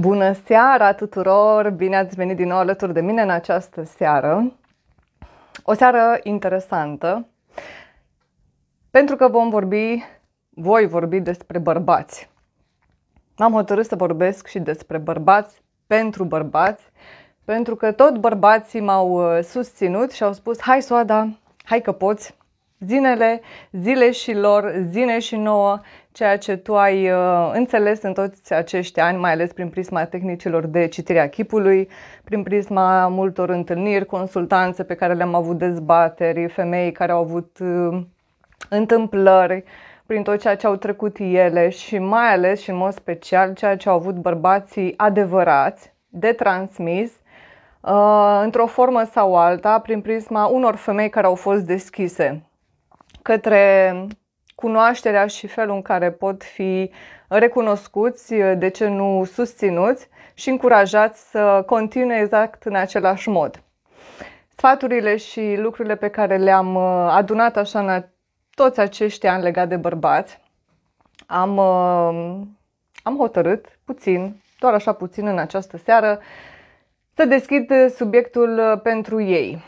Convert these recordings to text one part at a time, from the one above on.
Bună seara tuturor! Bine ați venit din nou alături de mine în această seară. O seară interesantă, pentru că vom vorbi, voi vorbi despre bărbați. M-am hotărât să vorbesc și despre bărbați pentru bărbați, pentru că tot bărbații m-au uh, susținut și au spus, hai Soada, hai că poți, zinele, zile și lor, zine și nouă, ceea ce tu ai uh, înțeles în toți acești ani, mai ales prin prisma tehnicilor de citire a chipului, prin prisma multor întâlniri, consultanțe pe care le-am avut dezbateri, femei care au avut uh, întâmplări, prin tot ceea ce au trecut ele și mai ales și în mod special ceea ce au avut bărbații adevărați de transmis uh, într-o formă sau alta, prin prisma unor femei care au fost deschise către cunoașterea și felul în care pot fi recunoscuți, de ce nu susținuți și încurajați să continue exact în același mod. Sfaturile și lucrurile pe care le-am uh, adunat așa în toți acești ani legat de bărbați, am, uh, am hotărât puțin, doar așa puțin în această seară, să deschid subiectul uh, pentru ei.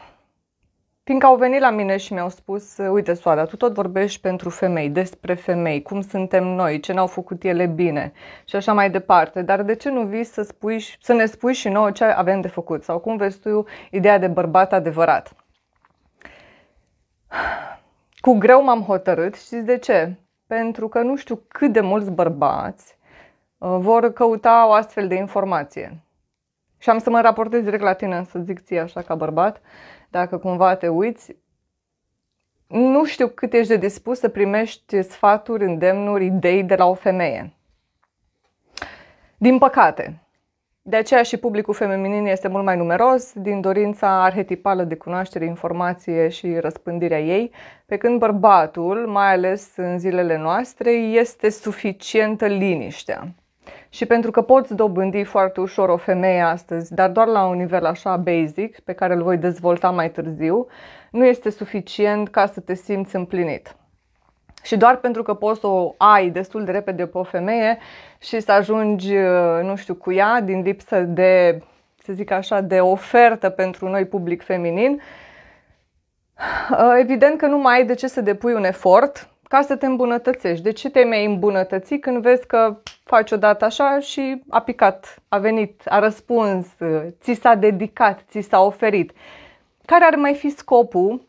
Fiindcă au venit la mine și mi-au spus, uite Soara, tu tot vorbești pentru femei, despre femei, cum suntem noi, ce n-au făcut ele bine și așa mai departe, dar de ce nu vii să, spui, să ne spui și nouă ce avem de făcut sau cum vezi tu ideea de bărbat adevărat? Cu greu m-am hotărât, știți de ce? Pentru că nu știu cât de mulți bărbați uh, vor căuta o astfel de informație. Și am să mă raportez direct la tine, să zic ție așa ca bărbat dacă cumva te uiți, nu știu cât ești de dispus să primești sfaturi, îndemnuri, idei de la o femeie. Din păcate, de aceea și publicul feminin este mult mai numeros, din dorința arhetipală de cunoaștere, informație și răspândirea ei, pe când bărbatul, mai ales în zilele noastre, este suficientă liniștea și pentru că poți dobândi foarte ușor o femeie astăzi, dar doar la un nivel așa basic, pe care îl voi dezvolta mai târziu, nu este suficient ca să te simți împlinit. Și doar pentru că poți să o ai destul de repede pe o femeie și să ajungi, uh, nu știu, cu ea din lipsă de, să zic așa, de ofertă pentru noi public feminin, uh, evident că nu mai ai de ce să depui un efort ca să te îmbunătățești. De ce te mai îmbunătăți când vezi că faci odată așa și a picat, a venit, a răspuns, ți s-a dedicat, ți s-a oferit. Care ar mai fi scopul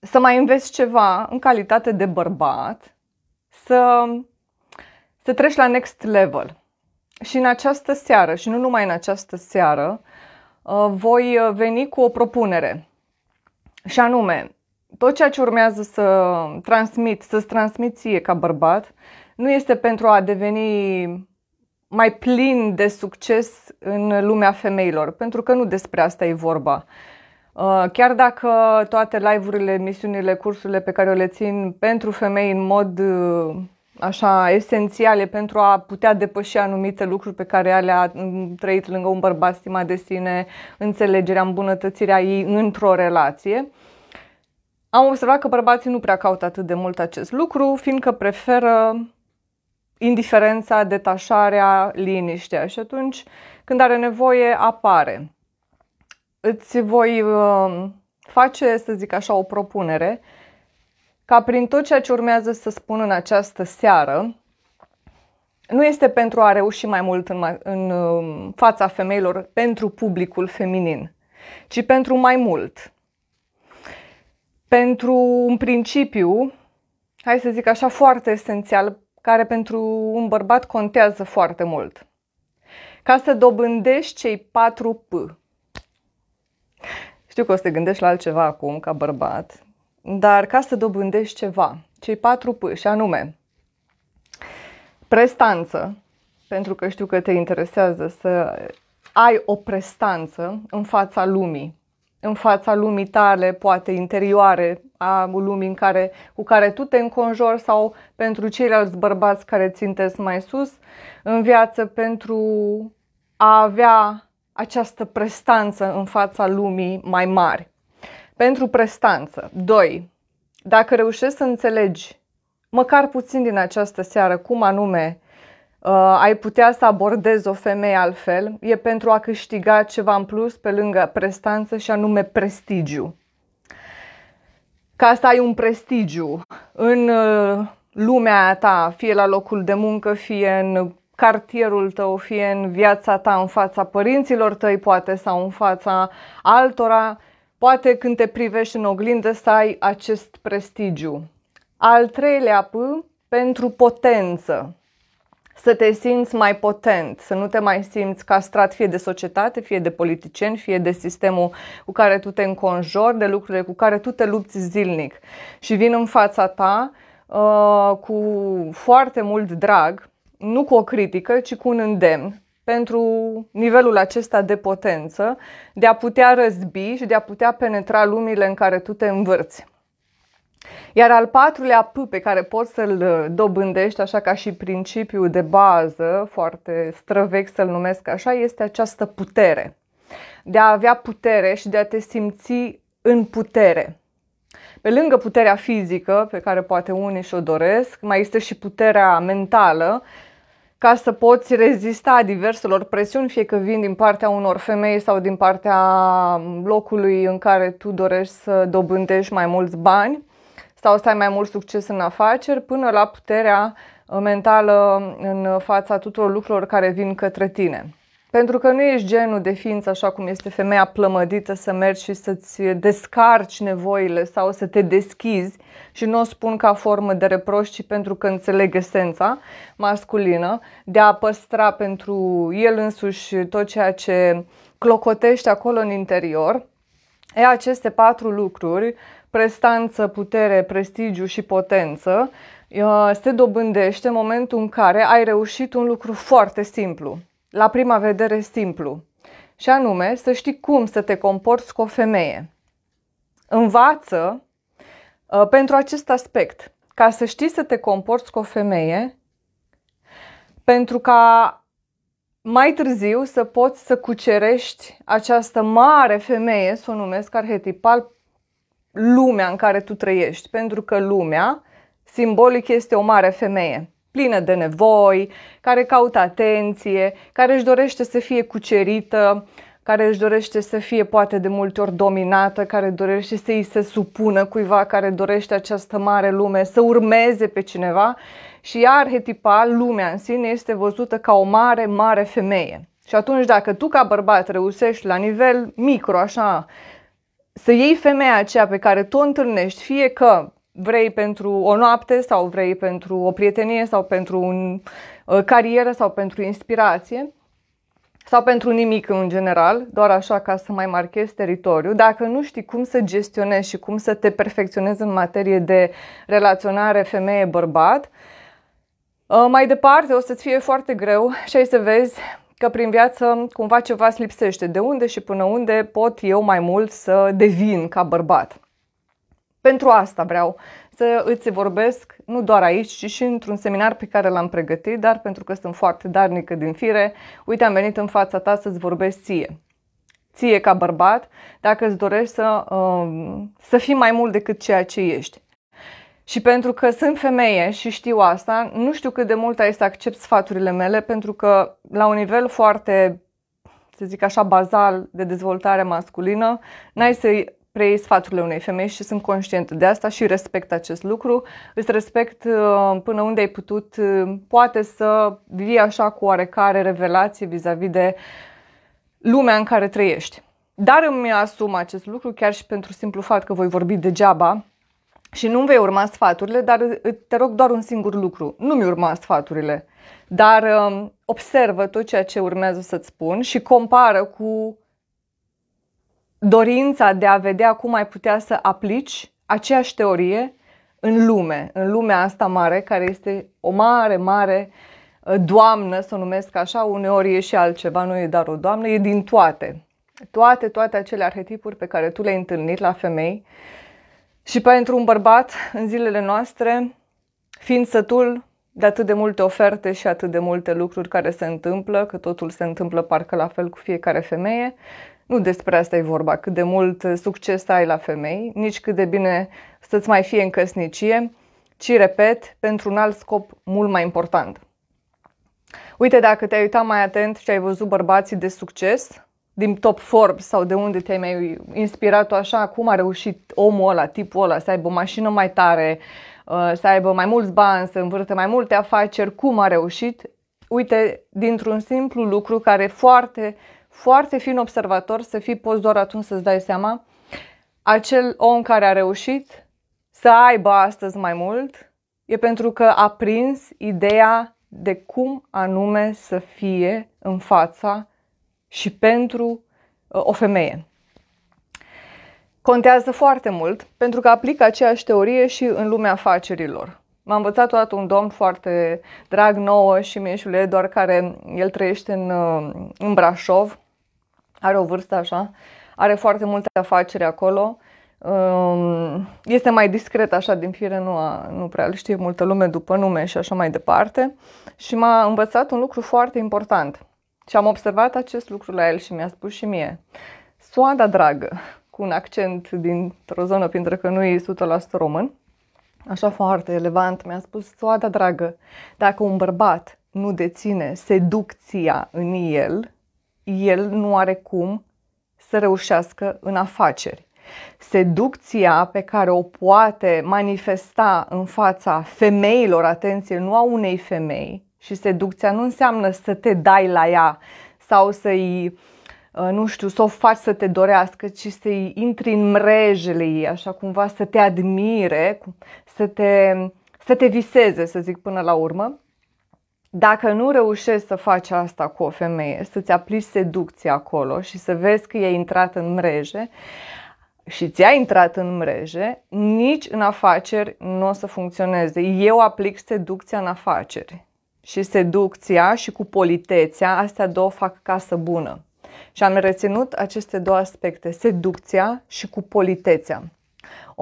să mai înveți ceva în calitate de bărbat, să, să treci la next level. Și în această seară, și nu numai în această seară, uh, voi veni cu o propunere. Și anume, tot ceea ce urmează să transmit, să-ți transmit ție ca bărbat, nu este pentru a deveni mai plin de succes în lumea femeilor, pentru că nu despre asta e vorba. Uh, chiar dacă toate live-urile, misiunile, cursurile pe care le țin pentru femei în mod uh, așa esențiale pentru a putea depăși anumite lucruri pe care le-a trăit lângă un bărbat, stima de sine, înțelegerea, îmbunătățirea ei într-o relație, uh, am observat că bărbații nu prea caută atât de mult acest lucru, fiindcă preferă indiferența, detașarea, liniștea și atunci când are nevoie apare. Îți voi uh, face, să zic așa, o propunere ca prin tot ceea ce urmează să spun în această seară, nu este pentru a reuși mai mult în, în uh, fața femeilor pentru publicul feminin, ci pentru mai mult pentru un principiu, hai să zic așa, foarte esențial, care pentru un bărbat contează foarte mult. Ca să dobândești cei 4 P. Știu că o să te gândești la altceva acum, ca bărbat, dar ca să dobândești ceva, cei 4 P, și anume, prestanță, pentru că știu că te interesează să ai o prestanță în fața lumii, în fața lumii tale, poate interioare, a lumii în care, cu care tu te înconjori sau pentru ceilalți bărbați care țintesc mai sus în viață pentru a avea această prestanță în fața lumii mai mari. Pentru prestanță. 2. Dacă reușești să înțelegi măcar puțin din această seară cum anume uh, ai putea să abordezi o femeie altfel, e pentru a câștiga ceva în plus pe lângă prestanță și anume prestigiu. Ca să ai un prestigiu în uh, lumea ta, fie la locul de muncă, fie în cartierul tău, fie în viața ta, în fața părinților tăi, poate, sau în fața altora, poate când te privești în oglindă să ai acest prestigiu. Al treilea P pentru potență să te simți mai potent, să nu te mai simți castrat fie de societate, fie de politicieni, fie de sistemul cu care tu te înconjori, de lucrurile cu care tu te lupți zilnic. Și vin în fața ta uh, cu foarte mult drag, nu cu o critică, ci cu un îndemn pentru nivelul acesta de potență, de a putea răzbi și de a putea penetra lumile în care tu te învârți. Iar al patrulea P pe care poți să-l uh, dobândești, așa ca și principiul de bază, foarte străvec să-l numesc așa, este această putere. De a avea putere și de a te simți în putere. Pe lângă puterea fizică, pe care poate unii și-o doresc, mai este și puterea mentală, ca să poți rezista diverselor presiuni, fie că vin din partea unor femei sau din partea locului în care tu dorești să dobândești mai mulți bani sau să ai mai mult succes în afaceri, până la puterea uh, mentală în fața tuturor lucrurilor care vin către tine. Pentru că nu ești genul de ființă așa cum este femeia plămădită să mergi și să-ți descarci nevoile sau să te deschizi și nu o spun ca formă de reproș, ci pentru că înțeleg esența masculină de a păstra pentru el însuși tot ceea ce clocotește acolo în interior. E aceste patru lucruri prestanță, putere, prestigiu și potență uh, se dobândește în momentul în care ai reușit un lucru foarte simplu, la prima vedere simplu, și anume să știi cum să te comporți cu o femeie. Învață uh, pentru acest aspect, ca să știi să te comporți cu o femeie, pentru ca mai târziu să poți să cucerești această mare femeie, să o numesc arhetipal, lumea în care tu trăiești, pentru că lumea simbolic este o mare femeie, plină de nevoi, care caută atenție, care își dorește să fie cucerită, care își dorește să fie poate de multe ori dominată, care dorește să îi se supună cuiva, care dorește această mare lume, să urmeze pe cineva și ea arhetipal, lumea în sine, este văzută ca o mare, mare femeie. Și atunci dacă tu ca bărbat reușești la nivel micro, așa, să iei femeia aceea pe care tu o întâlnești, fie că vrei pentru o noapte sau vrei pentru o prietenie sau pentru o uh, carieră sau pentru inspirație sau pentru nimic în general, doar așa ca să mai marchezi teritoriu, dacă nu știi cum să gestionezi și cum să te perfecționezi în materie de relaționare femeie-bărbat, uh, mai departe o să-ți fie foarte greu și ai să vezi că prin viață cumva ceva îți lipsește, de unde și până unde pot eu mai mult să devin ca bărbat. Pentru asta vreau să îți vorbesc, nu doar aici, ci și într-un seminar pe care l-am pregătit, dar pentru că sunt foarte darnică din fire, uite am venit în fața ta să-ți vorbesc ție. Ție ca bărbat, dacă îți dorești să, um, să fii mai mult decât ceea ce ești. Și pentru că sunt femeie și știu asta, nu știu cât de mult ai să accept sfaturile mele, pentru că la un nivel foarte, să zic așa, bazal de dezvoltare masculină, n-ai să-i preiei sfaturile unei femei și sunt conștientă de asta și respect acest lucru. Îți respect uh, până unde ai putut, uh, poate să vii așa cu oarecare revelație vis-a-vis de lumea în care trăiești. Dar îmi asum acest lucru chiar și pentru simplu fapt că voi vorbi degeaba și nu-mi vei urma sfaturile, dar te rog doar un singur lucru. Nu-mi urma sfaturile, dar um, observă tot ceea ce urmează să-ți spun și compară cu dorința de a vedea cum ai putea să aplici aceeași teorie în lume, în lumea asta mare, care este o mare, mare uh, doamnă, să o numesc așa, uneori e și altceva, nu e dar o doamnă, e din toate. Toate, toate acele arhetipuri pe care tu le-ai întâlnit la femei, uh, și pentru un bărbat, în zilele noastre, fiind sătul de atât de multe oferte și atât de multe lucruri care se întâmplă, că totul se întâmplă parcă la fel cu fiecare femeie, nu despre asta e vorba, cât de mult succes ai la femei, nici cât de bine să-ți mai fie în căsnicie, ci, repet, pentru un alt scop mult mai important. Uite, dacă te-ai uitat mai atent și ai văzut bărbații de succes, din top Forbes sau de unde te-ai mai inspirat așa, cum a reușit omul ăla, tipul ăla să aibă o mașină mai tare, uh, să aibă mai mulți bani, să învârte mai multe afaceri, cum a reușit? Uite, dintr-un simplu lucru care foarte, foarte fin observator, să fii poți doar atunci să-ți dai seama, acel om care a reușit să aibă astăzi mai mult e pentru că a prins ideea de cum anume să fie în fața și pentru uh, o femeie. Contează foarte mult pentru că aplică aceeași teorie și în lumea afacerilor. M-a învățat odată un domn foarte drag nouă și mieșule, doar care el trăiește în, uh, în Brașov, are o vârstă așa, are foarte multe afaceri acolo, um, este mai discret așa din fire, nu, a, nu prea îl știe multă lume după nume și așa mai departe și m-a învățat un lucru foarte important – și am observat acest lucru la el și mi-a spus și mie. Soada dragă, cu un accent dintr-o zonă, pentru că nu e 100% român, așa foarte elevant mi-a spus, soada dragă, dacă un bărbat nu deține seducția în el, el nu are cum să reușească în afaceri. Seducția pe care o poate manifesta în fața femeilor, atenție, nu a unei femei, și seducția nu înseamnă să te dai la ea sau să-i, uh, nu știu, să o faci să te dorească, ci să-i intri în mrejele ei, așa cumva să te admire, să te, să te viseze, să zic până la urmă. Dacă nu reușești să faci asta cu o femeie, să-ți aplici seducția acolo și să vezi că e intrat în mreje și ți-a intrat în mreje, nici în afaceri nu o să funcționeze. Eu aplic seducția în afaceri și seducția și cu politețea, astea două fac casă bună. Și am reținut aceste două aspecte, seducția și cu politețea.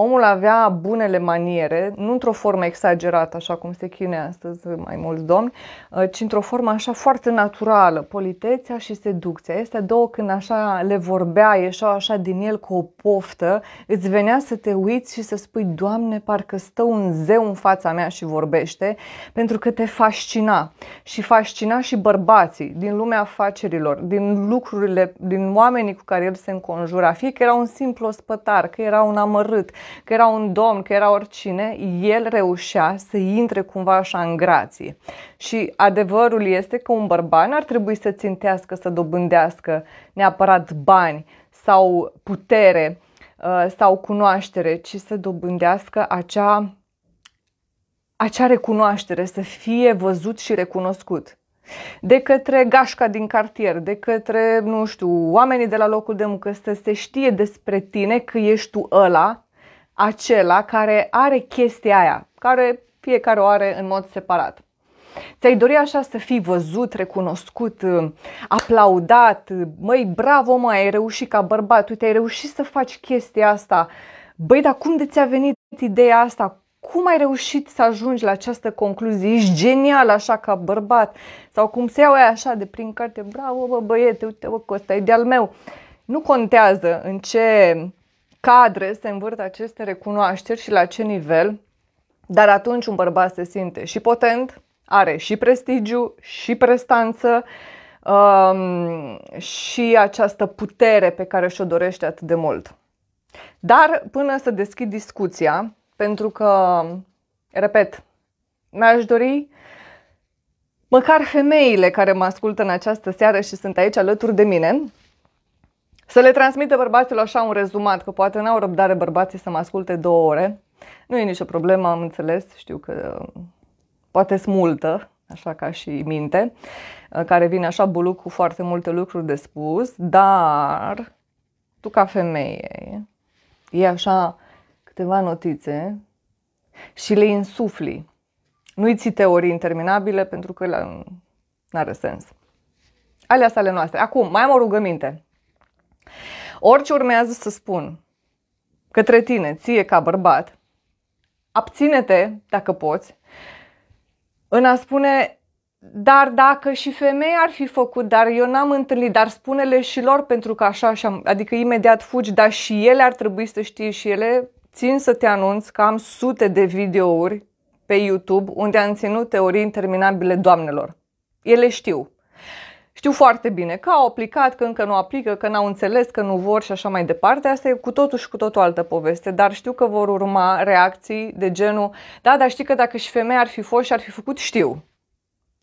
Omul avea bunele maniere, nu într-o formă exagerată, așa cum se chinuie astăzi mai mulți domni, uh, ci într-o formă așa foarte naturală, politețea și seducția. Este două când așa le vorbea, ieșeau așa din el cu o poftă, îți venea să te uiți și să spui, Doamne, parcă stă un zeu în fața mea și vorbește, pentru că te fascina. Și fascina și bărbații din lumea afacerilor, din lucrurile, din oamenii cu care el se înconjura, fie că era un simplu ospătar, că era un amărât, că era un domn, că era oricine, el reușea să intre cumva așa în grație. Și adevărul este că un bărbat ar trebui să țintească, să dobândească neapărat bani sau putere uh, sau cunoaștere, ci să dobândească acea, acea recunoaștere, să fie văzut și recunoscut de către gașca din cartier, de către, nu știu, oamenii de la locul de muncă, să se știe despre tine că ești tu ăla acela care are chestia aia, care fiecare o are în mod separat. Ți-ai dori așa să fii văzut, recunoscut, aplaudat, măi, bravo, mă, ai reușit ca bărbat, uite, ai reușit să faci chestia asta. Băi, dar cum de ți-a venit ideea asta? Cum ai reușit să ajungi la această concluzie? Ești genial așa ca bărbat. Sau cum se iau aia așa de prin carte, bravo, bă, băiete, uite, bă, că ăsta e de-al meu. Nu contează în ce cadre se învârt aceste recunoașteri și la ce nivel, dar atunci un bărbat se simte și potent, are și prestigiu, și prestanță um, și această putere pe care și-o dorește atât de mult. Dar până să deschid discuția, pentru că, repet, mi-aș dori măcar femeile care mă ascultă în această seară și sunt aici alături de mine, să le transmită bărbaților așa un rezumat, că poate n-au răbdare bărbații să mă asculte două ore. Nu e nicio problemă, am înțeles, știu că uh, poate smultă, așa ca și minte, uh, care vine așa buluc cu foarte multe lucruri de spus, dar tu ca femeie e așa câteva notițe și le insufli. Nu-i ții teorii interminabile pentru că n-are sens. Alea sale noastre. Acum, mai am o rugăminte. Orice urmează să spun către tine, ție ca bărbat, abține-te, dacă poți, în a spune, dar dacă și femei ar fi făcut, dar eu n-am întâlnit, dar spune-le și lor pentru că așa, așa, adică imediat fugi, dar și ele ar trebui să știe și ele, țin să te anunț că am sute de videouri pe YouTube unde am ținut teorii interminabile doamnelor. Ele știu. Știu foarte bine că au aplicat, că încă nu aplică, că n-au înțeles, că nu vor și așa mai departe. Asta e cu totul și cu totul altă poveste, dar știu că vor urma reacții de genul da, dar știi că dacă și femeia ar fi fost și ar fi făcut, știu.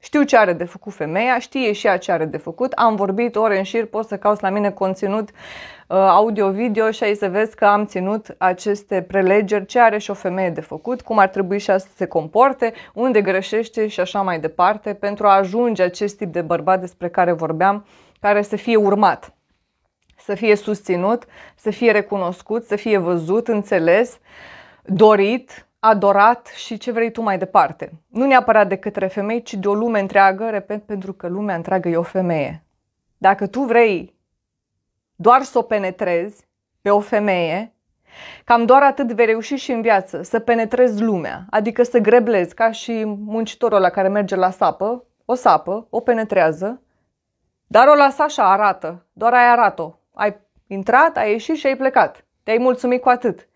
Știu ce are de făcut femeia, știe și ea ce are de făcut, am vorbit ore în șir, poți să cauți la mine conținut Uh, audio-video și ai să vezi că am ținut aceste prelegeri, ce are și o femeie de făcut, cum ar trebui și să se comporte, unde greșește și așa mai departe, pentru a ajunge acest tip de bărbat despre care vorbeam, care să fie urmat să fie susținut, să fie recunoscut, să fie văzut, înțeles, dorit, adorat și ce vrei tu mai departe. Nu neapărat de către femei, ci de o lume întreagă, repet, pentru că lumea întreagă e o femeie. Dacă tu vrei doar să o penetrezi pe o femeie, cam doar atât vei reuși și în viață, să penetrezi lumea, adică să greblezi ca și muncitorul la care merge la sapă, o sapă, o penetrează, dar o lasă așa, arată, doar ai arată-o. Ai intrat, ai ieșit și ai plecat. Te-ai mulțumit cu atât.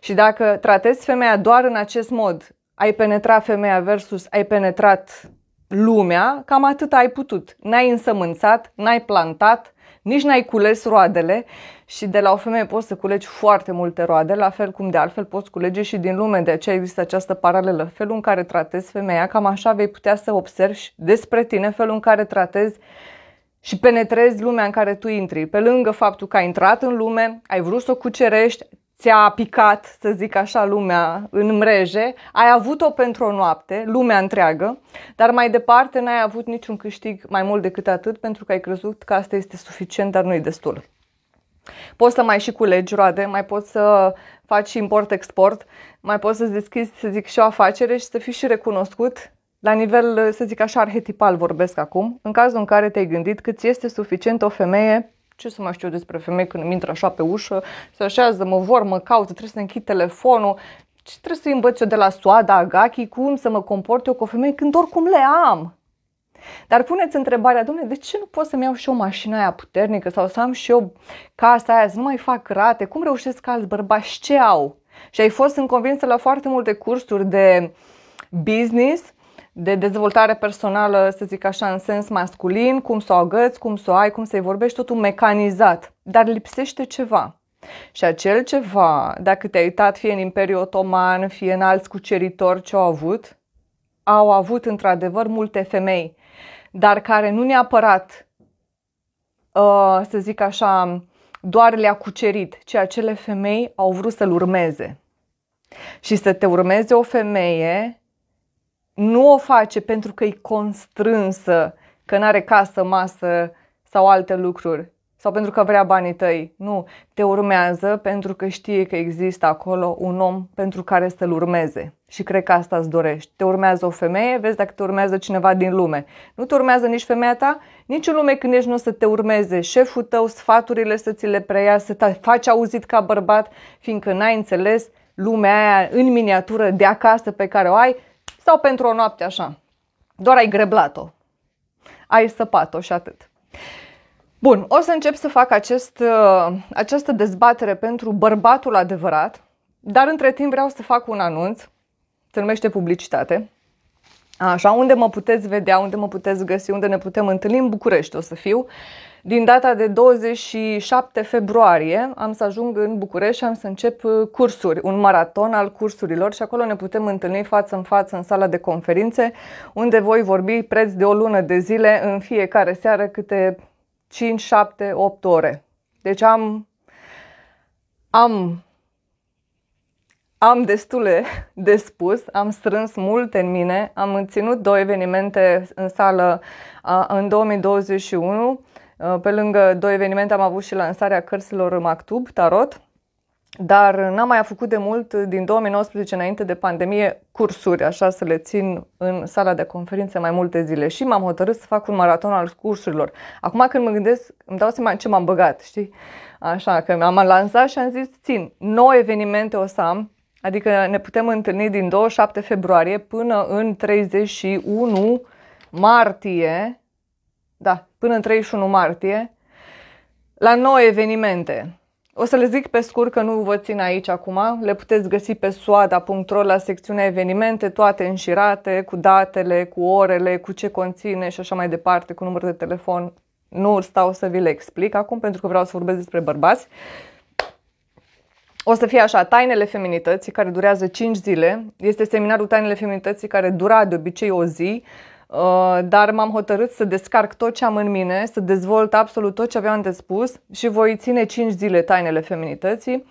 Și dacă tratezi femeia doar în acest mod, ai penetrat femeia versus ai penetrat lumea, cam atât ai putut. N-ai însămânțat, n-ai plantat, nici n-ai cules roadele și de la o femeie poți să culegi foarte multe roade, la fel cum de altfel poți culege și din lume, de aceea există această paralelă. Felul în care tratezi femeia, cam așa vei putea să observi despre tine felul în care tratezi și penetrezi lumea în care tu intri. Pe lângă faptul că ai intrat în lume, ai vrut să o cucerești, ți-a picat, să zic așa, lumea în mreje, ai avut-o pentru o noapte, lumea întreagă, dar mai departe n-ai avut niciun câștig mai mult decât atât pentru că ai crezut că asta este suficient, dar nu-i destul. Poți să mai și culegi roade, mai poți să faci import-export, mai poți să-ți deschizi, să zic, și o afacere și să fii și recunoscut la nivel, să zic așa, arhetipal vorbesc acum, în cazul în care te-ai gândit cât este suficient o femeie ce să mai știu despre femei când îmi intră așa pe ușă, se așează, mă vor, mă caută, trebuie să închid telefonul. Ce trebuie să învăț eu de la Soada, Agachi, cum să mă comport eu cu o femeie când oricum le am? Dar puneți întrebarea, domnule, de ce nu pot să-mi iau și o mașină aia puternică sau să am și eu casa aia, să nu mai fac rate? Cum reușesc alți bărbați? Ce au? Și ai fost, în convință la foarte multe cursuri de business de dezvoltare personală, să zic așa, în sens masculin, cum să o agăți, cum să o ai, cum să-i vorbești, totul mecanizat. Dar lipsește ceva. Și acel ceva, dacă te-ai uitat fie în Imperiul Otoman, fie în alți cuceritori ce au avut, au avut într-adevăr multe femei, dar care nu neapărat, uh, să zic așa, doar le-a cucerit, ci acele femei au vrut să-l urmeze. Și să te urmeze o femeie nu o face pentru că e constrânsă, că nu are casă, masă sau alte lucruri, sau pentru că vrea banii tăi. Nu, te urmează pentru că știe că există acolo un om pentru care să-l urmeze. Și cred că asta îți dorești. Te urmează o femeie, vezi dacă te urmează cineva din lume. Nu te urmează nici femeia ta, nici în lume când ești nu o să te urmeze șeful tău, sfaturile să ți le preia, să te faci auzit ca bărbat, fiindcă n-ai înțeles lumea aia în miniatură de acasă pe care o ai, sau pentru o noapte așa. Doar ai greblat-o. Ai săpat-o și atât. Bun, o să încep să fac acest, uh, această dezbatere pentru bărbatul adevărat, dar între timp vreau să fac un anunț, se numește publicitate. Așa, unde mă puteți vedea, unde mă puteți găsi, unde ne putem întâlni, în București o să fiu. Din data de 27 februarie am să ajung în București și am să încep uh, cursuri, un maraton al cursurilor și acolo ne putem întâlni față în față în sala de conferințe, unde voi vorbi preț de o lună de zile în fiecare seară câte 5, 7, 8 ore. Deci am, am am destule de spus, am strâns mult în mine, am ținut două evenimente în sală în 2021. Pe lângă două evenimente am avut și lansarea cărților Mactub, Tarot, dar n-am mai făcut de mult, din 2019 înainte de pandemie, cursuri, așa să le țin în sala de conferințe mai multe zile și m-am hotărât să fac un maraton al cursurilor. Acum când mă gândesc, îmi dau seama ce m-am băgat, știi? Așa că m-am lansat și am zis, țin, nouă evenimente o să am, Adică ne putem întâlni din 27 februarie până în 31 martie, da, până în 31 martie, la noi evenimente. O să le zic pe scurt că nu vă țin aici acum, le puteți găsi pe soada.ro la secțiunea evenimente, toate înșirate, cu datele, cu orele, cu ce conține și așa mai departe, cu număr de telefon. Nu stau să vi le explic acum pentru că vreau să vorbesc despre bărbați. O să fie așa, Tainele Feminității, care durează 5 zile. Este seminarul Tainele Feminității, care dura de obicei o zi, uh, dar m-am hotărât să descarc tot ce am în mine, să dezvolt absolut tot ce aveam de spus și voi ține 5 zile Tainele Feminității.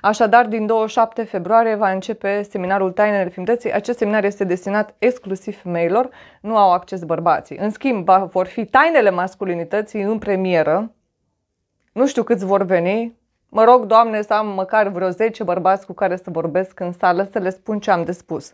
Așadar, din 27 februarie va începe seminarul Tainele Feminității. Acest seminar este destinat exclusiv femeilor, nu au acces bărbații. În schimb, vor fi Tainele Masculinității în premieră. Nu știu câți vor veni, Mă rog, Doamne, să am măcar vreo 10 bărbați cu care să vorbesc în sală, să le spun ce am de spus.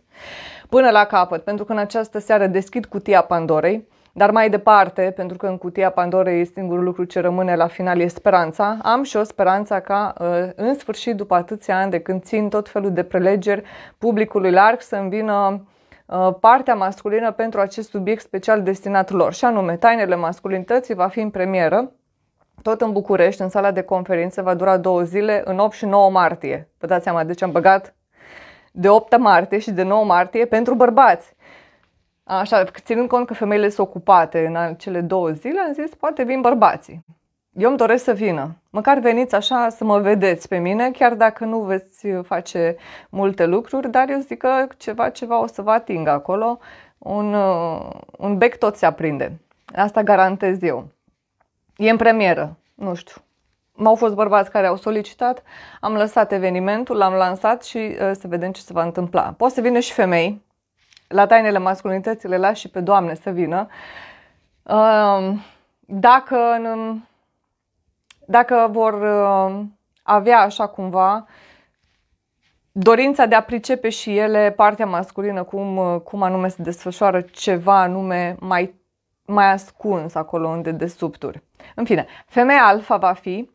Până la capăt, pentru că în această seară deschid cutia Pandorei, dar mai departe, pentru că în cutia Pandorei singurul lucru ce rămâne la final e speranța, am și o speranța ca uh, în sfârșit, după atâția ani de când țin tot felul de prelegeri publicului larg, să-mi vină uh, partea masculină pentru acest subiect special destinat lor, și anume tainele masculinității va fi în premieră tot în București, în sala de conferințe, va dura două zile, în 8 și 9 martie. Vă dați seama, deci am băgat de 8 martie și de 9 martie pentru bărbați. Așa, ținând cont că femeile sunt ocupate în cele două zile, am zis, poate vin bărbații. Eu îmi doresc să vină. Măcar veniți așa să mă vedeți pe mine, chiar dacă nu veți face multe lucruri, dar eu zic că ceva, ceva o să vă ating acolo. Un, un bec tot se aprinde. Asta garantez eu. E în premieră, nu știu. M-au fost bărbați care au solicitat, am lăsat evenimentul, l-am lansat și uh, să vedem ce se va întâmpla. Poate să vină și femei, la tainele masculinității le las și pe doamne să vină. Uh, dacă, în, dacă vor uh, avea așa cumva dorința de a pricepe și ele partea masculină, cum, uh, cum anume se desfășoară ceva anume mai mai ascuns acolo unde de subturi. În fine, femeia alfa va fi,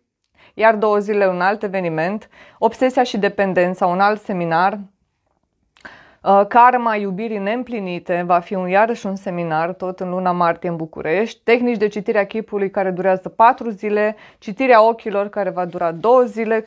iar două zile un alt eveniment, obsesia și dependența, un alt seminar, uh, Karma iubirii neîmplinite va fi un iarăși un seminar tot în luna martie în București, tehnici de citire a chipului care durează 4 zile, citirea ochilor care va dura 2 zile,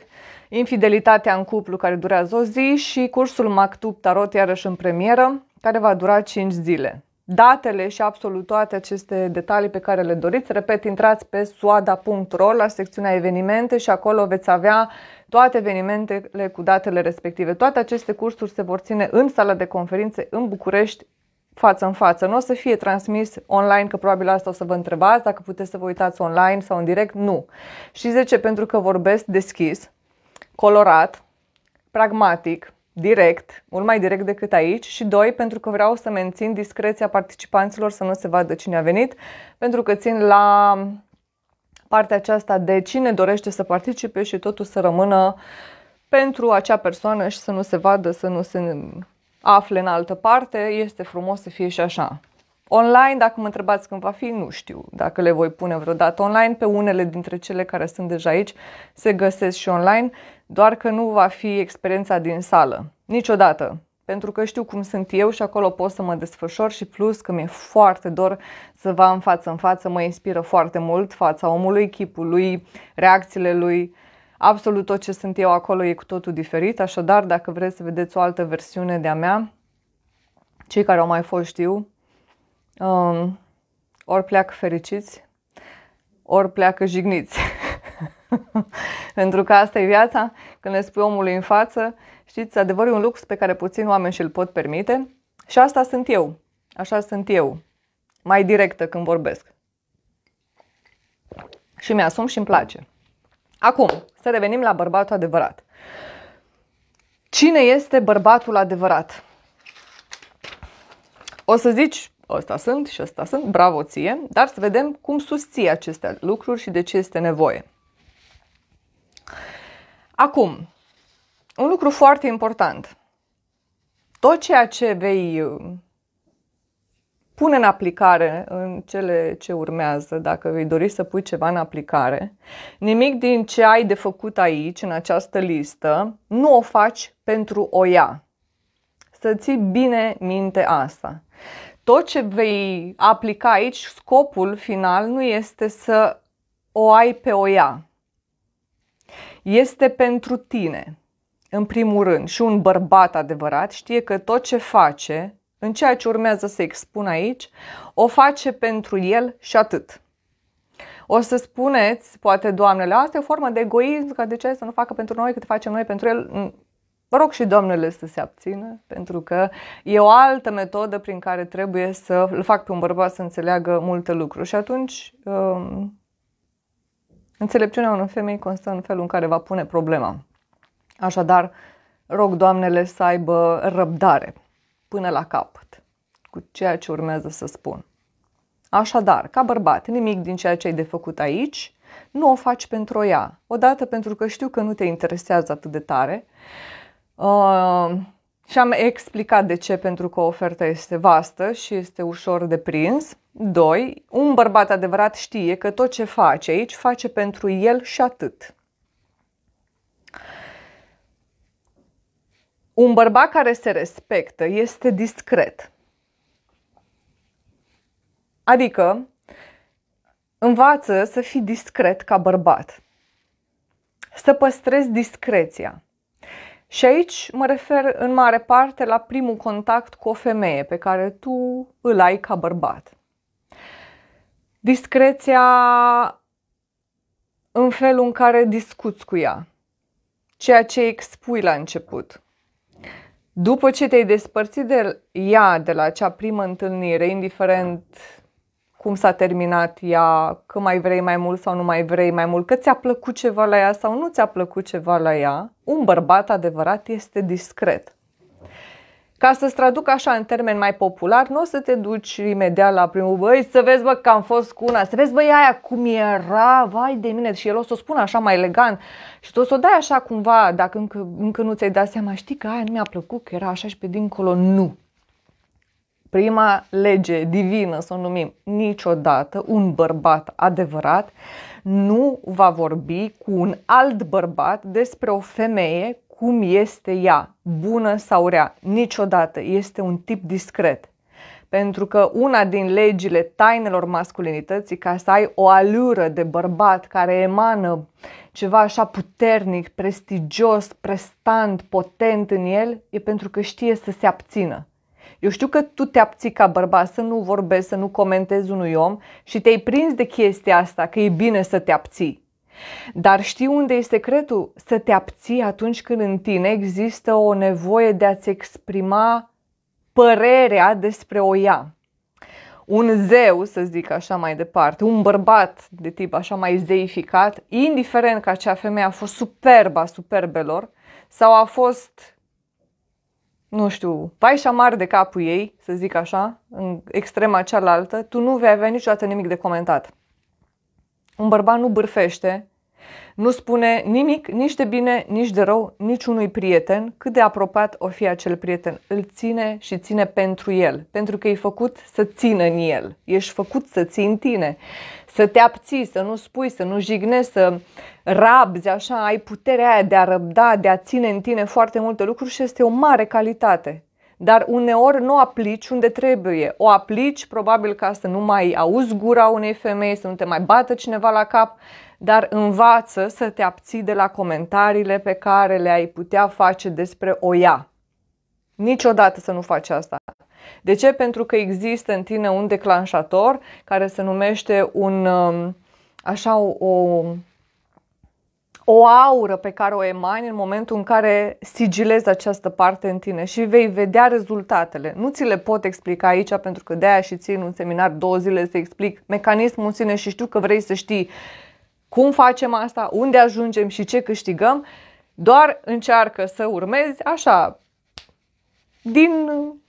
infidelitatea în cuplu care durează o zi și cursul Mactub Tarot iarăși în premieră care va dura 5 zile datele și absolut toate aceste detalii pe care le doriți. Repet, intrați pe suada.ro la secțiunea evenimente și acolo veți avea toate evenimentele cu datele respective. Toate aceste cursuri se vor ține în sala de conferințe în București față în față. Nu o să fie transmis online, că probabil asta o să vă întrebați, dacă puteți să vă uitați online sau în direct, nu. Și 10 pentru că vorbesc deschis, colorat, pragmatic, direct, mult mai direct decât aici și doi, pentru că vreau să mențin discreția participanților să nu se vadă cine a venit, pentru că țin la partea aceasta de cine dorește să participe și totul să rămână pentru acea persoană și să nu se vadă, să nu se afle în altă parte, este frumos să fie și așa. Online, dacă mă întrebați când va fi, nu știu dacă le voi pune vreodată online. Pe unele dintre cele care sunt deja aici se găsesc și online doar că nu va fi experiența din sală. Niciodată. Pentru că știu cum sunt eu și acolo pot să mă desfășor și plus că mi-e foarte dor să vă am față în față, mă inspiră foarte mult fața omului, chipul lui, reacțiile lui, absolut tot ce sunt eu acolo e cu totul diferit, așadar dacă vreți să vedeți o altă versiune de-a mea, cei care au mai fost știu, um, ori pleacă fericiți, ori pleacă jigniți. Pentru că asta e viața, când le spui omului în față, știți, adevărul e un lux pe care puțin oameni și-l pot permite și asta sunt eu. Așa sunt eu. Mai directă când vorbesc. Și mi-asum și îmi place. Acum, să revenim la bărbatul adevărat. Cine este bărbatul adevărat? O să zici, ăsta sunt și ăsta sunt, bravo ție, dar să vedem cum susții aceste lucruri și de ce este nevoie. Acum, un lucru foarte important. Tot ceea ce vei uh, pune în aplicare în cele ce urmează, dacă vei dori să pui ceva în aplicare, nimic din ce ai de făcut aici, în această listă, nu o faci pentru o ea. Să ții bine minte asta. Tot ce vei aplica aici, scopul final nu este să o ai pe o ea, este pentru tine. În primul rând, și un bărbat adevărat știe că tot ce face, în ceea ce urmează să expun aici, o face pentru el și atât. O să spuneți, poate, doamnele, asta e o formă de egoism, că de ce să nu facă pentru noi cât facem noi pentru el? Mm, vă rog și doamnele să se abțină, pentru că e o altă metodă prin care trebuie să îl fac pe un bărbat să înțeleagă multe lucruri. Și atunci, um, Înțelepciunea unei femei constă în felul în care va pune problema. Așadar, rog doamnele să aibă răbdare până la capăt cu ceea ce urmează să spun. Așadar, ca bărbat, nimic din ceea ce ai de făcut aici nu o faci pentru ea. Odată pentru că știu că nu te interesează atât de tare, uh, și am explicat de ce, pentru că oferta este vastă și este ușor de prins. 2. Un bărbat adevărat știe că tot ce face aici face pentru el și atât. Un bărbat care se respectă este discret. Adică învață să fii discret ca bărbat. Să păstrezi discreția. Și aici mă refer în mare parte la primul contact cu o femeie pe care tu îl ai ca bărbat. Discreția în felul în care discuți cu ea, ceea ce expui la început. După ce te-ai despărțit de ea de la acea primă întâlnire, indiferent cum s-a terminat ea, că mai vrei mai mult sau nu mai vrei mai mult, că ți-a plăcut ceva la ea sau nu ți-a plăcut ceva la ea, un bărbat adevărat este discret. Ca să-ți traduc așa în termen mai popular, nu o să te duci imediat la primul băi să vezi bă că am fost cu una, să vezi bă aia cum era, vai de mine și el o să o spună așa mai elegant și tu o să o dai așa cumva dacă încă, încă nu ți-ai dat seama, știi că aia nu mi-a plăcut, că era așa și pe dincolo, nu prima lege divină, să o numim, niciodată un bărbat adevărat nu va vorbi cu un alt bărbat despre o femeie cum este ea, bună sau rea. Niciodată. Este un tip discret. Pentru că una din legile tainelor masculinității, ca să ai o alură de bărbat care emană ceva așa puternic, prestigios, prestant, potent în el, e pentru că știe să se abțină eu știu că tu te abții ca bărbat să nu vorbești, să nu comentezi unui om și te-ai prins de chestia asta, că e bine să te abții. Dar știi unde e secretul? Să te abții atunci când în tine există o nevoie de a-ți exprima părerea despre o ea. Un zeu, să zic așa mai departe, un bărbat de tip așa mai zeificat, indiferent că acea femeie a fost superba superbelor sau a fost nu știu, paișa mare de capul ei, să zic așa, în extrema cealaltă, tu nu vei avea niciodată nimic de comentat. Un bărbat nu bârfește, nu spune nimic, nici de bine, nici de rău, nici unui prieten, cât de apropat o fi acel prieten. Îl ține și ține pentru el, pentru că e făcut să țină în el. Ești făcut să ții în tine, să te abții, să nu spui, să nu jignezi, să rabzi, așa, ai puterea aia de a răbda, de a ține în tine foarte multe lucruri și este o mare calitate dar uneori nu aplici unde trebuie. O aplici probabil ca să nu mai auzi gura unei femei, să nu te mai bată cineva la cap, dar învață să te abții de la comentariile pe care le-ai putea face despre o ea. Niciodată să nu faci asta. De ce? Pentru că există în tine un declanșator care se numește un, um, așa, o, o aură pe care o emani în momentul în care sigilezi această parte în tine și vei vedea rezultatele. Nu ți le pot explica aici pentru că de-aia și țin un seminar două zile să explic mecanismul în sine și știu că vrei să știi cum facem asta, unde ajungem și ce câștigăm, doar încearcă să urmezi așa, din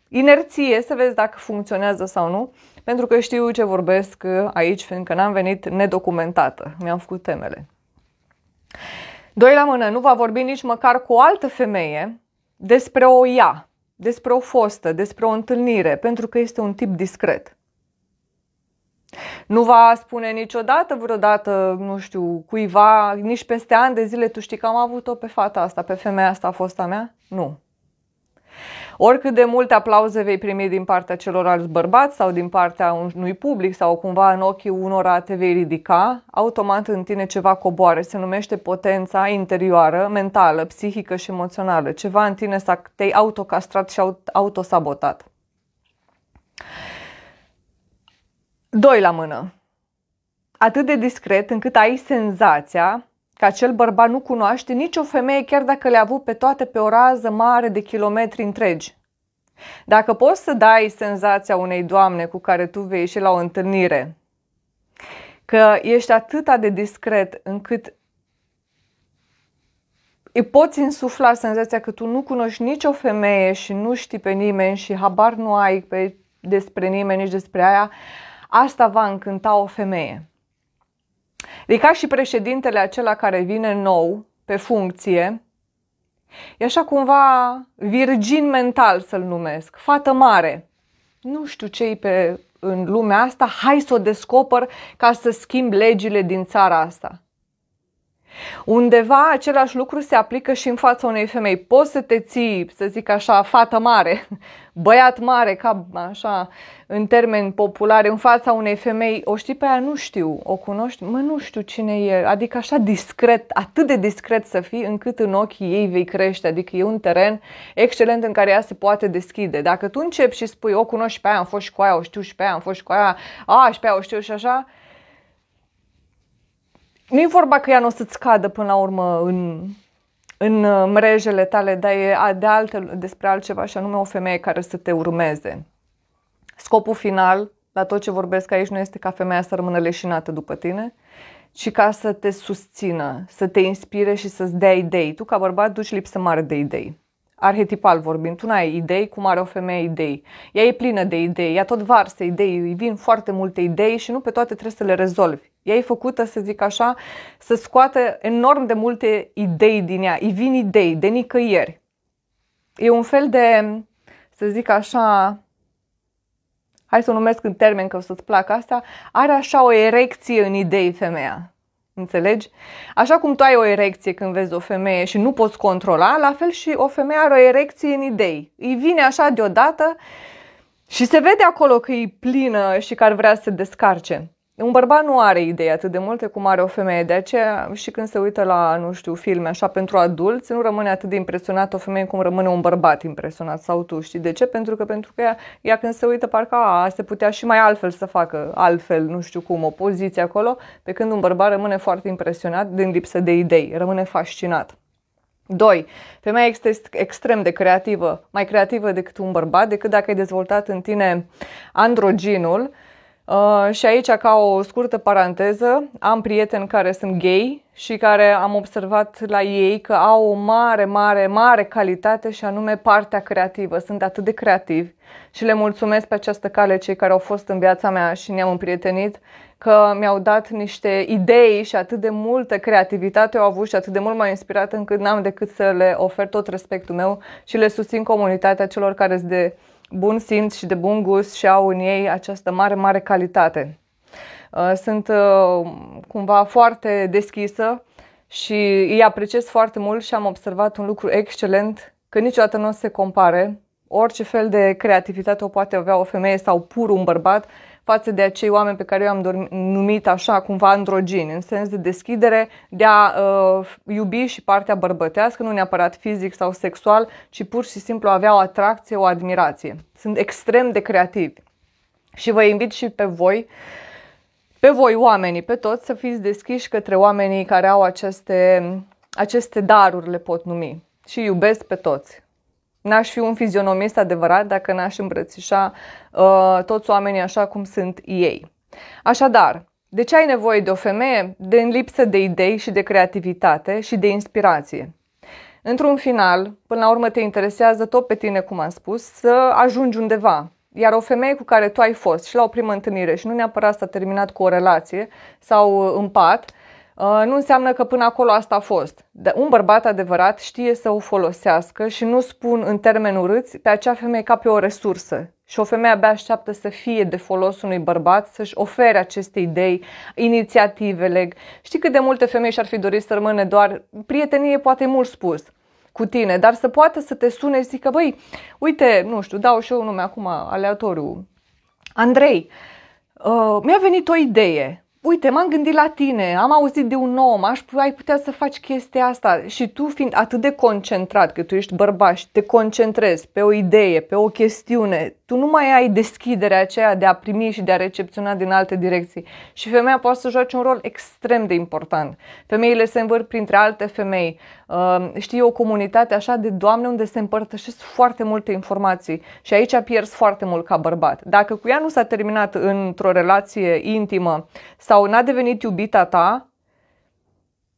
inerție, să vezi dacă funcționează sau nu, pentru că știu ce vorbesc aici, fiindcă n-am venit nedocumentată, mi-am făcut temele. Doi la mână, nu va vorbi nici măcar cu o altă femeie despre o ea, despre o fostă, despre o întâlnire, pentru că este un tip discret. Nu va spune niciodată, vreodată, nu știu, cuiva, nici peste ani de zile, tu știi că am avut-o pe fata asta, pe femeia asta, a fost a mea? Nu. Oricât de multe aplauze vei primi din partea celorlalți bărbați sau din partea unui public sau cumva în ochii unora te vei ridica, automat în tine ceva coboare. Se numește potența interioară, mentală, psihică și emoțională. Ceva în tine te-ai autocastrat și autosabotat. Doi la mână. Atât de discret încât ai senzația că acel bărbat nu cunoaște nicio femeie chiar dacă le-a avut pe toate pe o rază mare de kilometri întregi. Dacă poți să dai senzația unei doamne cu care tu vei ieși la o întâlnire, că ești atât de discret încât îi poți insufla senzația că tu nu cunoști nicio femeie și nu știi pe nimeni și habar nu ai pe, despre nimeni, nici despre aia, asta va încânta o femeie. E ca și președintele acela care vine nou pe funcție, e așa cumva virgin mental să-l numesc, fată mare. Nu știu ce pe în lumea asta, hai să o descoper ca să schimb legile din țara asta. Undeva același lucru se aplică și în fața unei femei. Poți să te ții, să zic așa, fată mare, băiat mare, ca așa, în termeni populare, în fața unei femei, o știi pe aia, nu știu, o cunoști, mă, nu știu cine e, adică așa discret, atât de discret să fii, încât în ochii ei vei crește, adică e un teren excelent în care ea se poate deschide. Dacă tu începi și spui, o cunoști pe aia, am fost și cu aia, o știu și pe aia, am fost și cu aia, a, și pe aia, o știu și așa, nu e vorba că ea nu o să-ți cadă până la urmă în, în uh, mrejele tale, dar e de alte, despre altceva și anume o femeie care să te urmeze. Scopul final la tot ce vorbesc aici nu este ca femeia să rămână leșinată după tine, ci ca să te susțină, să te inspire și să-ți dea idei. Tu, ca bărbat, duci lipsă mare de idei arhetipal vorbind. Tu n-ai idei cum are o femeie idei. Ea e plină de idei, ea tot varsă idei, îi vin foarte multe idei și nu pe toate trebuie să le rezolvi. Ea e făcută, să zic așa, să scoată enorm de multe idei din ea. Îi vin idei de nicăieri. E un fel de, să zic așa, hai să o numesc în termen că o să-ți placă asta, are așa o erecție în idei femeia. Înțelegi? Așa cum tu ai o erecție când vezi o femeie și nu poți controla, la fel și o femeie are o erecție în idei. Îi vine așa deodată și se vede acolo că e plină și că ar vrea să se descarce un bărbat nu are idei atât de multe cum are o femeie, de aceea și când se uită la, nu știu, filme așa pentru adulți, nu rămâne atât de impresionat o femeie cum rămâne un bărbat impresionat sau tu, știi de ce? Pentru că pentru că ea, ea când se uită parcă a, se putea și mai altfel să facă, altfel, nu știu cum, o poziție acolo, pe când un bărbat rămâne foarte impresionat din lipsă de idei, rămâne fascinat. 2. Femeia este extrem de creativă, mai creativă decât un bărbat, decât dacă ai dezvoltat în tine androginul, uh, Uh, și aici, ca o scurtă paranteză, am prieteni care sunt gay și care am observat la ei că au o mare, mare, mare calitate și anume partea creativă. Sunt atât de creativi și le mulțumesc pe această cale cei care au fost în viața mea și ne-am împrietenit că mi-au dat niște idei și atât de multă creativitate au avut și atât de mult m-au inspirat încât n-am decât să le ofer tot respectul meu și le susțin comunitatea celor care sunt de bun simț și de bun gust și au în ei această mare, mare calitate. Uh, sunt uh, cumva foarte deschisă și îi apreciez foarte mult și am observat un lucru excelent că niciodată nu se compare. Orice fel de creativitate o poate avea o femeie sau pur un bărbat, față de acei oameni pe care eu am numit așa cumva androgini, în sens de deschidere, de a uh, iubi și partea bărbătească, nu neapărat fizic sau sexual, ci pur și simplu avea o atracție, o admirație. Sunt extrem de creativi și vă invit și pe voi pe voi oamenii, pe toți, să fiți deschiși către oamenii care au aceste, aceste daruri, le pot numi. Și iubesc pe toți. N-aș fi un fizionomist adevărat dacă n-aș îmbrățișa uh, toți oamenii așa cum sunt ei. Așadar, de ce ai nevoie de o femeie? De în lipsă de idei și de creativitate și de inspirație. Într-un final, până la urmă te interesează tot pe tine, cum am spus, să ajungi undeva. Iar o femeie cu care tu ai fost și la o primă întâlnire și nu neapărat s-a terminat cu o relație sau în uh, pat, Uh, nu înseamnă că până acolo asta a fost. De un bărbat adevărat știe să o folosească și nu spun în termeni urâți pe acea femeie ca pe o resursă. Și o femeie abia așteaptă să fie de folos unui bărbat, să-și ofere aceste idei, inițiativele. Știi cât de multe femei și-ar fi dorit să rămână doar prietenie, poate mult spus, cu tine, dar să poată să te sune și zică, băi, uite, nu știu, dau și eu nume acum aleatoriu, Andrei, uh, mi-a venit o idee, uite, m-am gândit la tine, am auzit de un om, aș, ai putea să faci chestia asta. Și tu fiind atât de concentrat, că tu ești bărbat și te concentrezi pe o idee, pe o chestiune, tu nu mai ai deschiderea aceea de a primi și de a recepționa din alte direcții. Și femeia poate să joace un rol extrem de important. Femeile se învârt printre alte femei. Ehm, știi, o comunitate așa de doamne unde se împărtășesc foarte multe informații și aici pierzi foarte mult ca bărbat. Dacă cu ea nu s-a terminat într-o relație intimă sau n-a devenit iubita ta,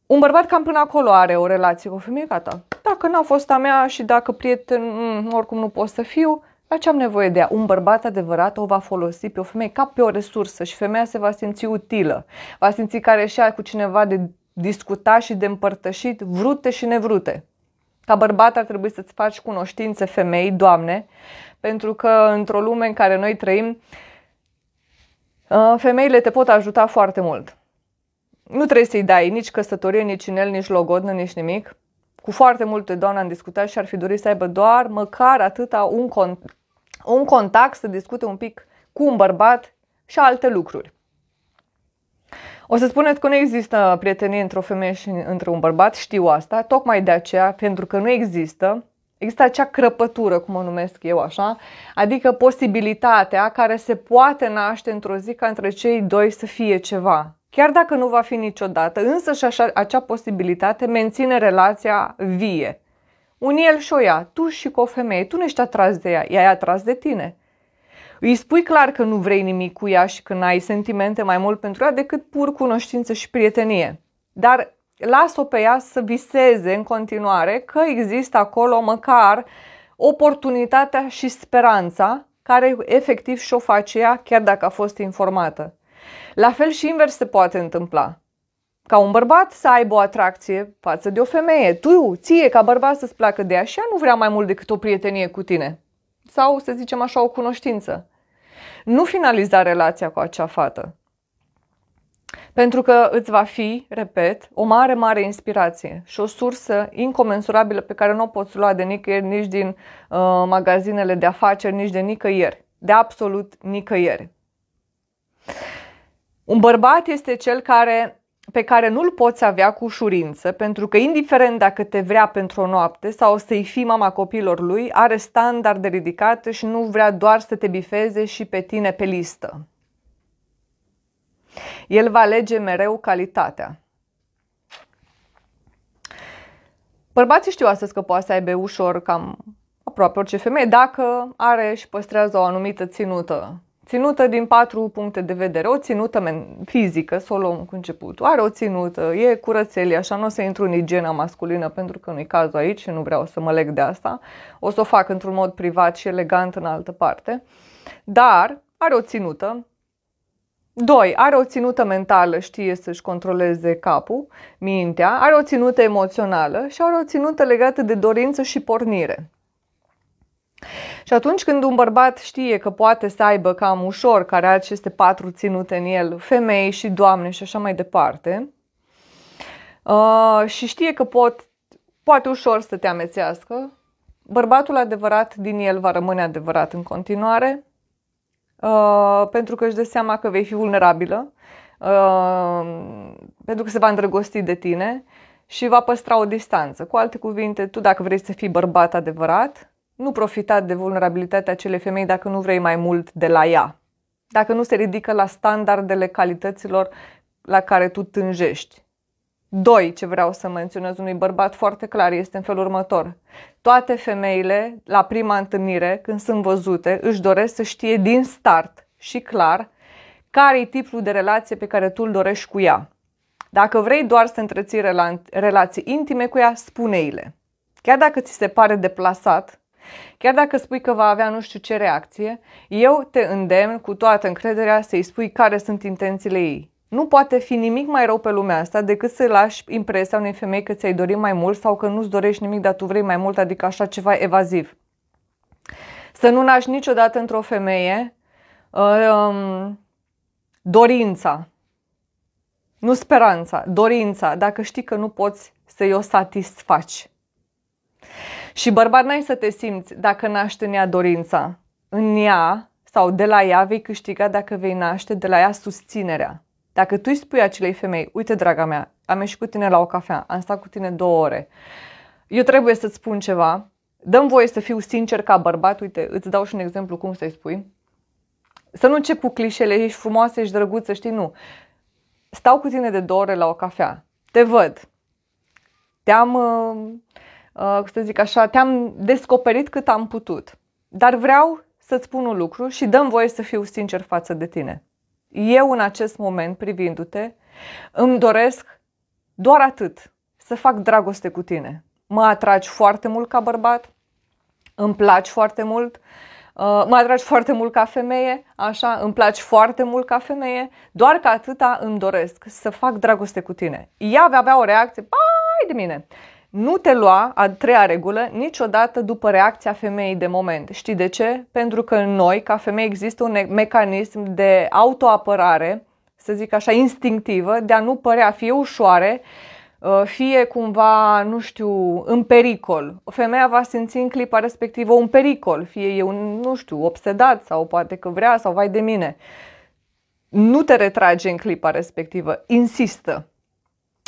un bărbat cam până acolo are o relație cu o femeie, ta. Dacă n-a fost a mea și dacă prieten, mm, oricum nu pot să fiu, la ce am nevoie de ea? Un bărbat adevărat o va folosi pe o femeie ca pe o resursă și femeia se va simți utilă. Va simți care și cu cineva de discutat și de împărtășit vrute și nevrute. Ca bărbat ar trebui să-ți faci cunoștințe femei, doamne, pentru că într-o lume în care noi trăim, uh, femeile te pot ajuta foarte mult. Nu trebuie să-i dai nici căsătorie, nici inel, nici logodnă, nici nimic. Cu foarte multe doamne am discutat și ar fi dorit să aibă doar măcar atâta un un contact să discute un pic cu un bărbat și alte lucruri. O să spuneți că nu există prietenie între o femeie și între un bărbat, știu asta, tocmai de aceea, pentru că nu există, există acea crăpătură, cum o numesc eu așa, adică posibilitatea care se poate naște într-o zi ca între cei doi să fie ceva. Chiar dacă nu va fi niciodată, însă și așa, acea posibilitate menține relația vie. Un el și o ia, tu și cu o femeie, tu nu ești atras de ea, ea e atras de tine. Îi spui clar că nu vrei nimic cu ea și că n-ai sentimente mai mult pentru ea decât pur cunoștință și prietenie. Dar las-o pe ea să viseze în continuare că există acolo măcar oportunitatea și speranța care efectiv și-o face ea chiar dacă a fost informată. La fel și invers se poate întâmpla ca un bărbat să aibă o atracție față de o femeie. Tu, ție, ca bărbat să-ți placă de așa, nu vrea mai mult decât o prietenie cu tine. Sau, să zicem așa, o cunoștință. Nu finaliza relația cu acea fată. Pentru că îți va fi, repet, o mare, mare inspirație și o sursă incomensurabilă pe care nu o poți lua de nicăieri, nici din uh, magazinele de afaceri, nici de nicăieri. De absolut nicăieri. Un bărbat este cel care pe care nu-l poți avea cu ușurință, pentru că indiferent dacă te vrea pentru o noapte sau să-i fii mama copilor lui, are standarde ridicate și nu vrea doar să te bifeze și pe tine pe listă. El va alege mereu calitatea. Bărbații știu astăzi că poate să aibă ușor cam aproape orice femeie dacă are și păstrează o anumită ținută ținută din patru puncte de vedere. O ținută fizică, să o luăm cu începutul, are o ținută, e curățelie, așa nu o să intru în igiena masculină pentru că nu-i cazul aici și nu vreau să mă leg de asta. O să o fac într-un mod privat și elegant în altă parte. Dar are o ținută, Doi, are o ținută mentală, știe să-și controleze capul, mintea, are o ținută emoțională și are o ținută legată de dorință și pornire. Și atunci când un bărbat știe că poate să aibă cam ușor, care are aceste patru ținute în el, femei și doamne și așa mai departe, uh, și știe că pot, poate ușor să te amețească, bărbatul adevărat din el va rămâne adevărat în continuare, uh, pentru că își dă seama că vei fi vulnerabilă, uh, pentru că se va îndrăgosti de tine și va păstra o distanță. Cu alte cuvinte, tu dacă vrei să fii bărbat adevărat, nu profita de vulnerabilitatea acelei femei dacă nu vrei mai mult de la ea, dacă nu se ridică la standardele calităților la care tu tânjești. Doi, ce vreau să menționez unui bărbat foarte clar este în felul următor. Toate femeile, la prima întâlnire, când sunt văzute, își doresc să știe din start și clar care e tipul de relație pe care tu îl dorești cu ea. Dacă vrei doar să întreții relații intime cu ea, spune-i-le. Chiar dacă ți se pare deplasat, Chiar dacă spui că va avea nu știu ce reacție, eu te îndemn cu toată încrederea să-i spui care sunt intențiile ei. Nu poate fi nimic mai rău pe lumea asta decât să lași impresia unei femei că ți-ai dorit mai mult sau că nu-ți dorești nimic, dar tu vrei mai mult, adică așa ceva evaziv. Să nu naști niciodată într-o femeie uh, dorința, nu speranța, dorința, dacă știi că nu poți să-i o satisfaci. Și bărbat n-ai să te simți dacă naște în ea dorința. În ea sau de la ea vei câștiga dacă vei naște de la ea susținerea. Dacă tu îi spui acelei femei, uite draga mea, am ieșit cu tine la o cafea, am stat cu tine două ore, eu trebuie să-ți spun ceva, dăm voie să fiu sincer ca bărbat, uite, îți dau și un exemplu cum să-i spui, să nu încep cu clișele, ești frumoasă, ești drăguță, știi, nu. Stau cu tine de două ore la o cafea, te văd, te-am uh, Uh, să zic așa, te-am descoperit cât am putut. Dar vreau să-ți spun un lucru și dăm voie să fiu sincer față de tine. Eu în acest moment, privindu-te, îmi doresc doar atât, să fac dragoste cu tine. Mă atragi foarte mult ca bărbat, îmi placi foarte mult, uh, mă atragi foarte mult ca femeie, așa, îmi placi foarte mult ca femeie, doar că atâta îmi doresc să fac dragoste cu tine. Ea avea o reacție, bai de mine. Nu te lua, a treia regulă, niciodată după reacția femeii de moment. Știi de ce? Pentru că în noi, ca femei, există un mecanism de autoapărare, să zic așa, instinctivă, de a nu părea fie ușoare, uh, fie cumva, nu știu, în pericol. Femeia va simți în clipa respectivă un pericol, fie un, nu știu, obsedat sau poate că vrea sau vai de mine. Nu te retrage în clipa respectivă, insistă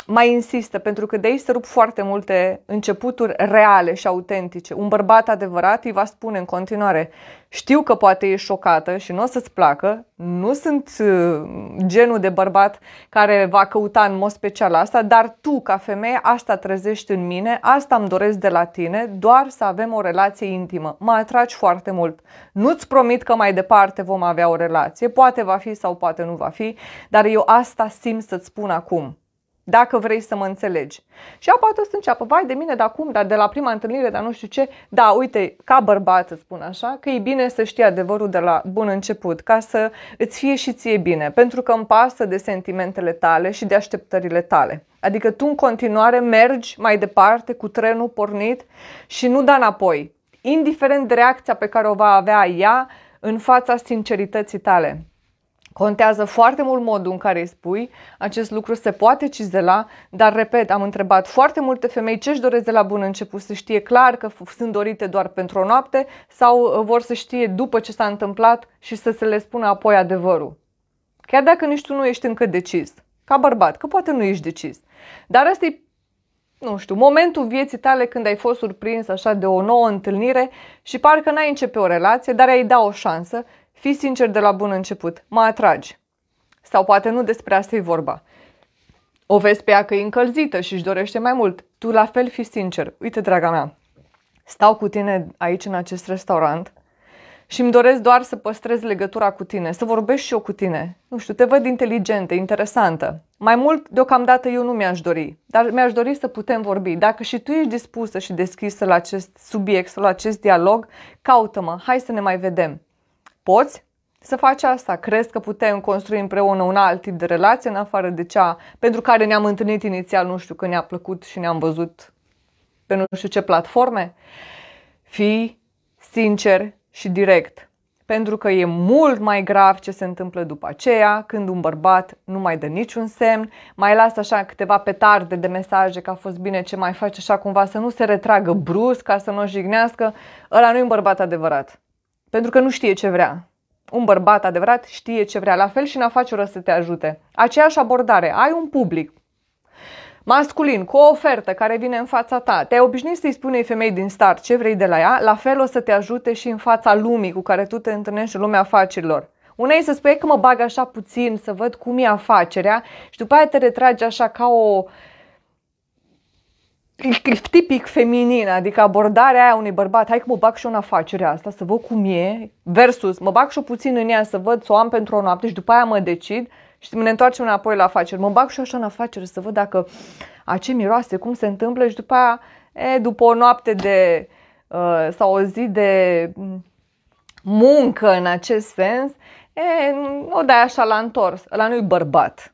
mai insistă, pentru că de aici se rup foarte multe începuturi reale și autentice. Un bărbat adevărat îi va spune în continuare, știu că poate ești șocată și nu o să-ți placă, nu sunt uh, genul de bărbat care va căuta în mod special asta, dar tu, ca femeie, asta trezești în mine, asta îmi doresc de la tine, doar să avem o relație intimă. Mă atragi foarte mult. Nu-ți promit că mai departe vom avea o relație, poate va fi sau poate nu va fi, dar eu asta simt să-ți spun acum dacă vrei să mă înțelegi. Și apoi o să înceapă, vai de mine, dar cum, dar de la prima întâlnire, dar nu știu ce, da, uite, ca bărbat îți spun așa, că e bine să știi adevărul de la bun început, ca să îți fie și ție bine, pentru că îmi pasă de sentimentele tale și de așteptările tale. Adică tu în continuare mergi mai departe cu trenul pornit și nu da înapoi, indiferent de reacția pe care o va avea ea în fața sincerității tale. Contează foarte mult modul în care îi spui, acest lucru se poate cizela, dar repet, am întrebat foarte multe femei ce își doresc de la bun început, să știe clar că sunt dorite doar pentru o noapte sau uh, vor să știe după ce s-a întâmplat și să se le spună apoi adevărul. Chiar dacă nici tu nu ești încă decis, ca bărbat, că poate nu ești decis. Dar asta e nu știu, momentul vieții tale când ai fost surprins așa de o nouă întâlnire și parcă n-ai începe o relație, dar ai da o șansă Fii sincer de la bun început, mă atragi. Sau poate nu despre asta e vorba. O vezi pe ea că e încălzită și își dorește mai mult. Tu la fel fii sincer. Uite, draga mea, stau cu tine aici în acest restaurant și îmi doresc doar să păstrez legătura cu tine, să vorbesc și eu cu tine. Nu știu, te văd inteligentă, interesantă. Mai mult, deocamdată, eu nu mi-aș dori, dar mi-aș dori să putem vorbi. Dacă și tu ești dispusă și deschisă la acest subiect, la acest dialog, caută-mă, hai să ne mai vedem. Poți să faci asta? Crezi că putem construi împreună un alt tip de relație în afară de cea pentru care ne-am întâlnit inițial, nu știu, că ne-a plăcut și ne-am văzut pe nu știu ce platforme? Fii sincer și direct pentru că e mult mai grav ce se întâmplă după aceea, când un bărbat nu mai dă niciun semn, mai lasă așa câteva petarde de mesaje că a fost bine, ce mai face așa cumva, să nu se retragă brusc, ca să nu o jignească, ăla nu e un bărbat adevărat. Pentru că nu știe ce vrea. Un bărbat adevărat știe ce vrea, la fel și în afaceri să te ajute. Aceeași abordare, ai un public masculin cu o ofertă care vine în fața ta, te-ai obișnuit să-i spui femei din start ce vrei de la ea, la fel o să te ajute și în fața lumii cu care tu te întâlnești în lumea afacerilor. Una e să spui că mă bag așa puțin, să văd cum e afacerea și după aia te retragi așa ca o tipic feminin, adică abordarea aia unui bărbat, hai că mă bag și eu în afacerea asta să văd cum e, versus mă bag și eu puțin în ea să văd să o am pentru o noapte și după aia mă decid și ne întoarcem înapoi la afaceri. Mă bag și eu așa în afacere să văd dacă a ce miroase, cum se întâmplă și după aia, e, după o noapte de uh, sau o zi de muncă în acest sens, e, o dai așa la întors, la nu bărbat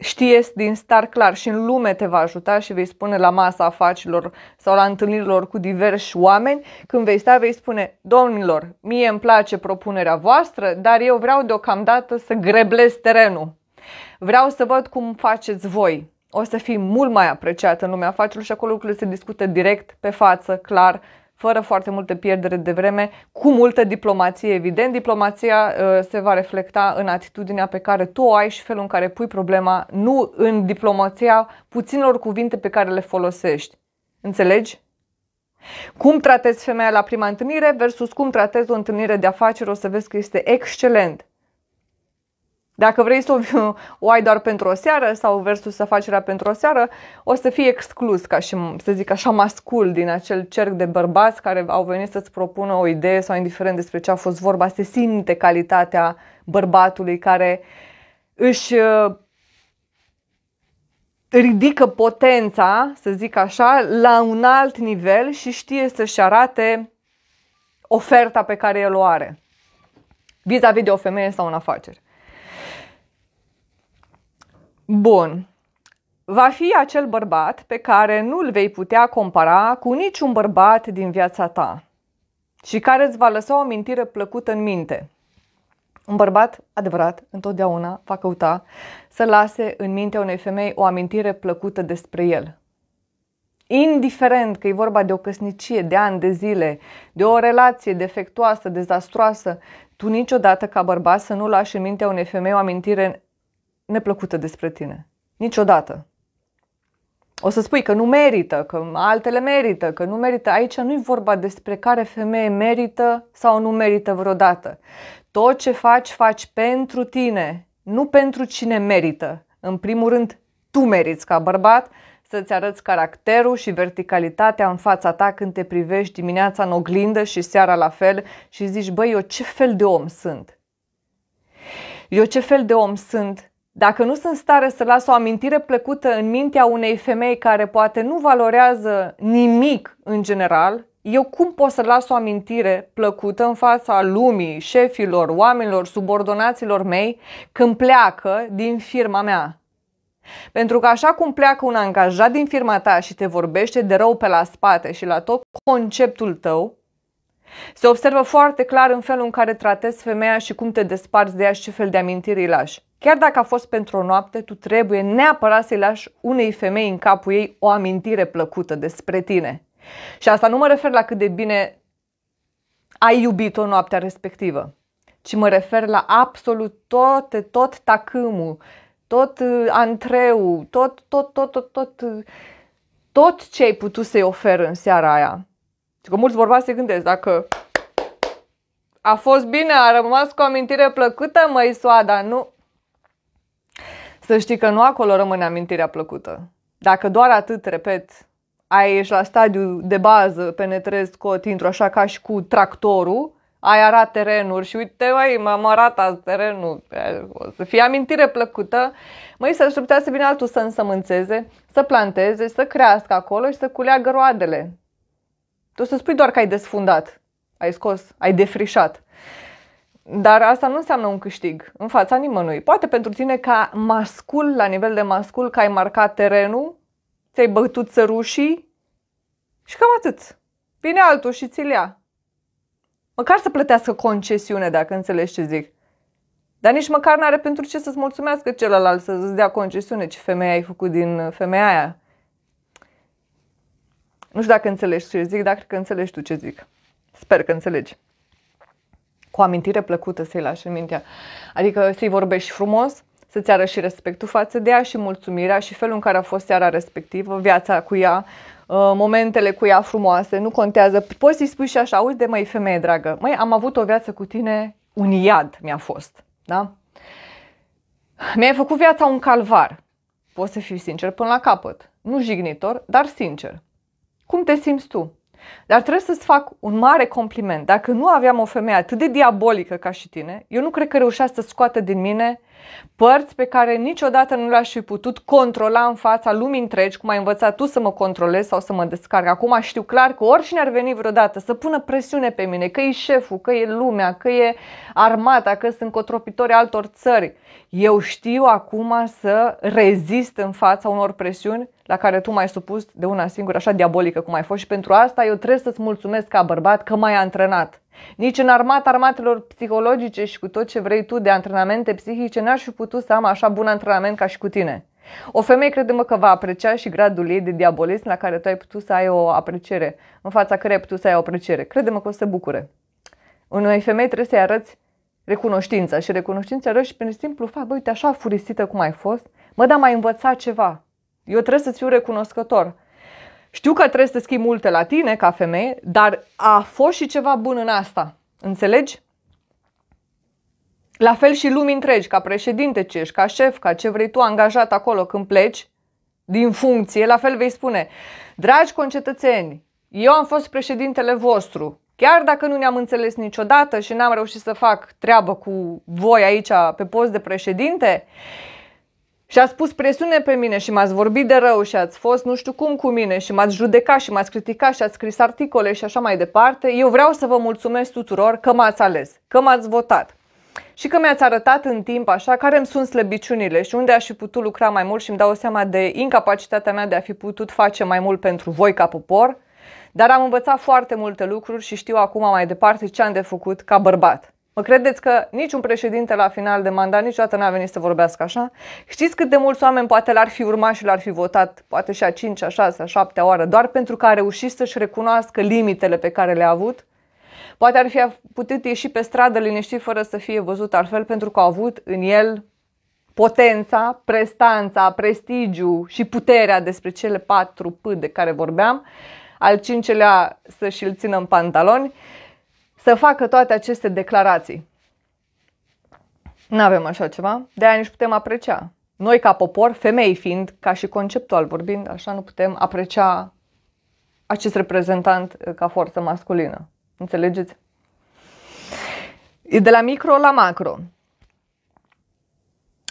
știe din star clar și în lume te va ajuta și vei spune la masa afacerilor sau la întâlnirilor cu diversi oameni, când vei sta vei spune, domnilor, mie îmi place propunerea voastră, dar eu vreau deocamdată să greblez terenul. Vreau să văd cum faceți voi. O să fii mult mai apreciat în lumea afacerilor și acolo lucrurile se discută direct, pe față, clar, fără foarte multă pierdere de vreme, cu multă diplomație, evident. Diplomația uh, se va reflecta în atitudinea pe care tu o ai și felul în care pui problema, nu în diplomația puținilor cuvinte pe care le folosești. Înțelegi? Cum tratezi femeia la prima întâlnire versus cum tratezi o întâlnire de afaceri, o să vezi că este excelent. Dacă vrei să o, o ai doar pentru o seară sau versus să faci afacerea pentru o seară, o să fii exclus, ca și, să zic așa, mascul din acel cerc de bărbați care au venit să-ți propună o idee sau indiferent despre ce a fost vorba, se simte calitatea bărbatului care își uh, ridică potența, să zic așa, la un alt nivel și știe să-și arate oferta pe care el o are vis-a-vis de o femeie sau un afaceri. Bun. Va fi acel bărbat pe care nu-l vei putea compara cu niciun bărbat din viața ta și care îți va lăsa o amintire plăcută în minte. Un bărbat adevărat întotdeauna va căuta să lase în mintea unei femei o amintire plăcută despre el. Indiferent că e vorba de o căsnicie de ani, de zile, de o relație defectuoasă, dezastroasă, tu niciodată ca bărbat să nu lași în mintea unei femei o amintire neplăcută despre tine. Niciodată. O să spui că nu merită, că altele merită, că nu merită. Aici nu e vorba despre care femeie merită sau nu merită vreodată. Tot ce faci, faci pentru tine, nu pentru cine merită. În primul rând, tu meriți ca bărbat să-ți arăți caracterul și verticalitatea în fața ta când te privești dimineața în oglindă și seara la fel și zici, băi, eu ce fel de om sunt? Eu ce fel de om sunt dacă nu sunt stare să las o amintire plăcută în mintea unei femei care poate nu valorează nimic în general, eu cum pot să las o amintire plăcută în fața lumii, șefilor, oamenilor, subordonaților mei când pleacă din firma mea? Pentru că așa cum pleacă un angajat din firma ta și te vorbește de rău pe la spate și la tot conceptul tău, se observă foarte clar în felul în care tratezi femeia și cum te desparți de ea și ce fel de amintiri îi lași. Chiar dacă a fost pentru o noapte, tu trebuie neapărat să-i lași unei femei în capul ei o amintire plăcută despre tine. Și asta nu mă refer la cât de bine ai iubit-o noaptea respectivă, ci mă refer la absolut tot, tot tacâmul, tot uh, antreul, tot, tot, tot, tot, tot, tot ce ai putut să-i oferi în seara aia. că mulți bărbați se gândesc dacă a fost bine, a rămas cu o amintire plăcută, măi, Soada, nu? Să știi că nu acolo rămâne amintirea plăcută. Dacă doar atât, repet, ai ești la stadiu de bază, penetrezi, scot, intru așa ca și cu tractorul, ai arat terenuri și uite, mai m-am arat azi terenul, o să fie amintire plăcută, măi, să putea să vină altul să însămânțeze, să planteze, să crească acolo și să culeagă roadele. Tu să spui doar că ai desfundat, ai scos, ai defrișat. Dar asta nu înseamnă un câștig în fața nimănui. Poate pentru tine ca mascul, la nivel de mascul, că ai marcat terenul, ți-ai bătut sărușii și cam atât. Vine altul și ți-l ia. Măcar să plătească concesiune, dacă înțelegi ce zic. Dar nici măcar n-are pentru ce să-ți mulțumească celălalt să-ți dea concesiune ce femeia ai făcut din femeia aia. Nu știu dacă înțelegi ce zic, dar cred că înțelegi tu ce zic. Sper că înțelegi o amintire plăcută să-i lași în mintea. Adică să-i vorbești frumos, să-ți arăți și respectul față de ea și mulțumirea și felul în care a fost seara respectivă, viața cu ea, uh, momentele cu ea frumoase, nu contează. Poți să-i spui și așa, auzi de măi, femeie dragă, măi, am avut o viață cu tine, un iad mi-a fost, da? Mi-ai făcut viața un calvar. Poți să fii sincer până la capăt. Nu jignitor, dar sincer. Cum te simți tu? Dar trebuie să-ți fac un mare compliment. Dacă nu aveam o femeie atât de diabolică ca și tine, eu nu cred că reușea să scoată din mine Părți pe care niciodată nu le-aș fi putut controla în fața lumii întregi, cum ai învățat tu să mă controlezi sau să mă descarc. Acum știu clar că oricine ar veni vreodată să pună presiune pe mine, că e șeful, că e lumea, că e armata, că sunt cotropitori altor țări. Eu știu acum să rezist în fața unor presiuni la care tu m-ai supus de una singură, așa diabolică cum ai fost și pentru asta eu trebuie să-ți mulțumesc ca bărbat că m-ai antrenat. Nici în armat armatelor psihologice și cu tot ce vrei tu de antrenamente psihice n-aș fi putut să am așa bun antrenament ca și cu tine. O femeie crede că va aprecia și gradul ei de diabolism la care tu ai putut să ai o apreciere, în fața care ai putut să ai o apreciere. crede că o să se bucure. Unei femei trebuie să-i arăți recunoștința și recunoștința arăți și prin simplu fapt, bă, uite așa furisită cum ai fost, mă, dar mai învățat ceva. Eu trebuie să-ți fiu recunoscător. Știu că trebuie să schimbi multe la tine ca femeie, dar a fost și ceva bun în asta. Înțelegi? La fel și lumii întregi, ca președinte ce ești, ca șef, ca ce vrei tu angajat acolo când pleci din funcție, la fel vei spune, dragi concetățeni, eu am fost președintele vostru, chiar dacă nu ne-am înțeles niciodată și n-am reușit să fac treabă cu voi aici pe post de președinte, și ați pus presiune pe mine și m-ați vorbit de rău și ați fost nu știu cum cu mine și m-ați judecat și m-ați criticat și ați scris articole și așa mai departe, eu vreau să vă mulțumesc tuturor că m-ați ales, că m-ați votat și că mi-ați arătat în timp așa care îmi sunt slăbiciunile și unde aș fi putut lucra mai mult și îmi dau seama de incapacitatea mea de a fi putut face mai mult pentru voi ca popor, dar am învățat foarte multe lucruri și știu acum mai departe ce am de făcut ca bărbat. Mă credeți că niciun președinte la final de mandat niciodată n-a venit să vorbească așa? Știți cât de mulți oameni poate l-ar fi urmat și l-ar fi votat, poate și a 5, a 6, a 7 oară, doar pentru că a reușit să-și recunoască limitele pe care le-a avut? Poate ar fi putut ieși pe stradă liniștit fără să fie văzut altfel pentru că a avut în el potența, prestanța, prestigiu și puterea despre cele patru P de care vorbeam, al cincelea să și-l țină în pantaloni să facă toate aceste declarații. Nu avem așa ceva, de aia nici putem aprecia. Noi ca popor, femei fiind, ca și conceptual vorbind, așa nu putem aprecia acest reprezentant eh, ca forță masculină. Înțelegeți? De la micro la macro.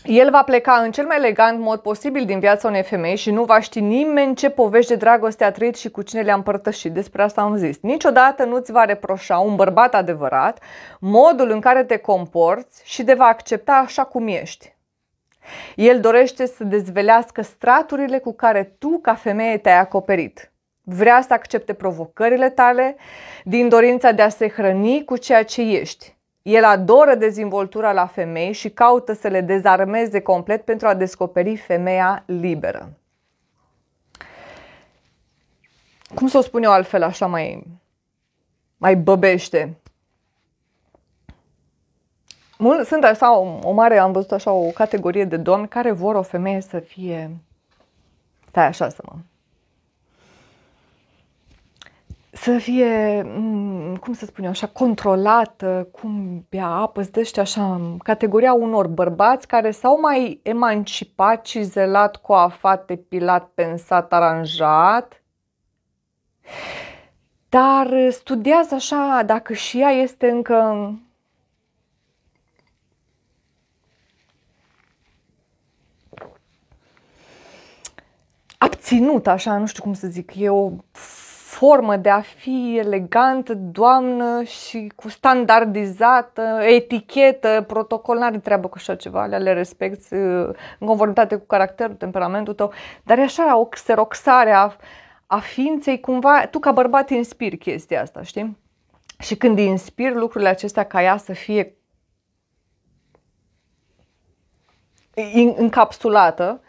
El va pleca în cel mai elegant mod posibil din viața unei femei și nu va ști nimeni ce povești de dragoste a trăit și cu cine le-a împărtășit. Despre asta am zis. Niciodată nu ți va reproșa un bărbat adevărat modul în care te comporți și te va accepta așa cum ești. El dorește să dezvelească straturile cu care tu, ca femeie, te-ai acoperit. Vrea să accepte provocările tale din dorința de a se hrăni cu ceea ce ești el adoră dezvoltura la femei și caută să le dezarmeze complet pentru a descoperi femeia liberă. Cum să o spun eu altfel, așa mai, mai băbește? Mul, sunt așa o, o mare, am văzut așa o categorie de domni care vor o femeie să fie... Stai așa să mă să fie, mm, cum să spun eu, așa controlată, cum bea apă, zdește așa, categoria unor bărbați care s-au mai emancipat, cizelat, coafat, epilat, pensat, aranjat, dar studiază așa dacă și ea este încă abținută, așa, nu știu cum să zic, e o formă de a fi elegantă, doamnă și cu standardizată, etichetă, protocol, n-are treabă cu așa ceva, alea le respecti uh, în conformitate cu caracterul, temperamentul tău, dar e așa o xeroxare a, a ființei, cumva, tu ca bărbat inspiri chestia asta, știi? Și când inspir lucrurile acestea ca ea să fie încapsulată,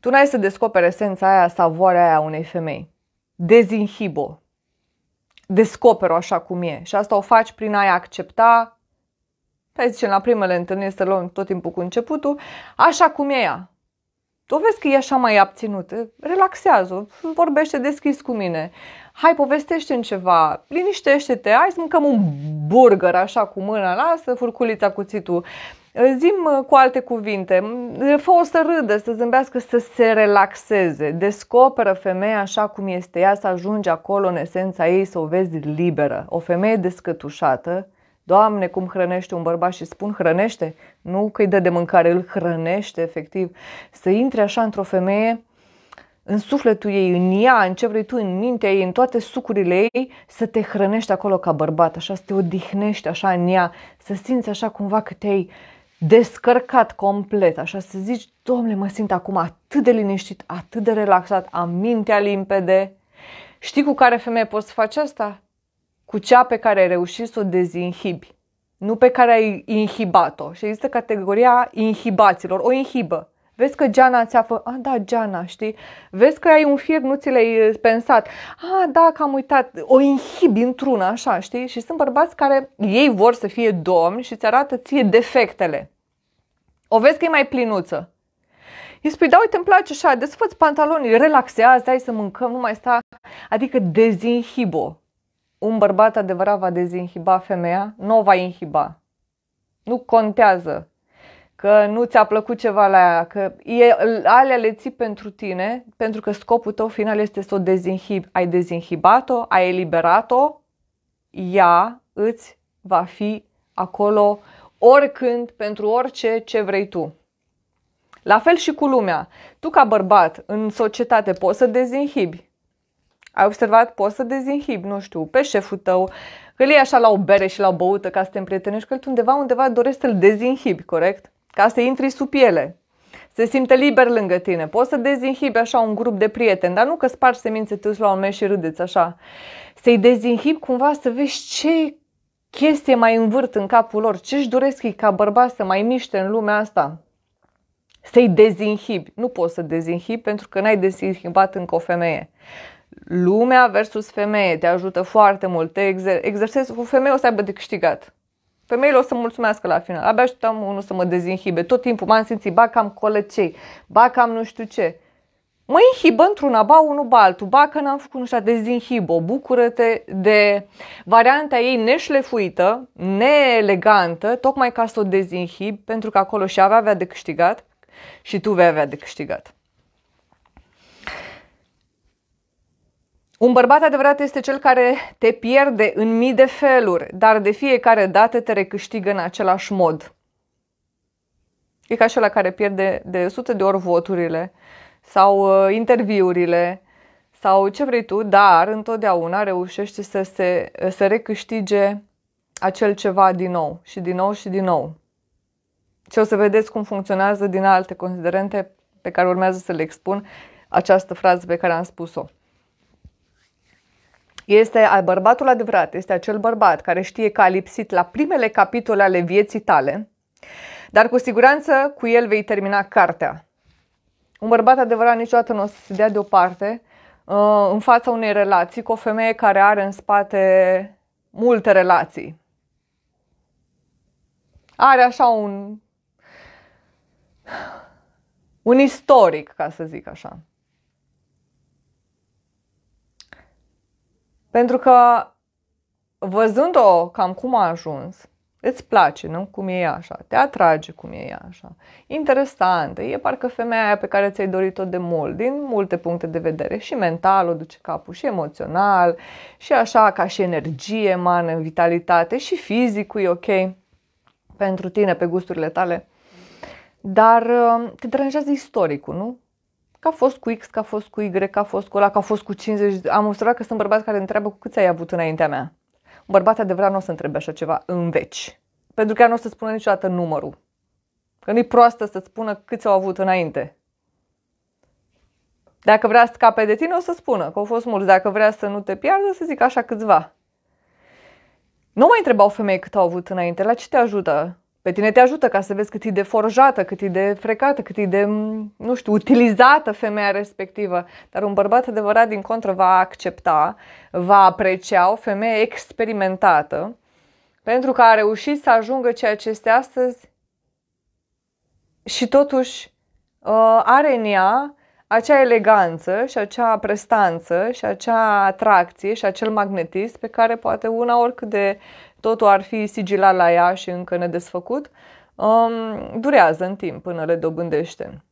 tu n-ai să descoperi esența aia, savoarea aia unei femei dezinhibo, descoperă așa cum e și asta o faci prin a-i accepta, hai zicem, la primele întâlniri să luăm tot timpul cu începutul, așa cum e ea. O vezi că e așa mai abținută, relaxează vorbește deschis cu mine. Hai, povestește în ceva, liniștește-te, hai să mâncăm un burger așa cu mâna, lasă furculița cuțitul Zim uh, cu alte cuvinte, fă-o să râdă, să zâmbească, să se relaxeze. Descoperă femeia așa cum este ea, să ajungi acolo în esența ei, să o vezi liberă. O femeie descătușată, Doamne, cum hrănește un bărbat și spun hrănește, nu că îi dă de mâncare, îl hrănește efectiv. Să intre așa într-o femeie, în sufletul ei, în ea, în ce vrei tu, în mintea ei, în toate sucurile ei, să te hrănești acolo ca bărbat, așa, să te odihnești așa în ea, să simți așa cumva că te-ai descărcat complet, așa să zici, domnule, mă simt acum atât de liniștit, atât de relaxat, am mintea limpede. Știi cu care femeie poți să faci asta? Cu cea pe care ai reușit să o dezinhibi, nu pe care ai inhibat-o. Și există categoria inhibaților, o inhibă. Vezi că Geana ți-a făcut... Ah, da, Geana, știi? Vezi că ai un fir, nu ți l-ai eh, pensat. Ah, da, că am uitat. O inhibi într-una, așa, știi? Și sunt bărbați care ei vor să fie domni și ți arată ție defectele. O vezi că e mai plinuță. Îi spui, da, uite, îmi place așa, desfăți pantalonii, relaxează, dai să mâncăm, nu mai sta. Adică dezinhibo. Un bărbat adevărat va dezinhiba femeia, nu o va inhiba. Nu contează că nu ți-a plăcut ceva la ea, că e, alea le ții pentru tine, pentru că scopul tău final este să o dezinhibi. Ai dezinhibat-o, ai eliberat-o, ea îți va fi acolo oricând, pentru orice ce vrei tu. La fel și cu lumea. Tu ca bărbat în societate poți să dezinhibi. Ai observat, poți să dezinhibi, nu știu, pe șeful tău, îl iei așa la o bere și la o băută ca să te împrietenești că tu undeva, undeva dorești să-l dezinhibi, corect? ca să intri sub piele. Se simte liber lângă tine. Poți să dezinhibi așa un grup de prieteni, dar nu că spargi semințe, te la un și râdeți așa. Să-i dezinhibi cumva să vezi ce chestie mai învârt în capul lor, ce-și doresc ei ca bărbați să mai miște în lumea asta. Să-i dezinhibi. Nu poți să dezinhibi pentru că n-ai dezinhibat încă o femeie lumea versus femeie te ajută foarte mult, te exer- exersezi, cu femeie o să aibă de câștigat. Femeile o să mulțumească la final. Abia așteptam unul să mă dezinhibe. Tot timpul m-am simțit, ba cam colăcei, ba cam nu știu ce. Mă inhibă într-una, ba unul, ba altul, ba că n-am făcut nu știu, dezinhibă, bucură-te de varianta ei neșlefuită, neelegantă, tocmai ca să o dezinhibi, pentru că acolo și avea, avea de câștigat și tu vei avea de câștigat. Un bărbat adevărat este cel care te pierde în mii de feluri, dar de fiecare dată te recâștigă în același mod. E ca acela care pierde de sute de ori voturile sau uh, interviurile sau ce vrei tu, dar întotdeauna reușește să se să recâștige acel ceva din nou și din nou și din nou. Și o să vedeți cum funcționează din alte considerente pe care urmează să le expun această frază pe care am spus-o. Este bărbatul adevărat, este acel bărbat care știe că a lipsit la primele capitole ale vieții tale, dar cu siguranță cu el vei termina cartea. Un bărbat adevărat niciodată nu o să se dea deoparte uh, în fața unei relații cu o femeie care are în spate multe relații. Are așa un un istoric, ca să zic așa. Pentru că văzând-o cam cum a ajuns, îți place, nu? Cum e ea așa, te atrage cum e ea așa. Interesantă, e parcă femeia aia pe care ți-ai dorit-o de mult, din multe puncte de vedere. Și mental o duce capul, și emoțional, și așa, ca și energie emană, vitalitate, și fizicul e ok pentru tine, pe gusturile tale. Dar ă, te deranjează istoricul, nu? că a fost cu X, că a fost cu Y, că a fost cu ăla, că a fost cu 50. Am observat că sunt bărbați care întreabă cu câți ai avut înaintea mea. Un bărbat adevărat nu o să întrebe așa ceva în veci. Pentru că nu o să spună niciodată numărul. Că nu-i proastă să spună câți au avut înainte. Dacă vrea să scape de tine, o să spună că au fost mulți. Dacă vrea să nu te piardă, să zic așa câțiva. Nu mai întrebau femei cât au avut înainte. La ce te ajută? Pe tine te ajută ca să vezi cât e de forjată, cât e de frecată, cât e de, nu știu, utilizată femeia respectivă. Dar un bărbat adevărat, din contră, va accepta, va aprecia o femeie experimentată pentru că a reușit să ajungă ceea ce este astăzi și totuși ă, are în ea acea eleganță și acea prestanță și acea atracție și acel magnetism pe care poate una oricât de totul ar fi sigilat la ea și încă nedesfăcut, um, durează în timp până le dobândește.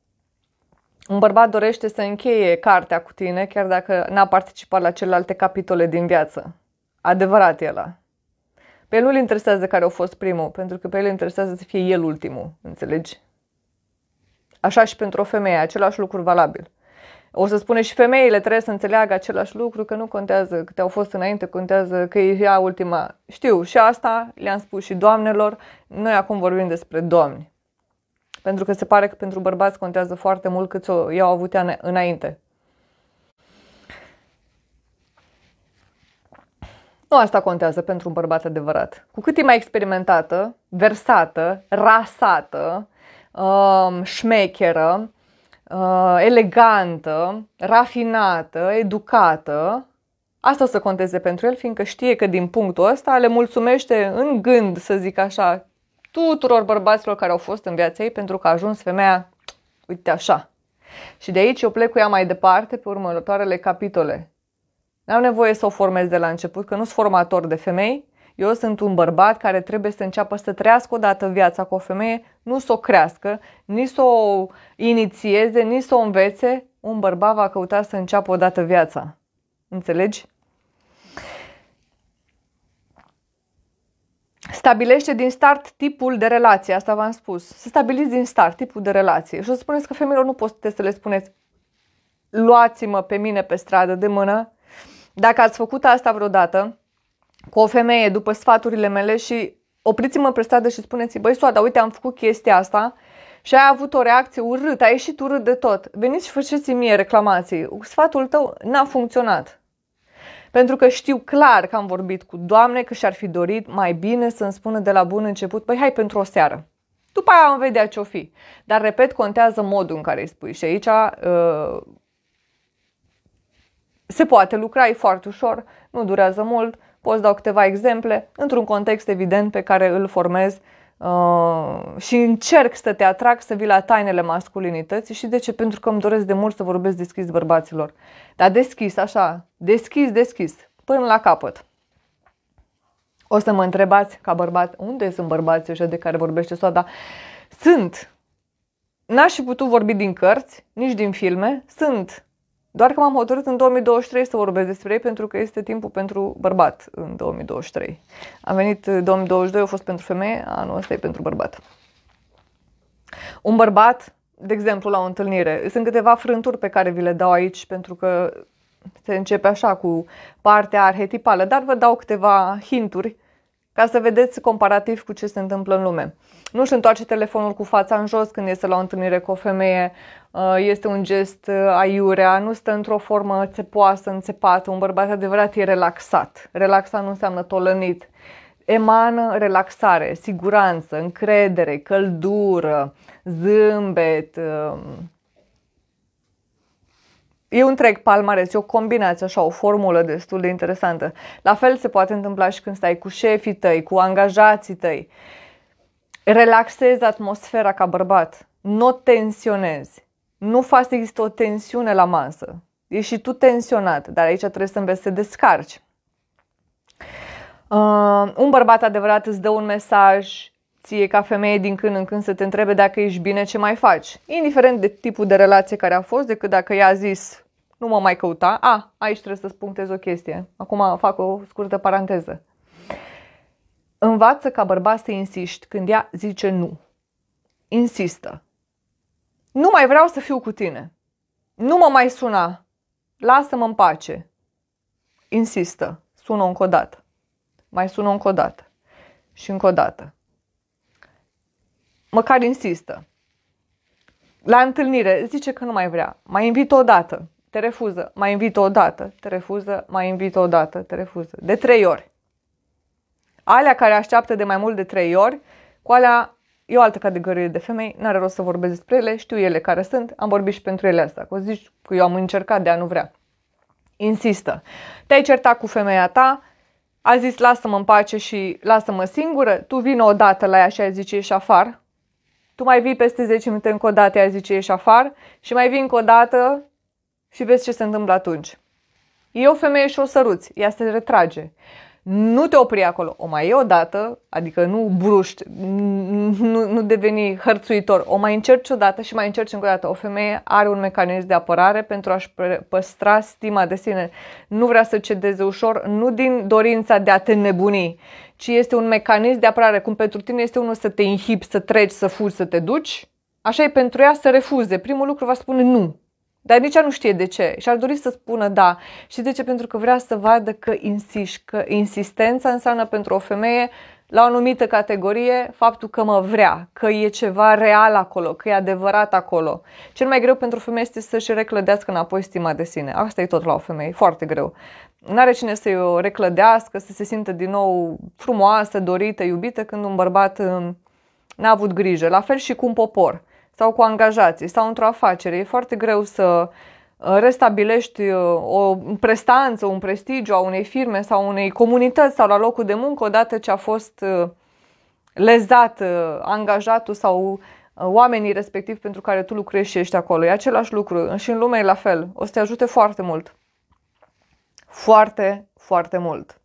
Un bărbat dorește să încheie cartea cu tine, chiar dacă n-a participat la celelalte capitole din viață. Adevărat e la. Pe el nu-l interesează care a fost primul, pentru că pe el interesează să fie el ultimul, înțelegi? Așa și pentru o femeie, același lucru valabil. O să spună și femeile trebuie să înțeleagă același lucru, că nu contează câte au fost înainte, contează că e ea ultima. Știu, și asta le-am spus și doamnelor. Noi acum vorbim despre domni. Pentru că se pare că pentru bărbați contează foarte mult cât o i-au avut ea înainte. Nu asta contează pentru un bărbat adevărat. Cu cât e mai experimentată, versată, rasată, um, șmecheră, uh, elegantă, rafinată, educată, asta să conteze pentru el, fiindcă știe că din punctul ăsta le mulțumește în gând, să zic așa, tuturor bărbaților care au fost în viața ei pentru că a ajuns femeia, uite așa. Și de aici eu plec cu ea mai departe pe următoarele capitole. N-am nevoie să o formez de la început, că nu sunt formator de femei, eu sunt un bărbat care trebuie să înceapă să trăiască o dată viața cu o femeie, nu să o crească, nici să o inițieze, nici să o învețe. Un bărbat va căuta să înceapă o dată viața. Înțelegi? Stabilește din start tipul de relație, asta v-am spus. Să stabiliți din start tipul de relație. Și o să spuneți că femeilor nu poți să le spuneți luați-mă pe mine pe stradă de mână. Dacă ați făcut asta vreodată, cu o femeie după sfaturile mele și opriți-mă pe stradă și spuneți-i, băi, soada, uite, am făcut chestia asta și ai avut o reacție urâtă, ai ieșit urât de tot. Veniți și faceți mie reclamații. Sfatul tău n-a funcționat. Pentru că știu clar că am vorbit cu doamne că și-ar fi dorit mai bine să-mi spună de la bun început, Băi hai pentru o seară. După aia am vedea ce-o fi. Dar, repet, contează modul în care îi spui. Și aici uh, se poate lucra, e foarte ușor, nu durează mult, Poți dau câteva exemple într-un context evident pe care îl formez uh, și încerc să te atrag să vii la tainele masculinității și de ce? Pentru că îmi doresc de mult să vorbesc deschis bărbaților. Dar deschis, așa, deschis, deschis, până la capăt. O să mă întrebați ca bărbat, unde sunt bărbații ăștia de care vorbește Soada? Sunt. N-aș fi putut vorbi din cărți, nici din filme. Sunt doar că m-am hotărât în 2023 să vorbesc despre ei pentru că este timpul pentru bărbat în 2023. Am venit 2022, eh, a fost pentru femeie, anul ăsta e pentru bărbat. Un bărbat, de exemplu, la o întâlnire, sunt câteva frânturi pe care vi le dau aici pentru că se începe așa cu partea arhetipală, dar vă dau câteva hinturi ca să vedeți comparativ cu ce se întâmplă în lume. Nu își întoarce telefonul cu fața în jos când este la o întâlnire cu o femeie, uh, este un gest uh, aiurea, nu stă într-o formă țepoasă, înțepată, un bărbat adevărat e relaxat. Relaxat nu înseamnă tolănit. Emană relaxare, siguranță, încredere, căldură, zâmbet, uh, e un trec palmares, e o combinație, așa, o formulă destul de interesantă. La fel se poate întâmpla și când stai cu șefii tăi, cu angajații tăi. Relaxezi atmosfera ca bărbat, nu tensionezi, nu faci să există o tensiune la masă. Ești și tu tensionat, dar aici trebuie să înveți să descarci. Uh, un bărbat adevărat îți dă un mesaj ție ca femeie din când în când să te întrebe dacă ești bine, ce mai faci. Indiferent de tipul de relație care a fost, decât dacă ea a zis nu mă mai căuta, a, aici trebuie să-ți punctez o chestie. Acum fac o scurtă paranteză. Învață ca bărbat să insiști când ea zice nu. Insistă. Nu mai vreau să fiu cu tine. Nu mă mai suna. Lasă-mă în pace. Insistă. Sună încă o dată. Mai sună încă o dată. Și încă o dată măcar insistă. La întâlnire zice că nu mai vrea, mai invit o dată, te refuză, mai invit o dată, te refuză, mai invit o dată, te refuză. De trei ori. Alea care așteaptă de mai mult de trei ori, cu alea e o altă categorie de femei, n-are rost să vorbesc despre ele, știu ele care sunt, am vorbit și pentru ele asta. Că zici că eu am încercat de a nu vrea. Insistă. Te-ai certat cu femeia ta, a zis lasă-mă în pace și lasă-mă singură, tu vină odată la ea și ai zice ești afară, tu mai vii peste 10 minute încă o dată, ea zice ieși afară și mai vii încă o dată și vezi ce se întâmplă atunci. E o femeie și o săruți, ea se retrage nu te opri acolo, o mai e o dată, adică nu bruști, nu, nu deveni hărțuitor, o mai încerci o dată și mai încerci încă o dată. O femeie are un mecanism de apărare pentru a-și păstra stima de sine. Nu vrea să cedeze ușor, nu din dorința de a te nebuni, ci este un mecanism de apărare, cum pentru tine este unul să te inhibi, să treci, să fugi, să te duci, așa e pentru ea să refuze. Primul lucru va spune nu, dar nici ea nu știe de ce și ar dori să spună da. Și de ce? Pentru că vrea să vadă că insiști, că insistența înseamnă pentru o femeie la o anumită categorie faptul că mă vrea, că e ceva real acolo, că e adevărat acolo. Cel mai greu pentru femeie este să-și reclădească înapoi stima de sine. Asta e tot la o femeie, foarte greu. N-are cine să-i o reclădească, să se simtă din nou frumoasă, dorită, iubită, când un bărbat um, n-a avut grijă. La fel și cu un popor sau cu angajații sau într-o afacere. E foarte greu să uh, restabilești uh, o prestanță, un prestigiu a unei firme sau unei comunități sau la locul de muncă odată ce a fost uh, lezat angajatul sau oamenii respectiv pentru care tu lucrezi și ești acolo. E același lucru și în lume e la fel. O să te ajute foarte mult. Foarte, foarte mult.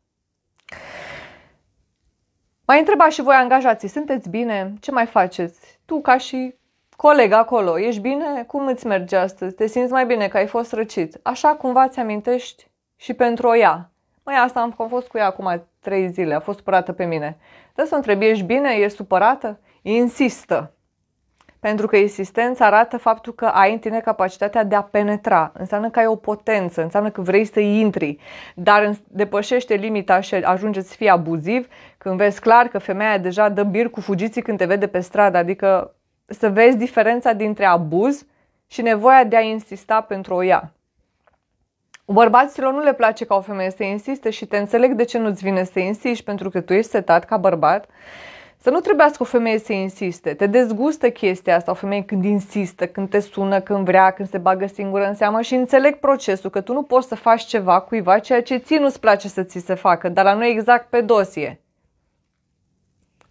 Mai întreba și voi angajații, sunteți bine? Ce mai faceți? Tu ca și Coleg acolo, ești bine? Cum îți merge astăzi? Te simți mai bine că ai fost răcit? Așa cumva ți amintești și pentru o ea. Măi, asta am, fost cu ea acum trei zile, a fost supărată pe mine. Dă da, să o întrebi, ești bine? Ești supărată? Insistă. Pentru că insistența arată faptul că ai în tine capacitatea de a penetra. Înseamnă că ai o potență, înseamnă că vrei să intri, dar depășește limita și ajunge să fii abuziv când vezi clar că femeia deja dă bir cu fugiții când te vede pe stradă, adică să vezi diferența dintre abuz și nevoia de a insista pentru o ea. Bărbaților nu le place ca o femeie să insiste și te înțeleg de ce nu-ți vine să insisti, pentru că tu ești setat ca bărbat să nu trebuiască o femeie să insiste. Te dezgustă chestia asta, o femeie când insistă, când te sună, când vrea, când se bagă singură în seamă și înțeleg procesul, că tu nu poți să faci ceva cuiva ceea ce ție nu-ți place să ți se facă, dar la noi exact pe dosie.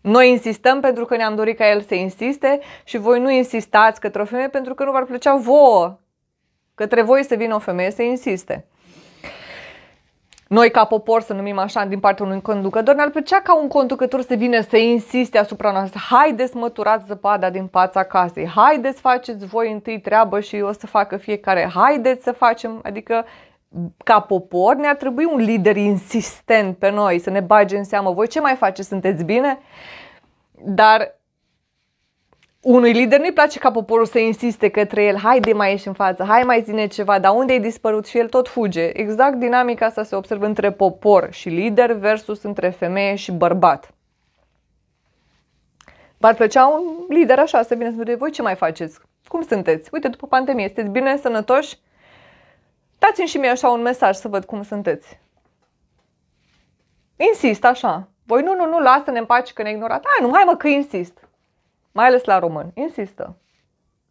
Noi insistăm pentru că ne-am dorit ca el să insiste și voi nu insistați către o femeie pentru că nu v-ar plăcea vouă către voi să vină o femeie să insiste. Noi ca popor să numim așa din partea unui conducător, ne-ar plăcea ca un conducător să vină să insiste asupra noastră. Haideți măturați zăpada din fața casei, haideți faceți voi întâi treabă și eu o să facă fiecare, haideți să facem, adică ca popor, ne-ar trebui un lider insistent pe noi să ne bage în seamă, voi ce mai faceți, sunteți bine? Dar unui lider nu-i place ca poporul să insiste către el, haide mai ieși în față, hai mai zine ceva, dar unde ai dispărut și el tot fuge. Exact dinamica asta se observă între popor și lider versus între femeie și bărbat. V-ar plăcea un lider așa să vină să voi ce mai faceți? Cum sunteți? Uite, după pandemie, sunteți bine, sănătoși? Dați-mi și mie așa un mesaj să văd cum sunteți. Insist așa. Voi nu, nu, nu, lasă-ne în pace că ne-ai ignorat. Hai, nu, hai mă că insist. Mai ales la român. Insistă.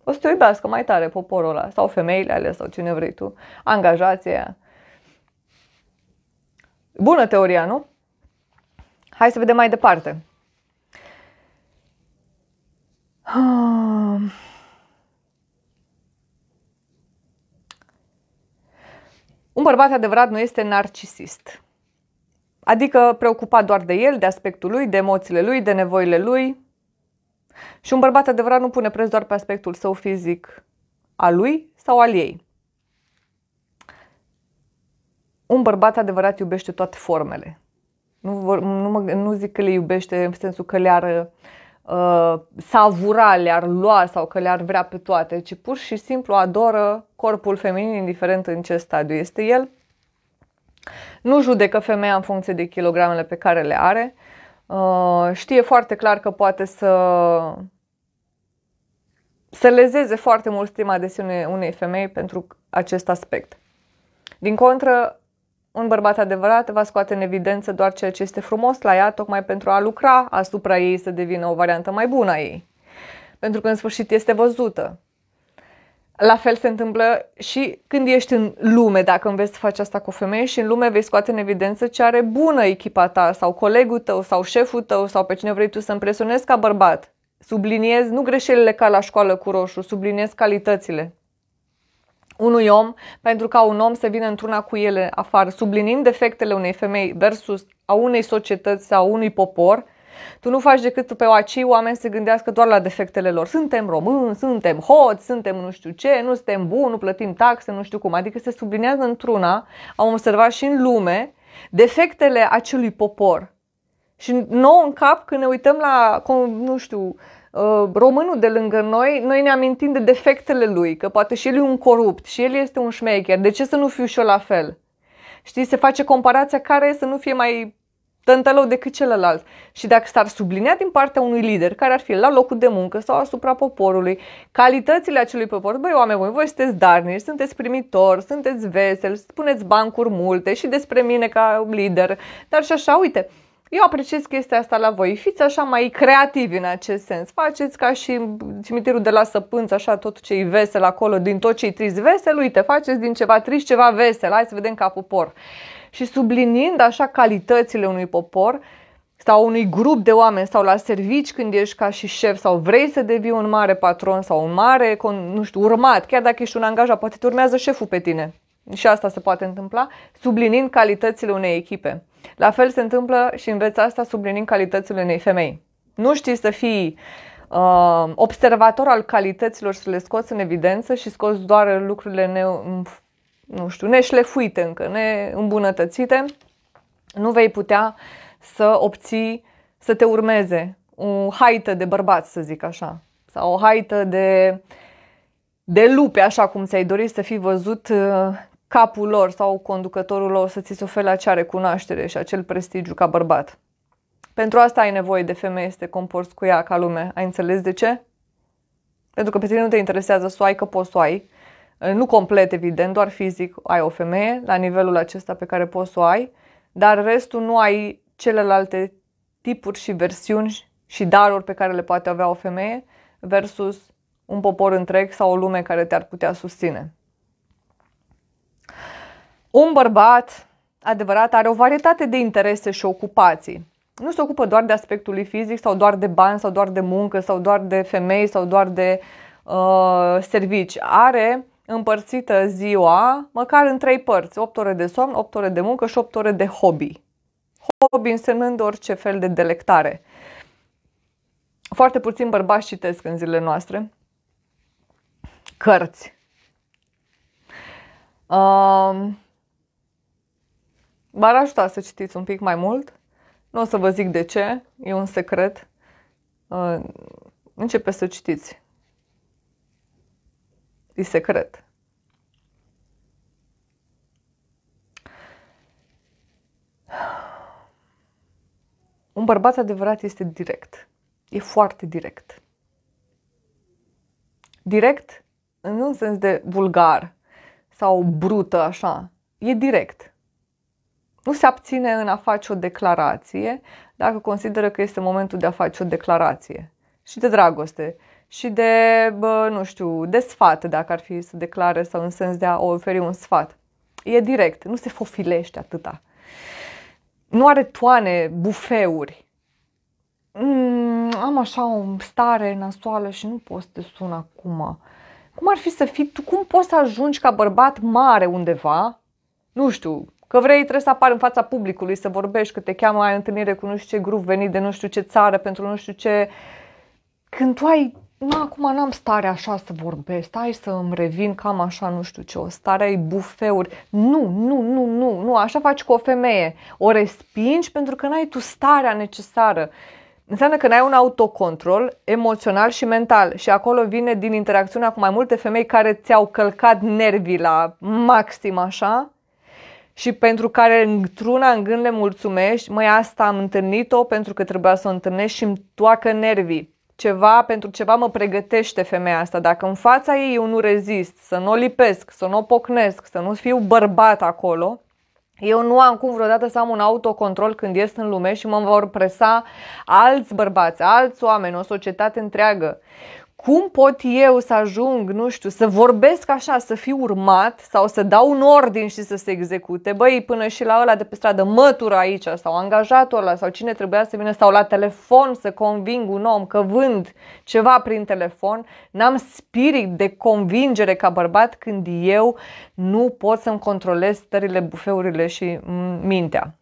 O să te iubească mai tare poporul ăla sau femeile alea sau cine vrei tu. Angajația Bună teoria, nu? Hai să vedem mai departe. Hmm. Un bărbat adevărat nu este narcisist. Adică preocupat doar de el, de aspectul lui, de emoțiile lui, de nevoile lui. Și un bărbat adevărat nu pune preț doar pe aspectul său fizic al lui sau al ei. Un bărbat adevărat iubește toate formele. Nu, vor, nu, mă, nu zic că le iubește în sensul că le ară uh, Uh, savura, le-ar lua sau că le-ar vrea pe toate, ci pur și simplu adoră corpul feminin, indiferent în ce stadiu este el. Nu judecă femeia în funcție de kilogramele pe care le are. Uh, știe foarte clar că poate să să lezeze foarte mult stima de sine unei femei pentru acest aspect. Din contră, un bărbat adevărat va scoate în evidență doar ceea ce este frumos la ea, tocmai pentru a lucra asupra ei să devină o variantă mai bună a ei. Pentru că în sfârșit este văzută. La fel se întâmplă și când ești în lume, dacă înveți să faci asta cu o femeie și în lume vei scoate în evidență ce are bună echipa ta sau colegul tău sau șeful tău sau pe cine vrei tu să impresionezi ca bărbat. Subliniez nu greșelile ca la școală cu roșu, subliniez calitățile unui om pentru ca un om să vină într-una cu ele afară, sublinind defectele unei femei versus a unei societăți sau a unui popor, tu nu faci decât pe acei oameni să gândească doar la defectele lor. Suntem români, suntem hoți, suntem nu știu ce, nu suntem buni, nu plătim taxe, nu știu cum. Adică se sublinează într-una, am observat și în lume, defectele acelui popor. Și nou în cap, când ne uităm la, nu știu, Uh, românul de lângă noi, noi ne amintim de defectele lui, că poate și el e un corupt, și el este un șmecher, de ce să nu fiu și eu la fel? Știi, se face comparația care să nu fie mai tântălău decât celălalt. Și dacă s-ar sublinea din partea unui lider, care ar fi la locul de muncă sau asupra poporului, calitățile acelui popor, băi oameni voi, voi sunteți darnici, sunteți primitori, sunteți veseli, spuneți bancuri multe și despre mine ca lider, dar și așa, uite, eu apreciez chestia asta la voi. Fiți așa mai creativi în acest sens. Faceți ca și cimitirul de la Săpânță, așa tot ce e vesel acolo, din tot ce e trist vesel, uite, faceți din ceva trist ceva vesel. Hai să vedem ca popor. Și sublinind așa calitățile unui popor, sau unui grup de oameni sau la servici când ești ca și șef sau vrei să devii un mare patron sau un mare, nu știu, urmat, chiar dacă ești un angajat, poate te urmează șeful pe tine și asta se poate întâmpla, sublinind calitățile unei echipe. La fel se întâmplă și înveți asta sublinind calitățile unei femei. Nu știi să fii uh, observator al calităților să le scoți în evidență și scoți doar lucrurile ne, nu știu, neșlefuite încă, neîmbunătățite, nu vei putea să obții, să te urmeze o haită de bărbat să zic așa, sau o haită de, de lupe, așa cum ți-ai dorit să fii văzut uh, capul lor sau conducătorul lor să ți ofere acea recunoaștere și acel prestigiu ca bărbat. Pentru asta ai nevoie de femeie să te comporți cu ea ca lume. Ai înțeles de ce? Pentru că pe tine nu te interesează să o ai, că poți să o ai. Nu complet, evident, doar fizic ai o femeie la nivelul acesta pe care poți să o ai, dar restul nu ai celelalte tipuri și versiuni și daruri pe care le poate avea o femeie versus un popor întreg sau o lume care te-ar putea susține. Un bărbat adevărat are o varietate de interese și ocupații. Nu se ocupă doar de aspectul lui fizic sau doar de bani sau doar de muncă sau doar de femei sau doar de uh, servici. Are împărțită ziua măcar în trei părți, 8 ore de somn, 8 ore de muncă și 8 ore de hobby. Hobby însemnând orice fel de delectare. Foarte puțin bărbați citesc în zilele noastre. Cărți. Uh, m ar ajuta să citiți un pic mai mult. Nu o să vă zic de ce, e un secret. Uh, începeți să citiți. E secret. Un bărbat adevărat este direct. E foarte direct. Direct nu în sens de vulgar sau brută, așa. E direct nu se abține în a face o declarație dacă consideră că este momentul de a face o declarație și de dragoste și de, bă, nu știu, de sfat, dacă ar fi să declare sau în sens de a oferi un sfat. E direct, nu se fofilește atâta. Nu are toane, bufeuri. Mm, am așa o stare nasoală și nu pot să te sun acum. Cum ar fi să fii, tu cum poți să ajungi ca bărbat mare undeva, nu știu, Că vrei, trebuie să apari în fața publicului, să vorbești, că te cheamă, ai întâlnire cu nu știu ce grup venit de nu știu ce țară, pentru nu știu ce... Când tu ai nu, acum n-am stare așa să vorbesc, stai să îmi revin cam așa, nu știu ce, o stare ai bufeuri. Nu, nu, nu, nu, nu, așa faci cu o femeie. O respingi pentru că n-ai tu starea necesară. Înseamnă că n-ai un autocontrol emoțional și mental și acolo vine din interacțiunea cu mai multe femei care ți-au călcat nervii la maxim așa și pentru care într-una în gând le mulțumești, măi, asta am întâlnit-o pentru că trebuia să o întâlnesc și îmi toacă nervii. Ceva, pentru ceva mă pregătește femeia asta. Dacă în fața ei eu nu rezist, să nu o lipesc, să nu o pocnesc, să nu fiu bărbat acolo, eu nu am cum vreodată să am un autocontrol când ies în lume și mă vor presa alți bărbați, alți oameni, o societate întreagă cum pot eu să ajung, nu știu, să vorbesc așa, să fiu urmat sau să dau un ordin și să se execute. Băi, până și la ăla de pe stradă, mătură aici sau angajatul ăla sau cine trebuia să vină sau la telefon să conving un om că vând ceva prin telefon. N-am spirit de convingere ca bărbat când eu nu pot să-mi controlez stările, bufeurile și mintea.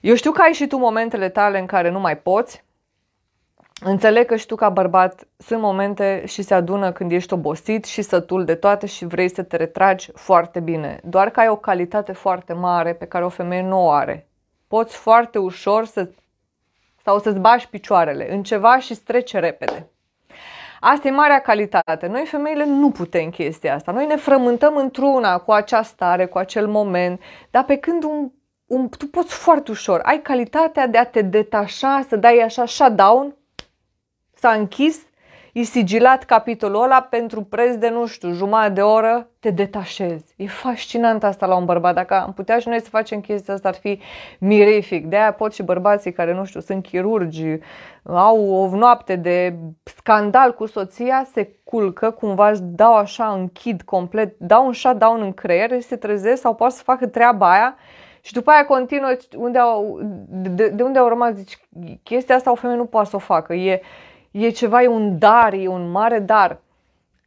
Eu știu că ai și tu momentele tale în care nu mai poți, Înțeleg că și tu ca bărbat sunt momente și se adună când ești obosit și sătul de toate și vrei să te retragi foarte bine. Doar că ai o calitate foarte mare pe care o femeie nu o are. Poți foarte ușor să sau să-ți bași picioarele în ceva și strece repede. Asta e marea calitate. Noi femeile nu putem chestia asta. Noi ne frământăm într-una cu acea stare, cu acel moment, dar pe când un, un, tu poți foarte ușor, ai calitatea de a te detașa, să dai așa shutdown s-a închis, e sigilat capitolul ăla pentru preț de, nu știu, jumătate de oră, te detașezi. E fascinant asta la un bărbat. Dacă am putea și noi să facem chestia asta, ar fi mirific. De-aia pot și bărbații care, nu știu, sunt chirurgi, au o noapte de scandal cu soția, se culcă, cumva își dau așa, închid complet, dau un shutdown în creier și se trezesc sau poate să facă treaba aia și după aia continuă unde au, de, de unde au rămas. Deci chestia asta o femeie nu poate să o facă. E, e ceva, e un dar, e un mare dar.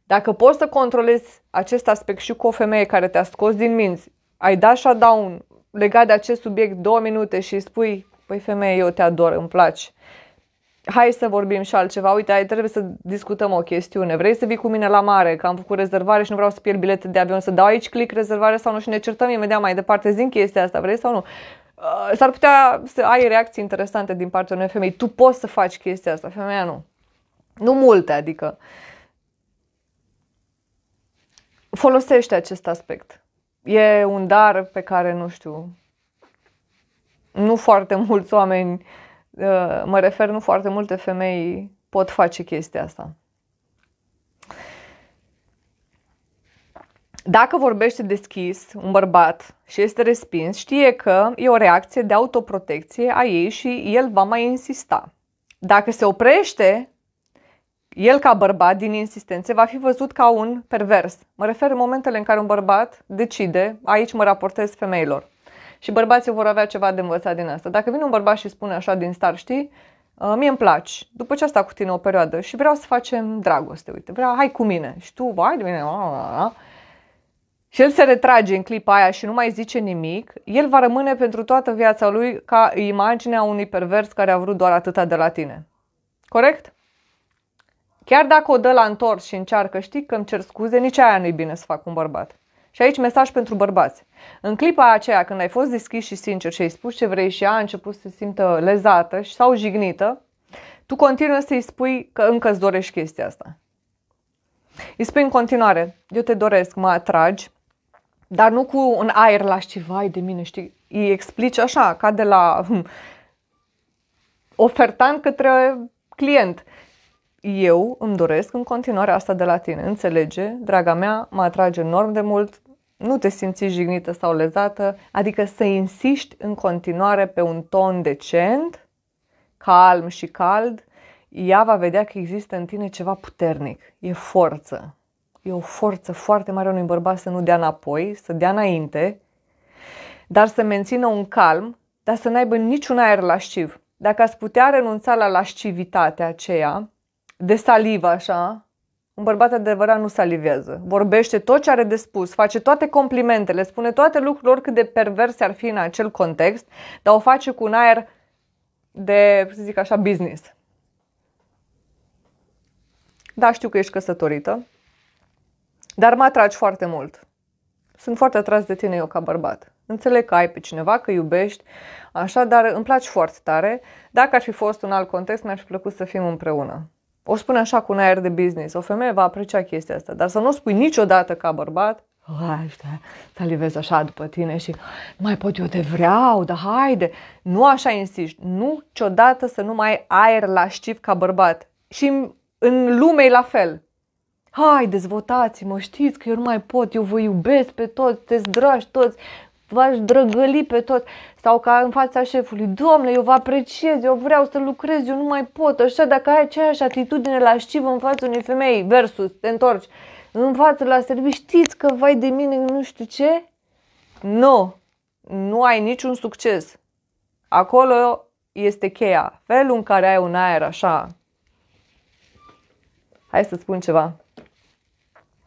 Dacă poți să controlezi acest aspect și cu o femeie care te-a scos din minți, ai dat shutdown legat de acest subiect două minute și spui, păi femeie, eu te ador, îmi place. Hai să vorbim și altceva. Uite, ai, trebuie să discutăm o chestiune. Vrei să vii cu mine la mare, că am făcut rezervare și nu vreau să pierd bilete de avion, să dau aici click rezervare sau nu și ne certăm imediat mai departe. zic chestia asta, vrei sau nu? Uh, s-ar putea să ai reacții interesante din partea unei femei. Tu poți să faci chestia asta, femeia nu. Nu multe, adică. Folosește acest aspect. E un dar pe care, nu știu, nu foarte mulți oameni, uh, mă refer, nu foarte multe femei pot face chestia asta. Dacă vorbește deschis un bărbat și este respins, știe că e o reacție de autoprotecție a ei și el va mai insista. Dacă se oprește el ca bărbat din insistențe va fi văzut ca un pervers. Mă refer în momentele în care un bărbat decide, aici mă raportez femeilor. Și bărbații vor avea ceva de învățat din asta. Dacă vine un bărbat și spune așa din star, știi, uh, mie îmi place, după ce asta cu tine o perioadă și vreau să facem dragoste, uite, vreau, hai cu mine. Și tu, vai de mine, Și el se retrage în clipa aia și nu mai zice nimic, el va rămâne pentru toată viața lui ca imaginea unui pervers care a vrut doar atâta de la tine. Corect? Chiar dacă o dă la întors și încearcă, știi că îmi cer scuze, nici aia nu-i bine să fac un bărbat. Și aici mesaj pentru bărbați. În clipa aceea, când ai fost deschis și sincer și ai spus ce vrei și ea a început să se simtă lezată sau jignită, tu continui să-i spui că încă îți dorești chestia asta. Îi spui în continuare, eu te doresc, mă atragi, dar nu cu un aer la și vai de mine, știi? Îi explici așa, ca de la ofertant către client eu îmi doresc în continuare asta de la tine. Înțelege, draga mea, mă atrage enorm de mult, nu te simți jignită sau lezată, adică să insiști în continuare pe un ton decent, calm și cald, ea va vedea că există în tine ceva puternic, e forță. E o forță foarte mare unui bărbat să nu dea înapoi, să dea înainte, dar să mențină un calm, dar să n-aibă niciun aer lașciv. Dacă ați putea renunța la lașcivitatea aceea, de salivă, așa, un bărbat adevărat nu salivează. Vorbește tot ce are de spus, face toate complimentele, spune toate lucrurile oricât de perverse ar fi în acel context, dar o face cu un aer de, să zic așa, business. Da, știu că ești căsătorită, dar mă atragi foarte mult. Sunt foarte atras de tine eu ca bărbat. Înțeleg că ai pe cineva, că iubești, așa, dar îmi place foarte tare. Dacă ar fi fost un alt context, mi-ar fi plăcut să fim împreună. O spun așa cu un aer de business. O femeie va aprecia chestia asta. Dar să nu spui niciodată ca bărbat, ăștia salivez așa după tine și mai pot eu te vreau, dar haide. Nu așa insiști. Nu ciodată să nu mai ai aer la știf ca bărbat. Și în lume la fel. Hai, dezvotați mă știți că eu nu mai pot, eu vă iubesc pe toți, te dragi toți, v-aș drăgăli pe toți sau ca în fața șefului, domnule, eu vă apreciez, eu vreau să lucrez, eu nu mai pot, așa, dacă ai aceeași atitudine la știv în fața unei femei versus te întorci în față la servici, știți că vai de mine, nu știu ce, nu, nu ai niciun succes. Acolo este cheia, felul în care ai un aer așa. Hai să spun ceva.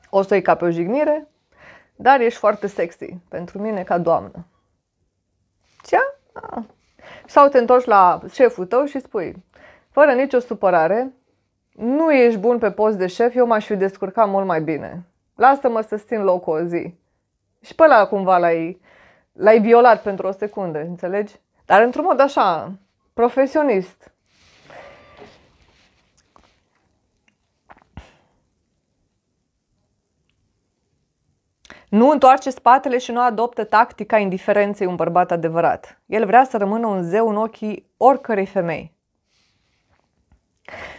O să-i ca pe o jignire, dar ești foarte sexy pentru mine ca doamnă. Ce? Ah. Sau te întorci la șeful tău și spui, fără nicio supărare, nu ești bun pe post de șef, eu m-aș fi descurcat mult mai bine. Lasă-mă să țin locul o zi. Și pe la cumva l-ai, l-ai violat pentru o secundă, înțelegi? Dar într-un mod așa, profesionist. Nu întoarce spatele și nu adoptă tactica indiferenței un bărbat adevărat. El vrea să rămână un zeu în ochii oricărei femei.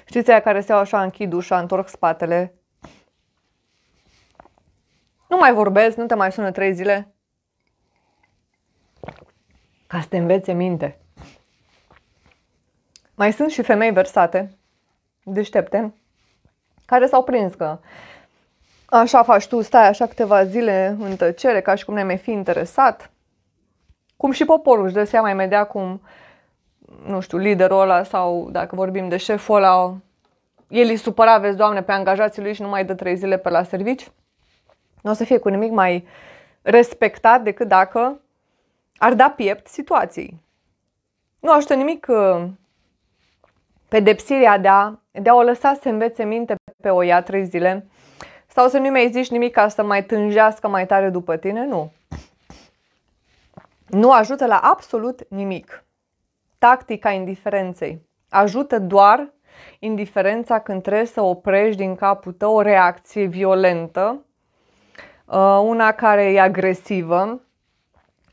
Știți aia care se iau așa, închid ușa, întorc spatele? Nu mai vorbesc, nu te mai sună trei zile. Ca să te învețe minte. Mai sunt și femei versate, deștepte, care s-au prins că Așa faci tu, stai așa câteva zile în tăcere, ca și cum ne mai fi interesat. Cum și poporul își dă seama imediat cum, nu știu, liderul ăla sau dacă vorbim de șeful ăla, el îi supăra, vezi, doamne, pe angajații lui și nu mai dă trei zile pe la servici. Nu o să fie cu nimic mai respectat decât dacă ar da piept situației. Nu ajută nimic uh, pedepsirea de a, de a o lăsa să învețe minte pe o ia trei zile sau să nu mai zici nimic ca să mai tânjească mai tare după tine? Nu. Nu ajută la absolut nimic. Tactica indiferenței. Ajută doar indiferența când trebuie să oprești din capul tău o reacție violentă, uh, una care e agresivă,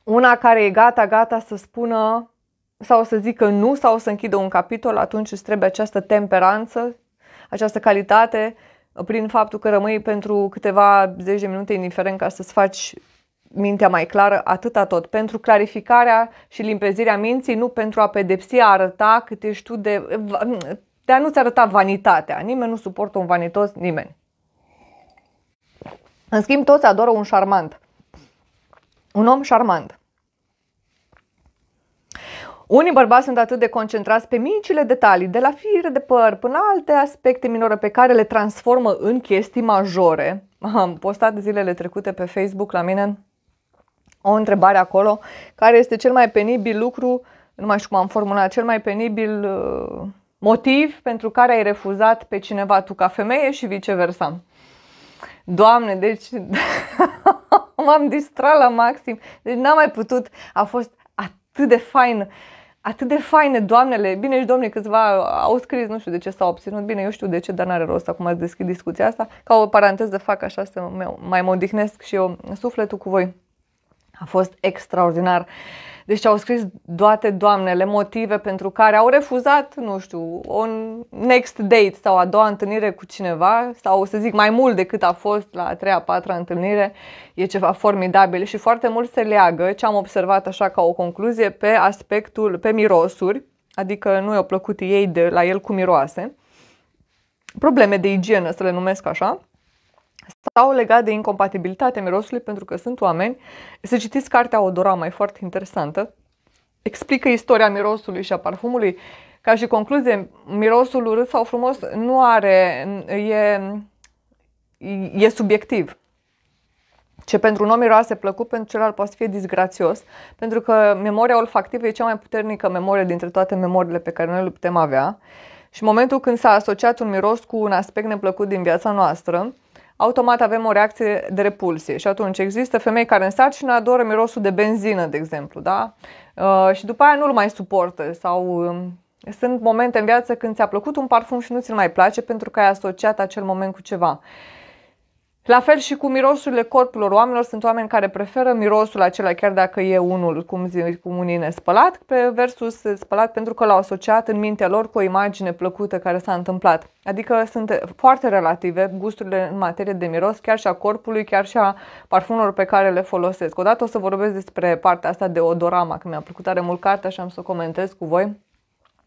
una care e gata, gata să spună sau să zică nu sau să închidă un capitol, atunci îți trebuie această temperanță, această calitate prin faptul că rămâi pentru câteva zeci de minute indiferent ca să-ți faci mintea mai clară, atâta tot, pentru clarificarea și limpezirea minții, nu pentru a pedepsi, a arăta cât ești tu de... de a nu-ți arăta vanitatea. Nimeni nu suportă un vanitos, nimeni. În schimb, toți adoră un șarmant. Un om șarmant. Unii bărbați sunt atât de concentrați pe micile detalii, de la fire de păr până la alte aspecte minore pe care le transformă în chestii majore. Am postat zilele trecute pe Facebook la mine o întrebare acolo, care este cel mai penibil lucru, nu mai știu cum am formulat, cel mai penibil uh, motiv pentru care ai refuzat pe cineva tu ca femeie și viceversa. Doamne, deci m-am distrat la maxim, deci n-am mai putut, a fost atât de fain atât de faine, doamnele, bine și domne, câțiva au scris, nu știu de ce s-au obținut, bine, eu știu de ce, dar n-are rost acum să deschid discuția asta. Ca o paranteză fac așa să mai mă odihnesc și eu sufletul cu voi. A fost extraordinar. Uh, deci au scris toate doamnele motive pentru care au refuzat, nu știu, un next date sau a doua întâlnire cu cineva sau să zic mai mult decât a fost la a treia, a patra întâlnire. E ceva formidabil și foarte mult se leagă ce am observat așa ca o concluzie pe aspectul, pe mirosuri, adică nu i-au plăcut ei de la el cu miroase. Probleme de igienă să le numesc așa sau legat de incompatibilitatea mirosului, pentru că sunt oameni, să citiți cartea Odora mai foarte interesantă, explică istoria mirosului și a parfumului. Ca și concluzie, mirosul urât sau frumos nu are, e, e subiectiv. Ce pentru un om miroase plăcut, pentru celălalt poate fi disgrațios, pentru că memoria olfactivă e cea mai puternică memorie dintre toate memoriile pe care noi le putem avea. Și în momentul când s-a asociat un miros cu un aspect neplăcut din viața noastră, automat avem o reacție de repulsie și atunci există femei care în sarcină adoră mirosul de benzină, de exemplu, da? Uh, și după aia nu-l mai suportă sau um, sunt momente în viață când ți-a plăcut un parfum și nu ți-l mai place pentru că ai asociat acel moment cu ceva. La fel și cu mirosurile corpurilor oamenilor, sunt oameni care preferă mirosul acela chiar dacă e unul, cum, zic, cum unii nespălat, pe versus spălat pentru că l-au asociat în mintea lor cu o imagine plăcută care s-a întâmplat. Adică sunt foarte relative gusturile în materie de miros, chiar și a corpului, chiar și a parfumurilor pe care le folosesc. Odată o să vorbesc despre partea asta de odorama, că mi-a plăcut tare mult cartea și am să o comentez cu voi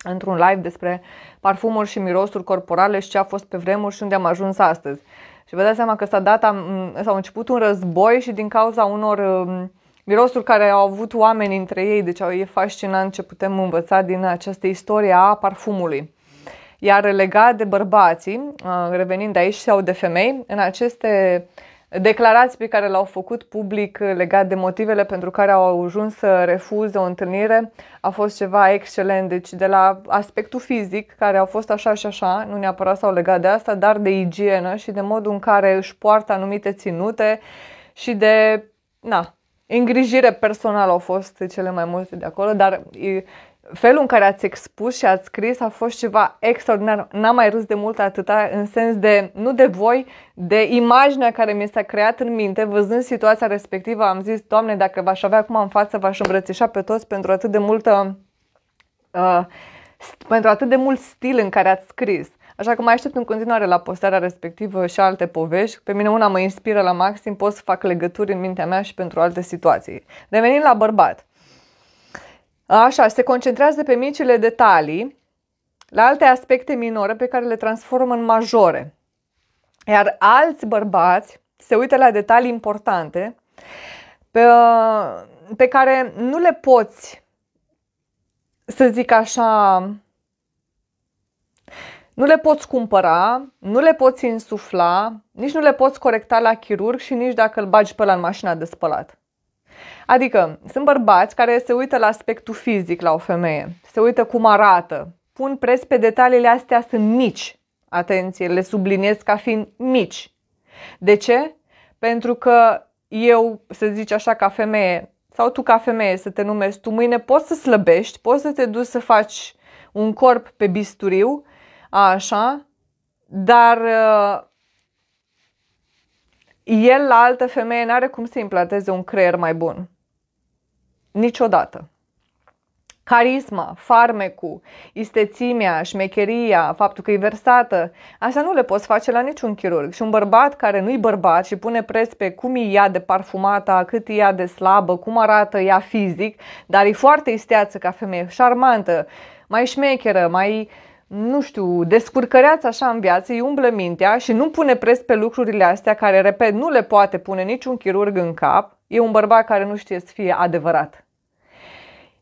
într-un live despre parfumuri și mirosuri corporale și ce a fost pe vremuri și unde am ajuns astăzi. Și vă dați seama că s-a dat, s-a început un război și din cauza unor um, mirosuri care au avut oameni între ei, deci e fascinant ce putem învăța din această istorie a parfumului. Iar legat de bărbații, uh, revenind de aici sau de femei, în aceste uh, declarații pe care le-au făcut public legat de motivele pentru care au ajuns să refuze o întâlnire a fost ceva excelent. Deci de la aspectul fizic, care au fost așa și așa, nu neapărat s-au legat de asta, dar de igienă și de modul în care își poartă anumite ținute și de, na, îngrijire personală au fost cele mai multe de acolo, dar felul în care ați expus și ați scris a fost ceva extraordinar. N-am mai râs de mult atâta în sens de, nu de voi, de imaginea care mi s-a creat în minte, văzând situația respectivă, am zis, Doamne, dacă v-aș avea acum în față, v-aș îmbrățișa pe toți pentru atât de multă, uh, pentru atât de mult stil în care ați scris. Așa că mai aștept în continuare la postarea respectivă și alte povești. Pe mine una mă inspiră la maxim, pot să fac legături în mintea mea și pentru alte situații. Revenind la bărbat. Așa, se concentrează pe micile detalii, la alte aspecte minore pe care le transformă în majore. Iar alți bărbați se uită la detalii importante pe, pe care nu le poți, să zic așa, nu le poți cumpăra, nu le poți insufla, nici nu le poți corecta la chirurg și nici dacă îl bagi pe la în mașina de spălat. Adică sunt bărbați care se uită la aspectul fizic la o femeie, se uită cum arată, pun pres pe detaliile astea sunt mici. Atenție, le subliniez ca fiind mici. De ce? Pentru că eu, să zici așa ca femeie, sau tu ca femeie să te numești, tu mâine poți să slăbești, poți să te duci să faci un corp pe bisturiu, așa, dar uh, el la altă femeie n-are cum să implanteze un creier mai bun. Niciodată. Carisma, farmecul, istețimea, șmecheria, faptul că e versată, așa nu le poți face la niciun chirurg. Și un bărbat care nu-i bărbat și pune preț pe cum e ea de parfumată, cât e ea de slabă, cum arată ea fizic, dar e foarte isteață ca femeie, șarmantă, mai șmecheră, mai uh, nu știu, descurcăreați așa în viață, îi umblă mintea și nu pune pres pe lucrurile astea care, repet, nu le poate pune niciun chirurg în cap, e un bărbat care nu știe să fie adevărat.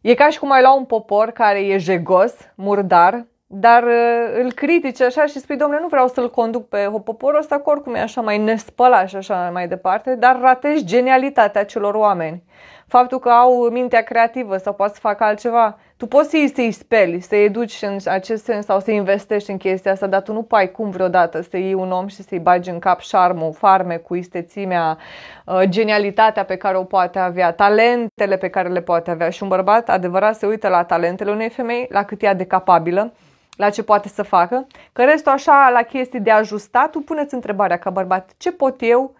E ca și cum ai lua un popor care e jegos, murdar, dar uh, îl critici așa și spui, domnule, nu vreau să-l conduc pe poporul ăsta, că oricum e așa mai nespălat și așa mai departe, dar ratezi genialitatea celor oameni faptul că au mintea creativă sau poate să facă altceva. Tu poți să-i, să speli, să-i educi în acest sens sau să investești în chestia asta, dar tu nu pai cum vreodată să iei un om și să-i bagi în cap șarmul, cu istețimea, uh, genialitatea pe care o poate avea, talentele pe care le poate avea. Și un bărbat adevărat se uită la talentele unei femei, la cât ea de capabilă, la ce poate să facă, că restul așa la chestii de ajustat, tu puneți întrebarea ca bărbat, ce pot eu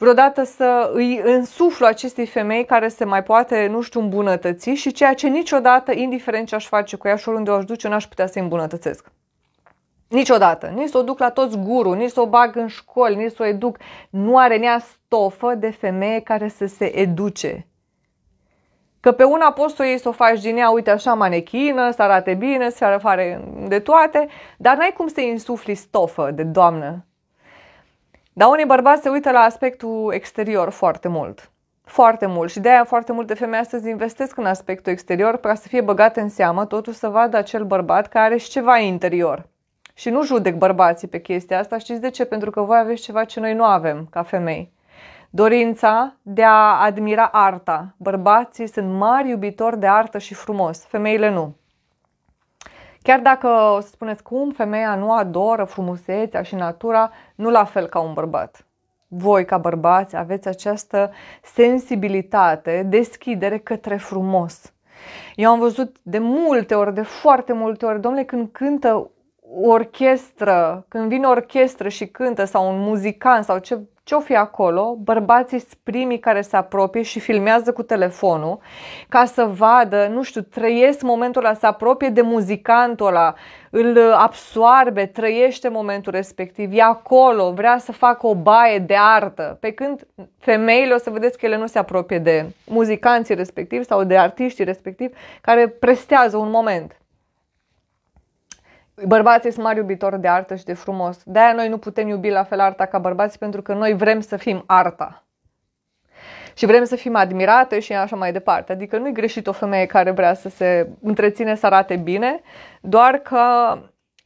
vreodată să îi însuflu acestei femei care se mai poate, nu știu, îmbunătăți și ceea ce niciodată, indiferent ce aș face cu ea și oriunde o aș duce, n-aș putea să-i îmbunătățesc. Niciodată. Nici să o duc la toți guru, nici să o bag în școli, nici să o educ. Nu are nea stofă de femeie care să se educe. Că pe una poți să o iei să o faci din ea, uite așa, manechină, să arate bine, să fare de toate, dar n-ai cum să-i insufli stofă de doamnă dar unii bărbați se uită la aspectul exterior foarte mult. Foarte mult. Și de-aia foarte multe femei astăzi investesc în aspectul exterior ca să fie băgate în seamă, totuși să vadă acel bărbat care are și ceva interior. Și nu judec bărbații pe chestia asta. Știți de ce? Pentru că voi aveți ceva ce noi nu avem ca femei. Dorința de a admira arta. Bărbații sunt mari iubitori de artă și frumos, femeile nu. Chiar dacă o să spuneți cum femeia nu adoră frumusețea și natura, nu la fel ca un bărbat. Voi, ca bărbați, aveți această sensibilitate, deschidere către frumos. Eu am văzut de multe ori, de foarte multe ori, domnule, când cântă o orchestră, când vine o orchestră și cântă sau un muzicant sau ce ce-o fi acolo, bărbații sunt primii care se apropie și filmează cu telefonul ca să vadă, nu știu, trăiesc momentul ăla, se apropie de muzicantul ăla, îl absoarbe, trăiește momentul respectiv, e acolo, vrea să facă o baie de artă, pe când femeile o să vedeți că ele nu se apropie de muzicanții respectivi sau de artiștii respectivi care prestează un moment. Bărbații sunt mari iubitori de artă și de frumos. De-aia noi nu putem iubi la fel arta ca bărbații pentru că noi vrem să fim arta. Și vrem să fim admirate și așa mai departe. Adică nu-i greșit o femeie care vrea să se întreține, să arate bine, doar că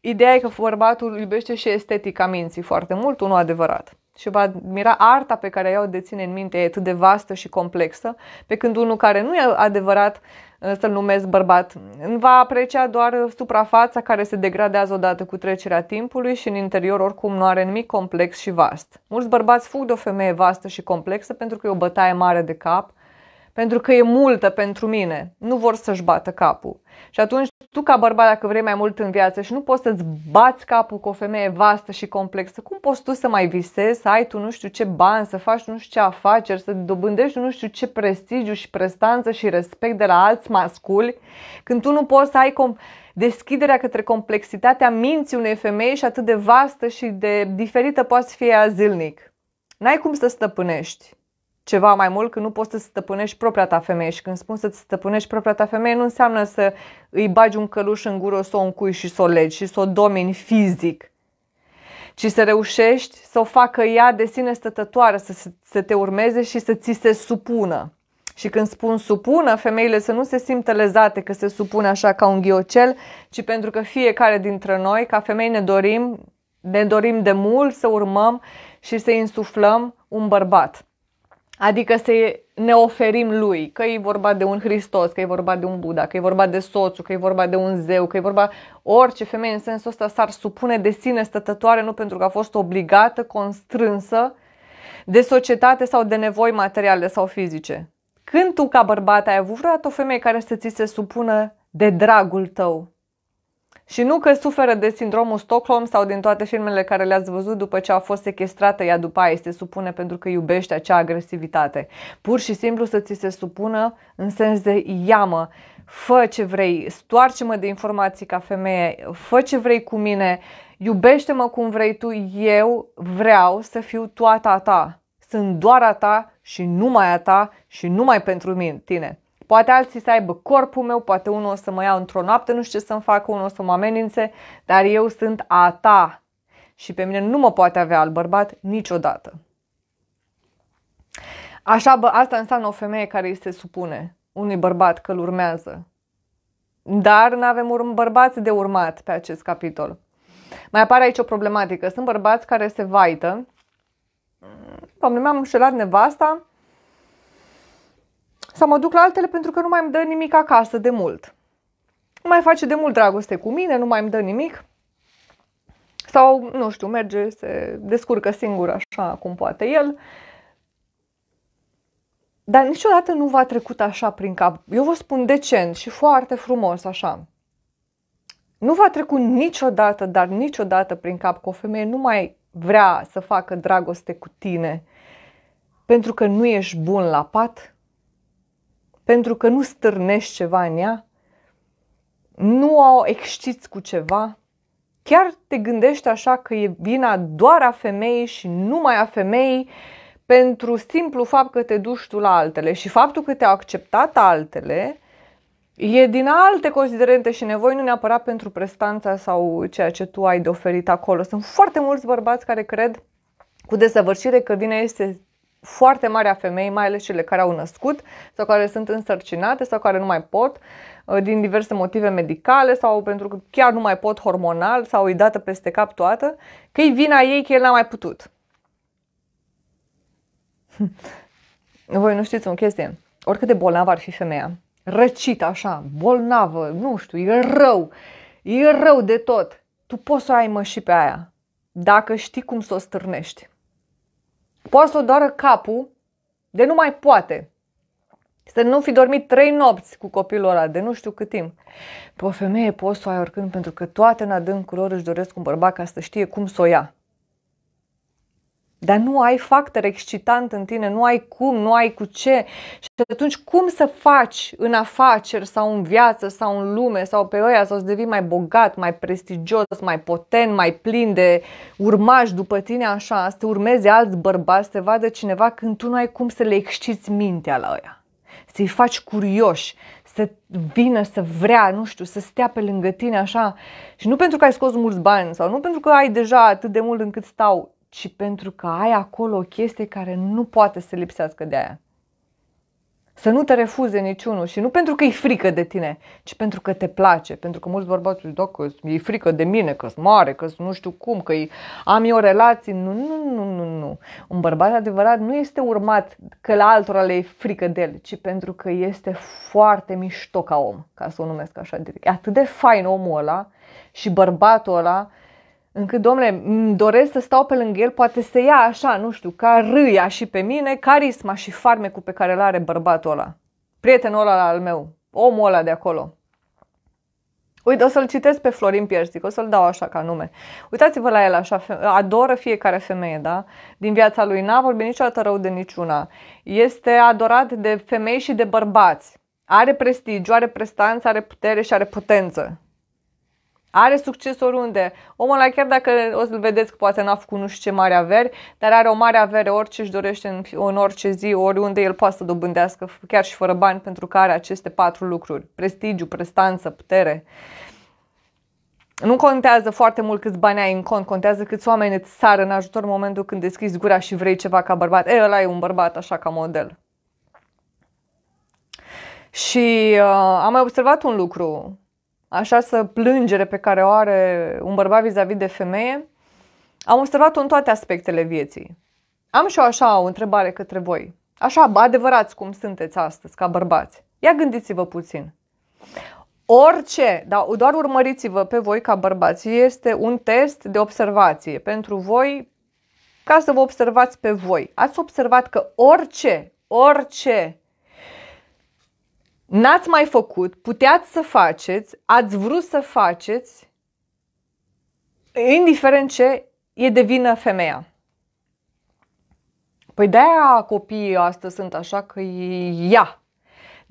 ideea e că bărbatul iubește și estetica minții foarte mult, unul adevărat și va admira arta pe care ea o deține în minte, e atât de vastă și complexă, pe când unul care nu e adevărat Uh, să-l numesc bărbat. Îmi va aprecia doar suprafața care se degradează odată cu trecerea timpului și în interior oricum nu are nimic complex și vast. Mulți bărbați fug de o femeie vastă și complexă pentru că e o bătaie mare de cap, pentru că e multă pentru mine, nu vor să-și bată capul. Și atunci tu ca bărbat dacă vrei mai mult în viață și nu poți să-ți bați capul cu o femeie vastă și complexă, cum poți tu să mai visezi, să ai tu nu știu ce bani, să faci nu știu ce afaceri, să dobândești nu știu ce prestigiu și prestanță și respect de la alți masculi, când tu nu poți să ai com- deschiderea către complexitatea minții unei femei și atât de vastă și de diferită poate fi ea zilnic. N-ai cum să stăpânești ceva mai mult, că nu poți să stăpânești propria ta femeie și când spun să-ți stăpânești propria ta femeie nu înseamnă să îi bagi un căluș în gură, să o încui și să o legi și să o domini fizic, ci să reușești să o facă ea de sine stătătoare, să, să te urmeze și să ți se supună. Și când spun supună, femeile să nu se simtă lezate că se supune așa ca un ghiocel, ci pentru că fiecare dintre noi, ca femei, ne dorim, ne dorim de mult să urmăm și să insuflăm un bărbat. Adică să ne oferim lui, că e vorba de un Hristos, că e vorba de un Buddha, că e vorba de soțul, că e vorba de un zeu, că e vorba orice femeie în sensul ăsta s-ar supune de sine stătătoare, nu pentru că a fost obligată, constrânsă de societate sau de nevoi materiale sau fizice. Când tu ca bărbat ai avut vreodată o femeie care să ți se supună de dragul tău, și nu că suferă de sindromul Stockholm sau din toate filmele care le-ați văzut după ce a fost sequestrată, ea după aia se supune pentru că iubește acea agresivitate. Pur și simplu să ți se supună în sens de iamă. Fă ce vrei, stoarce-mă de informații ca femeie, fă ce vrei cu mine, iubește-mă cum vrei tu, eu vreau să fiu toată a ta. Sunt doar a ta și numai a ta și numai pentru mine, tine. Poate alții să aibă corpul meu, poate unul o să mă ia într-o noapte, nu știu ce să-mi facă, unul o să mă amenințe, dar eu sunt a ta și pe mine nu mă poate avea alt bărbat niciodată. Așa, bă, asta înseamnă o femeie care îi se supune unui bărbat că îl urmează. Dar nu avem un bărbați de urmat pe acest capitol. Mai apare aici o problematică. Sunt bărbați care se vaită. Doamne, mi-am înșelat nevasta, să mă duc la altele pentru că nu mai îmi dă nimic acasă de mult. Nu mai face de mult dragoste cu mine, nu mai îmi dă nimic. Sau, nu știu, merge, se descurcă singur așa cum poate el. Dar niciodată nu v-a trecut așa prin cap. Eu vă spun decent și foarte frumos așa. Nu v-a trecut niciodată, dar niciodată prin cap că o femeie nu mai vrea să facă dragoste cu tine pentru că nu ești bun la pat, pentru că nu stârnești ceva în ea, nu o exciți cu ceva, chiar te gândești așa că e vina doar a femeii și numai a femeii pentru simplu fapt că te duci tu la altele și faptul că te-au acceptat altele e din alte considerente și nevoi, nu neapărat pentru prestanța sau ceea ce tu ai de oferit acolo. Sunt foarte mulți bărbați care cred cu desăvârșire că vina este foarte mare a femei, mai ales cele care au născut sau care sunt însărcinate sau care nu mai pot uh, din diverse motive medicale sau pentru că chiar nu mai pot hormonal sau îi dată peste cap toată, că e vina ei că el n-a mai putut. Voi nu știți o chestie, oricât de bolnavă ar fi femeia, răcit așa, bolnavă, nu știu, e rău, e rău de tot, tu poți să o ai mă și pe aia, dacă știi cum să o stârnești. Poate să o doară capul de nu mai poate. Să nu fi dormit trei nopți cu copilul ăla, de nu știu cât timp. Pe o femeie poți să o ai oricând, pentru că toate în adâncul lor își doresc un bărbat ca să știe cum să o ia. Dar nu ai factor excitant în tine, nu ai cum, nu ai cu ce. Și atunci cum să faci în afaceri sau în viață sau în lume sau pe ăia sau să devii mai bogat, mai prestigios, mai potent, mai plin de urmași după tine așa, să te urmeze alți bărbați, să te vadă cineva când tu nu ai cum să le exciți mintea la ăia. Să-i faci curioși, să vină, să vrea, nu știu, să stea pe lângă tine așa. Și nu pentru că ai scos mulți bani sau nu pentru că ai deja atât de mult încât stau ci pentru că ai acolo o chestie care nu poate să lipsească de aia. Să nu te refuze niciunul și nu pentru că e frică de tine, ci pentru că te place. Pentru că mulți bărbați zic, da, că e frică de mine, că sunt mare, că nu știu cum, că am eu relații. Nu, nu, nu, nu, nu. Un bărbat adevărat nu este urmat că la altora le e frică de el, ci pentru că este foarte mișto ca om, ca să o numesc așa direct. E atât de fain omul ăla și bărbatul ăla încât, domnule, îmi doresc să stau pe lângă el, poate să ia așa, nu știu, ca râia și pe mine, carisma și farmecul pe care îl are bărbatul ăla, prietenul ăla al meu, omul ăla de acolo. Uite, o să-l citesc pe Florin Pierzic, o să-l dau așa ca nume. Uitați-vă la el așa, adoră fiecare femeie, da? Din viața lui n-a vorbit niciodată rău de niciuna. Este adorat de femei și de bărbați. Are prestigiu, are prestanță, are putere și are potență. Are succes oriunde. Omul ăla, chiar dacă o să-l vedeți că poate n-a făcut nu știu ce mare avere, dar are o mare avere orice își dorește în, în orice zi, oriunde el poate să dobândească, chiar și fără bani, pentru că are aceste patru lucruri. Prestigiu, prestanță, putere. Nu contează foarte mult câți bani ai în cont, contează câți oameni îți sar în ajutor în momentul când deschizi gura și vrei ceva ca bărbat. E, ăla e un bărbat așa ca model. Și uh, am mai observat un lucru Așa să plângere pe care o are un bărbat vis-a-vis de femeie, am observat-o în toate aspectele vieții. Am și eu așa o întrebare către voi. Așa, adevărați cum sunteți astăzi, ca bărbați. Ia gândiți-vă puțin. Orice, dar doar urmăriți-vă pe voi ca bărbați, este un test de observație pentru voi ca să vă observați pe voi. Ați observat că orice, orice n-ați mai făcut, puteați să faceți, ați vrut să faceți, indiferent ce, e de vină femeia. Păi de-aia copiii astăzi sunt așa că e ea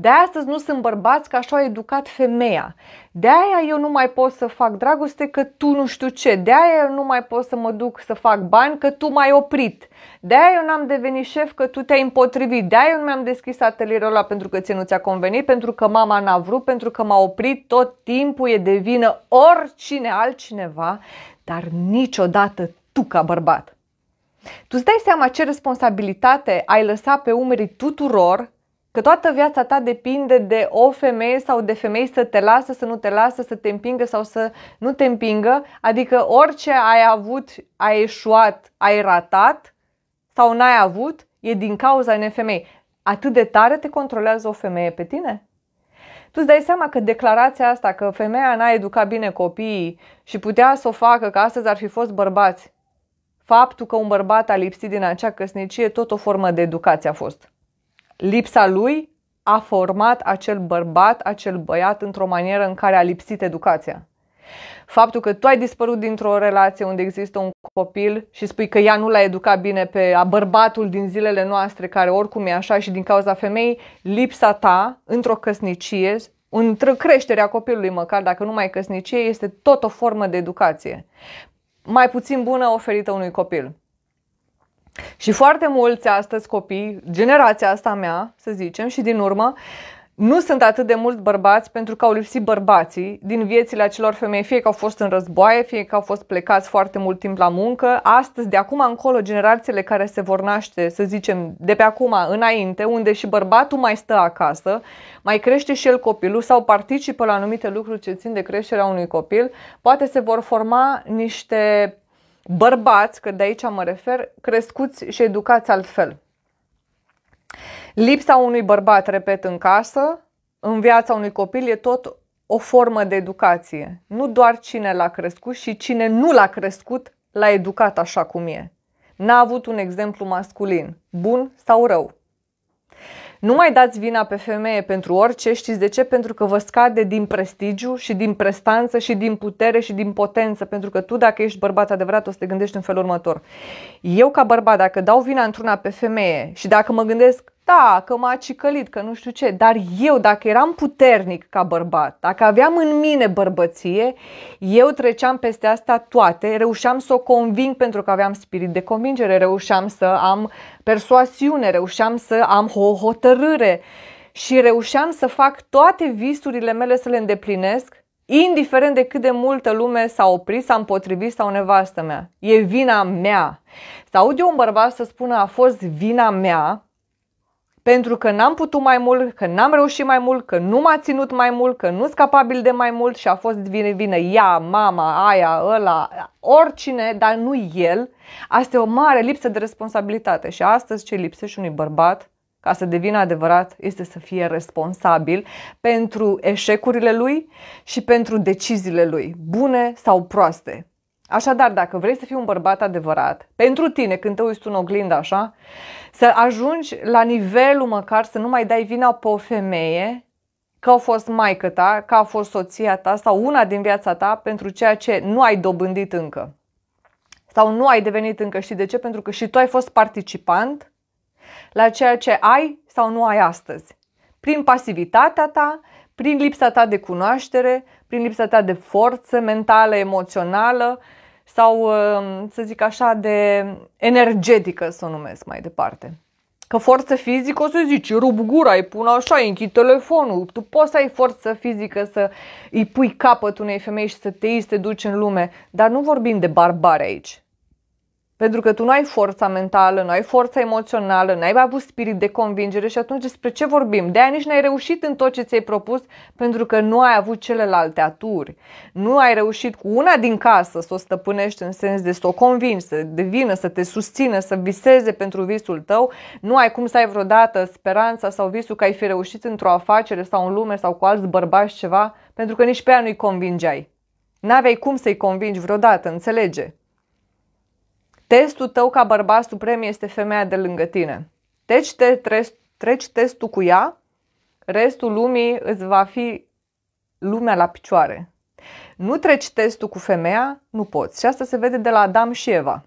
de astăzi nu sunt bărbați că așa a educat femeia. De aia eu nu mai pot să fac dragoste că tu nu știu ce. De aia eu nu mai pot să mă duc să fac bani că tu m-ai oprit. De aia eu n-am devenit șef că tu te-ai împotrivit. De aia eu nu mi-am deschis atelierul ăla pentru că ție nu ți-a convenit, pentru că mama n-a vrut, pentru că m-a oprit. Tot timpul e de vină oricine altcineva, dar niciodată tu ca bărbat. Tu îți dai seama ce responsabilitate ai lăsat pe umerii tuturor Că toată viața ta depinde de o femeie sau de femei să te lasă, să nu te lasă, să te împingă sau să nu te împingă, adică orice ai avut, ai eșuat, ai ratat sau n-ai avut, e din cauza unei femei. Atât de tare te controlează o femeie pe tine? Tu îți dai seama că declarația asta, că femeia n-a educat bine copiii și putea să o facă, că astăzi ar fi fost bărbați, faptul că un bărbat a lipsit din acea căsnicie, tot o formă de educație a fost lipsa lui a format acel bărbat, acel băiat într-o manieră în care a lipsit educația. Faptul că tu ai dispărut dintr-o relație unde există un copil și spui că ea nu l-a educat bine pe a bărbatul din zilele noastre, care oricum e așa și din cauza femeii, lipsa ta într-o căsnicie, într creșterea copilului măcar, dacă nu mai căsnicie, este tot o formă de educație. Mai puțin bună oferită unui copil. Și foarte mulți astăzi copii, generația asta mea, să zicem, și din urmă, nu sunt atât de mult bărbați pentru că au lipsit bărbații din viețile acelor femei, fie că au fost în războaie, fie că au fost plecați foarte mult timp la muncă. Astăzi, de acum încolo, generațiile care se vor naște, să zicem, de pe acum înainte, unde și bărbatul mai stă acasă, mai crește și el copilul sau participă la anumite lucruri ce țin de creșterea unui copil, poate se vor forma niște bărbați, că de aici mă refer, crescuți și educați altfel. Lipsa unui bărbat, repet, în casă, în viața unui copil e tot o formă de educație. Nu doar cine l-a crescut și cine nu l-a crescut l-a educat așa cum e. N-a avut un exemplu masculin, bun sau rău. Nu mai dați vina pe femeie pentru orice, știți de ce? Pentru că vă scade din prestigiu și din prestanță și din putere și din potență, pentru că tu dacă ești bărbat adevărat o să te gândești în felul următor. Eu ca bărbat, dacă dau vina într-una pe femeie și dacă mă gândesc da, că m-a cicălit, că nu știu ce, dar eu dacă eram puternic ca bărbat, dacă aveam în mine bărbăție, eu treceam peste asta toate, reușeam să o conving pentru că aveam spirit de convingere, reușeam să am persoasiune, reușeam să am o hotărâre și reușeam să fac toate visurile mele să le îndeplinesc indiferent de cât de multă lume s-a oprit, s-a împotrivit sau nevastă mea. E vina mea. Să aud eu un bărbat să spună a fost vina mea, pentru că n-am putut mai mult, că n-am reușit mai mult, că nu m-a ținut mai mult, că nu-s capabil de mai mult și a fost vine, vine ea, mama, aia, ăla, oricine, dar nu el. Asta e o mare lipsă de responsabilitate și astăzi ce lipsește unui bărbat ca să devină adevărat, este să fie responsabil pentru eșecurile lui și pentru deciziile lui, bune sau proaste. Așadar, dacă vrei să fii un bărbat adevărat, pentru tine, când te uiți tu în oglindă așa, să ajungi la nivelul măcar să nu mai dai vina pe o femeie că a fost maică ta, că a fost soția ta sau una din viața ta pentru ceea ce nu ai dobândit încă. Sau nu ai devenit încă, și de ce? Pentru că și tu ai fost participant la ceea ce ai sau nu ai astăzi. Prin pasivitatea ta, prin lipsa ta de cunoaștere, prin lipsa ta de forță mentală, emoțională, sau, um, să zic așa, de energetică, să o numesc mai departe. Că forță fizică o să zici, rup gura, îi pun așa, îi închid telefonul. Tu poți să ai forță fizică să îi pui capăt unei femei și să te iei, să te duci în lume, dar nu vorbim de barbare aici. Pentru că tu nu ai forța mentală, nu ai forța emoțională, nu ai avut spirit de convingere și atunci despre ce vorbim? De-aia nici n-ai reușit în tot ce ți-ai propus pentru că nu ai avut celelalte aturi. Nu ai reușit cu una din casă să o stăpânești în sens de să o convingi, să devină, să te susțină, să viseze pentru visul tău. Nu ai cum să ai vreodată speranța sau visul că ai fi reușit într-o afacere sau în lume sau cu alți bărbați ceva pentru că nici pe ea nu-i convingeai. N-aveai cum să-i convingi vreodată, înțelege? Testul tău ca bărbat suprem este femeia de lângă tine. Deci te treci, treci testul cu ea, restul lumii îți va fi lumea la picioare. Nu treci testul cu femeia, nu poți. Și asta se vede de la Adam și Eva.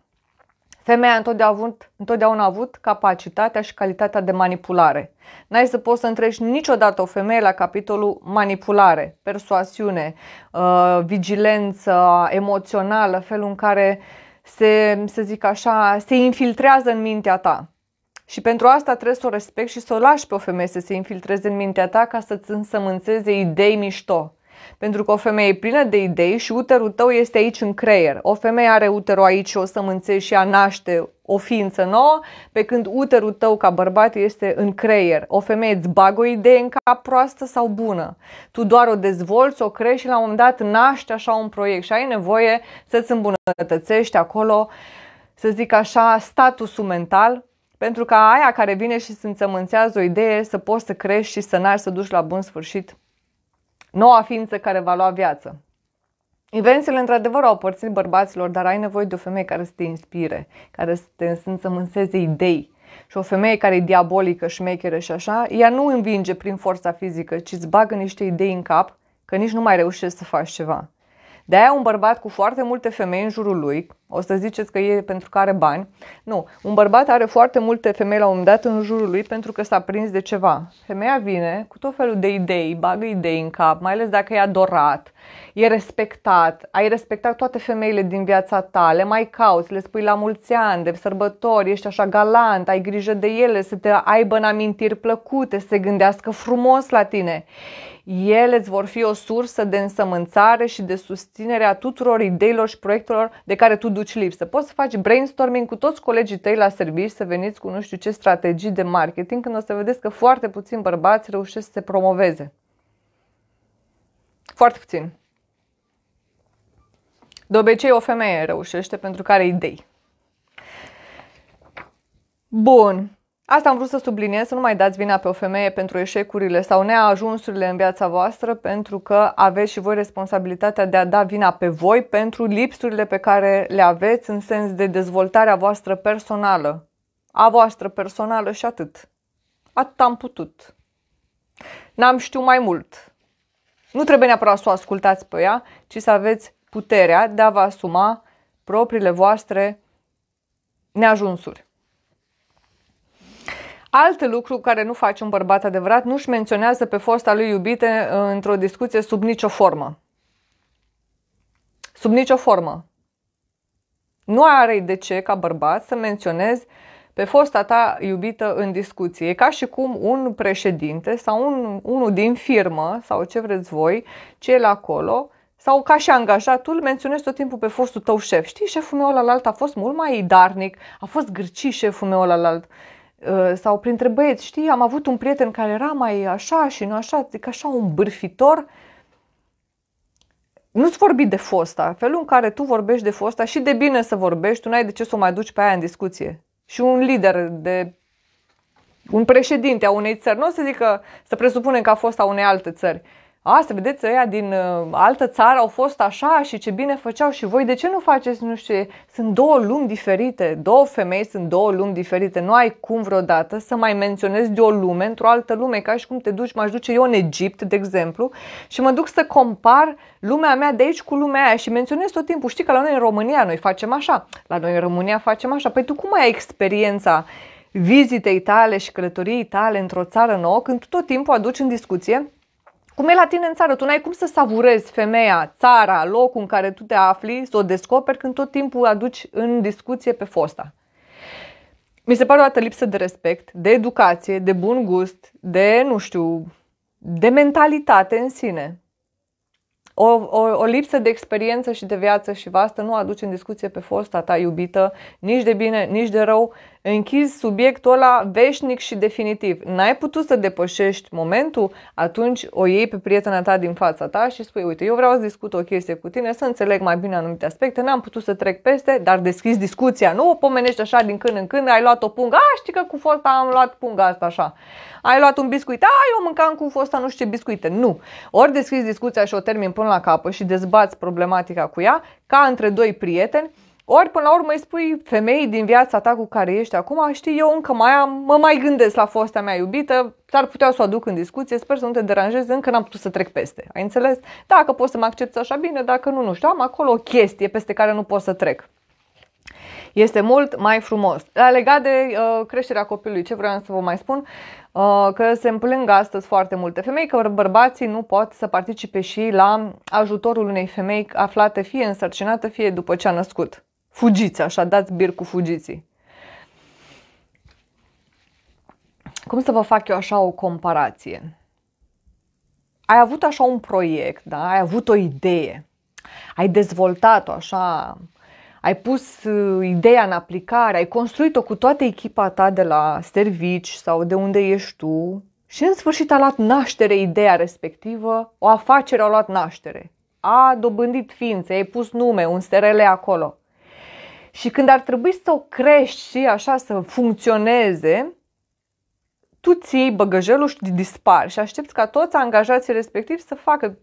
Femeia întotdeauna a avut, întotdeauna a avut capacitatea și calitatea de manipulare. N-ai să poți să întrești niciodată o femeie la capitolul manipulare, persoasiune, uh, vigilență emoțională, felul în care uh, se, să zic așa, se infiltrează în mintea ta. Și pentru asta trebuie să o respecti și să o lași pe o femeie să se infiltreze în mintea ta ca să-ți însămânțeze idei mișto. Pentru că o femeie e plină de idei și uterul tău este aici în creier. O femeie are uterul aici, o sămânțe și a naște o ființă nouă, pe când uterul tău ca bărbat este în creier. O femeie îți bagă o idee în cap proastă sau bună. Tu doar o dezvolți, o crești și la un moment dat naște așa un proiect și ai nevoie să-ți îmbunătățești acolo, să zic așa, statusul mental, pentru ca aia care vine și se înțămânțează o idee să poți să crești și să naști, să duci la bun sfârșit noua ființă care va lua viață. Invențiile într-adevăr au părțit bărbaților, dar ai nevoie de o femeie care să te inspire, care să te însămânseze idei. Și o femeie care e diabolică, șmecheră și așa, ea nu învinge prin forța fizică, ci îți bagă niște idei în cap că nici nu mai reușești să faci ceva. De-aia un bărbat cu foarte multe femei în jurul lui, o să ziceți că e pentru că are bani. Nu. Un bărbat are foarte multe femei la un moment dat în jurul lui pentru că s-a prins de ceva. Femeia vine cu tot felul de idei, bagă idei în cap, mai ales dacă e adorat, e respectat, ai respectat toate femeile din viața ta, le mai cauți, le spui la mulți ani, de sărbători, ești așa galant, ai grijă de ele, să te aibă în amintiri plăcute, să se gândească frumos la tine ele îți vor fi o sursă de însămânțare și de susținere a tuturor ideilor și proiectelor de care tu duci lipsă. Poți să faci brainstorming cu toți colegii tăi la servici, să veniți cu nu știu ce strategii de marketing, când o să vedeți că foarte puțin bărbați reușesc să se promoveze. Foarte puțin. De obicei o femeie reușește pentru că are idei. Bun. Asta am vrut să subliniez, să nu mai dați vina pe o femeie pentru eșecurile sau neajunsurile în viața voastră, pentru că aveți și voi responsabilitatea de a da vina pe voi pentru lipsurile pe care le aveți în sens de dezvoltarea voastră personală, a voastră personală și atât. Atât am putut. N-am știut mai mult. Nu trebuie neapărat să o ascultați pe ea, ci să aveți puterea de a vă asuma propriile voastre neajunsuri. Alt lucru care nu face un bărbat adevărat, nu-și menționează pe fosta lui iubite uh, într-o discuție sub nicio formă. Sub nicio formă. Nu are de ce ca bărbat să menționezi pe fosta ta iubită în discuție. E ca și cum un președinte sau un, unul din firmă sau ce vreți voi, ce e acolo, sau ca și angajatul, menționezi tot timpul pe fostul tău șef. Știi, șeful meu la a fost mult mai darnic, a fost gârci șeful meu la Uh, sau printre băieți, știi, am avut un prieten care era mai așa și nu așa, adică așa un bârfitor, nu-ți vorbi de fosta. Felul în care tu vorbești de fosta și de bine să vorbești, tu n-ai de ce să o mai duci pe aia în discuție. Și un lider de un președinte a unei țări, nu o să zică, să presupunem că a fost a unei alte țări, Asta, să vedeți, ăia din uh, altă țară au fost așa și ce bine făceau și voi, de ce nu faceți, nu știu, sunt două lumi diferite, două femei sunt două lumi diferite, nu ai cum vreodată să mai menționezi de o lume într-o altă lume, ca și cum te duci, m-aș duce eu în Egipt, de exemplu, și mă duc să compar lumea mea de aici cu lumea aia și menționez tot timpul, știi că la noi în România noi facem așa, la noi în România facem așa, păi tu cum ai experiența vizitei tale și călătoriei tale într-o țară nouă când tu tot timpul aduci în discuție cum e la tine în țară, tu n-ai cum să savurezi femeia, țara, locul în care tu te afli, să o descoperi când tot timpul aduci în discuție pe fosta. Mi se pare o dată lipsă de respect, de educație, de bun gust, de, nu știu, de mentalitate în sine. O, o, o lipsă de experiență și de viață și vastă nu aduce în discuție pe fosta ta iubită, nici de bine, nici de rău, închizi subiectul ăla veșnic și definitiv. N-ai putut să depășești momentul, atunci o iei pe prietena ta din fața ta și spui, uite, eu vreau să discut o chestie cu tine, să înțeleg mai bine anumite aspecte, n-am putut să trec peste, dar deschizi discuția, nu o pomenești așa din când în când, ai luat o pungă, a, știi că cu fosta am luat punga asta așa. Ai luat un biscuit, a, eu mâncam cu fosta nu știu ce biscuite. Nu. Ori deschizi discuția și o termin până la capăt și dezbați problematica cu ea, ca între doi prieteni, ori până la urmă îi spui femeii din viața ta cu care ești acum, știi, eu încă mai am, mă mai gândesc la fosta mea iubită, s-ar putea să o aduc în discuție, sper să nu te deranjezi, încă n-am putut să trec peste. Ai înțeles? Dacă poți să mă accepti așa bine, dacă nu, nu știu, am acolo o chestie peste care nu pot să trec. Este mult mai frumos. La legat de uh, creșterea copilului, ce vreau să vă mai spun, uh, că se împlâng astăzi foarte multe femei că bărbații nu pot să participe și la ajutorul unei femei aflate fie însărcinată, fie după ce a născut. Fugiți, așa, dați bir cu fugiții. Cum să vă fac eu așa o comparație? Ai avut așa un proiect, da? Ai avut o idee. Ai dezvoltat-o așa, ai pus uh, ideea în aplicare, ai construit-o cu toată echipa ta de la servici sau de unde ești tu și în sfârșit a luat naștere ideea respectivă, o afacere a luat naștere, a dobândit ființe, ai pus nume, un SRL acolo. Și când ar trebui să o crești și așa să funcționeze, tu iei băgăjelul și dispari și aștepți ca toți angajații respectivi să facă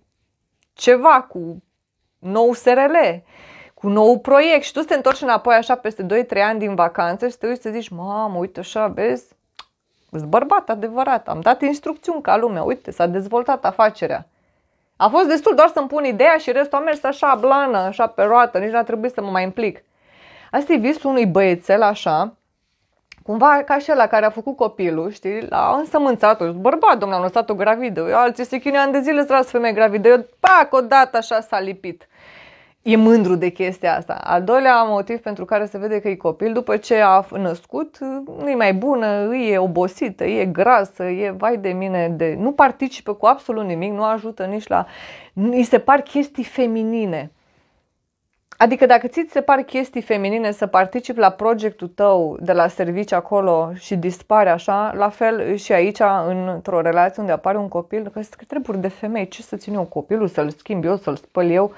ceva cu nou SRL, cu nou proiect și tu te întorci înapoi așa peste 2-3 ani din vacanță și te uiți să zici, mamă, uite așa, vezi, sunt bărbat adevărat, am dat instrucțiuni ca lumea, uite, s-a dezvoltat afacerea. A fost destul doar să-mi pun ideea și restul a mers așa blană, așa pe roată, nici n-a trebuit să mă mai implic. Asta e visul unui băiețel așa, cumva ca și la care a făcut copilul, știi, l-a însămânțat-o, bărbat, domnul, am lăsat-o gravidă, eu alții se chinuia de zile să las femeie gravidă, eu, pac, odată așa s-a lipit. E mândru de chestia asta. Al doilea motiv pentru care se vede că e copil, după ce a născut, nu-i mai bună, îi e obosită, e grasă, e vai de mine, de... nu participă cu absolut nimic, nu ajută nici la... Îi se par chestii feminine Adică dacă ți se par chestii feminine să participi la proiectul tău de la servici acolo și dispare așa, la fel și aici într-o relație unde apare un copil, că sunt treburi de femei, ce să țin eu copilul, să-l schimb eu, să-l spăl eu.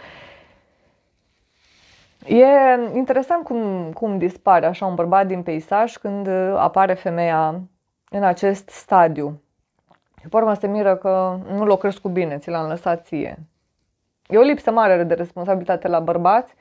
E interesant cum, cum dispare așa un bărbat din peisaj când apare femeia în acest stadiu. Și pe urmă se miră că nu lucrez cu bine, ți l-am lăsat ție. E o lipsă mare de responsabilitate la bărbați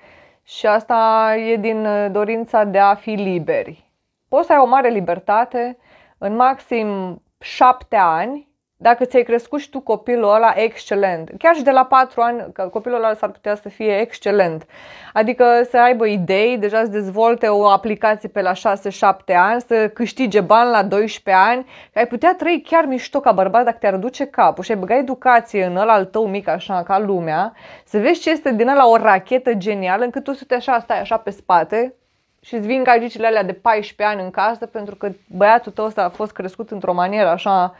și asta e din uh, dorința de a fi liberi. Poți să ai o mare libertate în maxim șapte ani dacă ți-ai crescut și tu copilul ăla excelent, chiar și de la 4 ani, că copilul ăla s-ar putea să fie excelent, adică să aibă idei, deja să dezvolte o aplicație pe la 6-7 ani, să câștige bani la 12 ani, ai putea trăi chiar mișto ca bărbat dacă te-ar duce capul și ai băga educație în ăla al tău mic așa ca lumea, să vezi ce este din ăla o rachetă genială încât tu să te așa stai așa pe spate, și îți vin gagicile alea de 14 ani în casă pentru că băiatul tău ăsta a fost crescut într-o manieră așa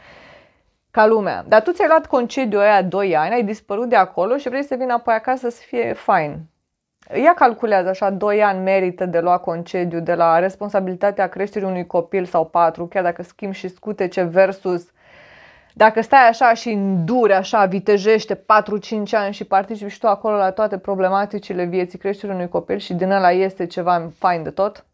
ca lumea. Dar tu ți-ai luat concediu aia 2 ani, ai dispărut de acolo și vrei să vii apoi acasă să fie fain. Ea calculează așa, 2 ani merită de lua concediu de la responsabilitatea creșterii unui copil sau patru, chiar dacă schimbi și scutece versus dacă stai așa și înduri așa, vitejește 4-5 ani și participi și tu acolo la toate problematicile vieții creșterii unui copil și din ăla este ceva fain de tot,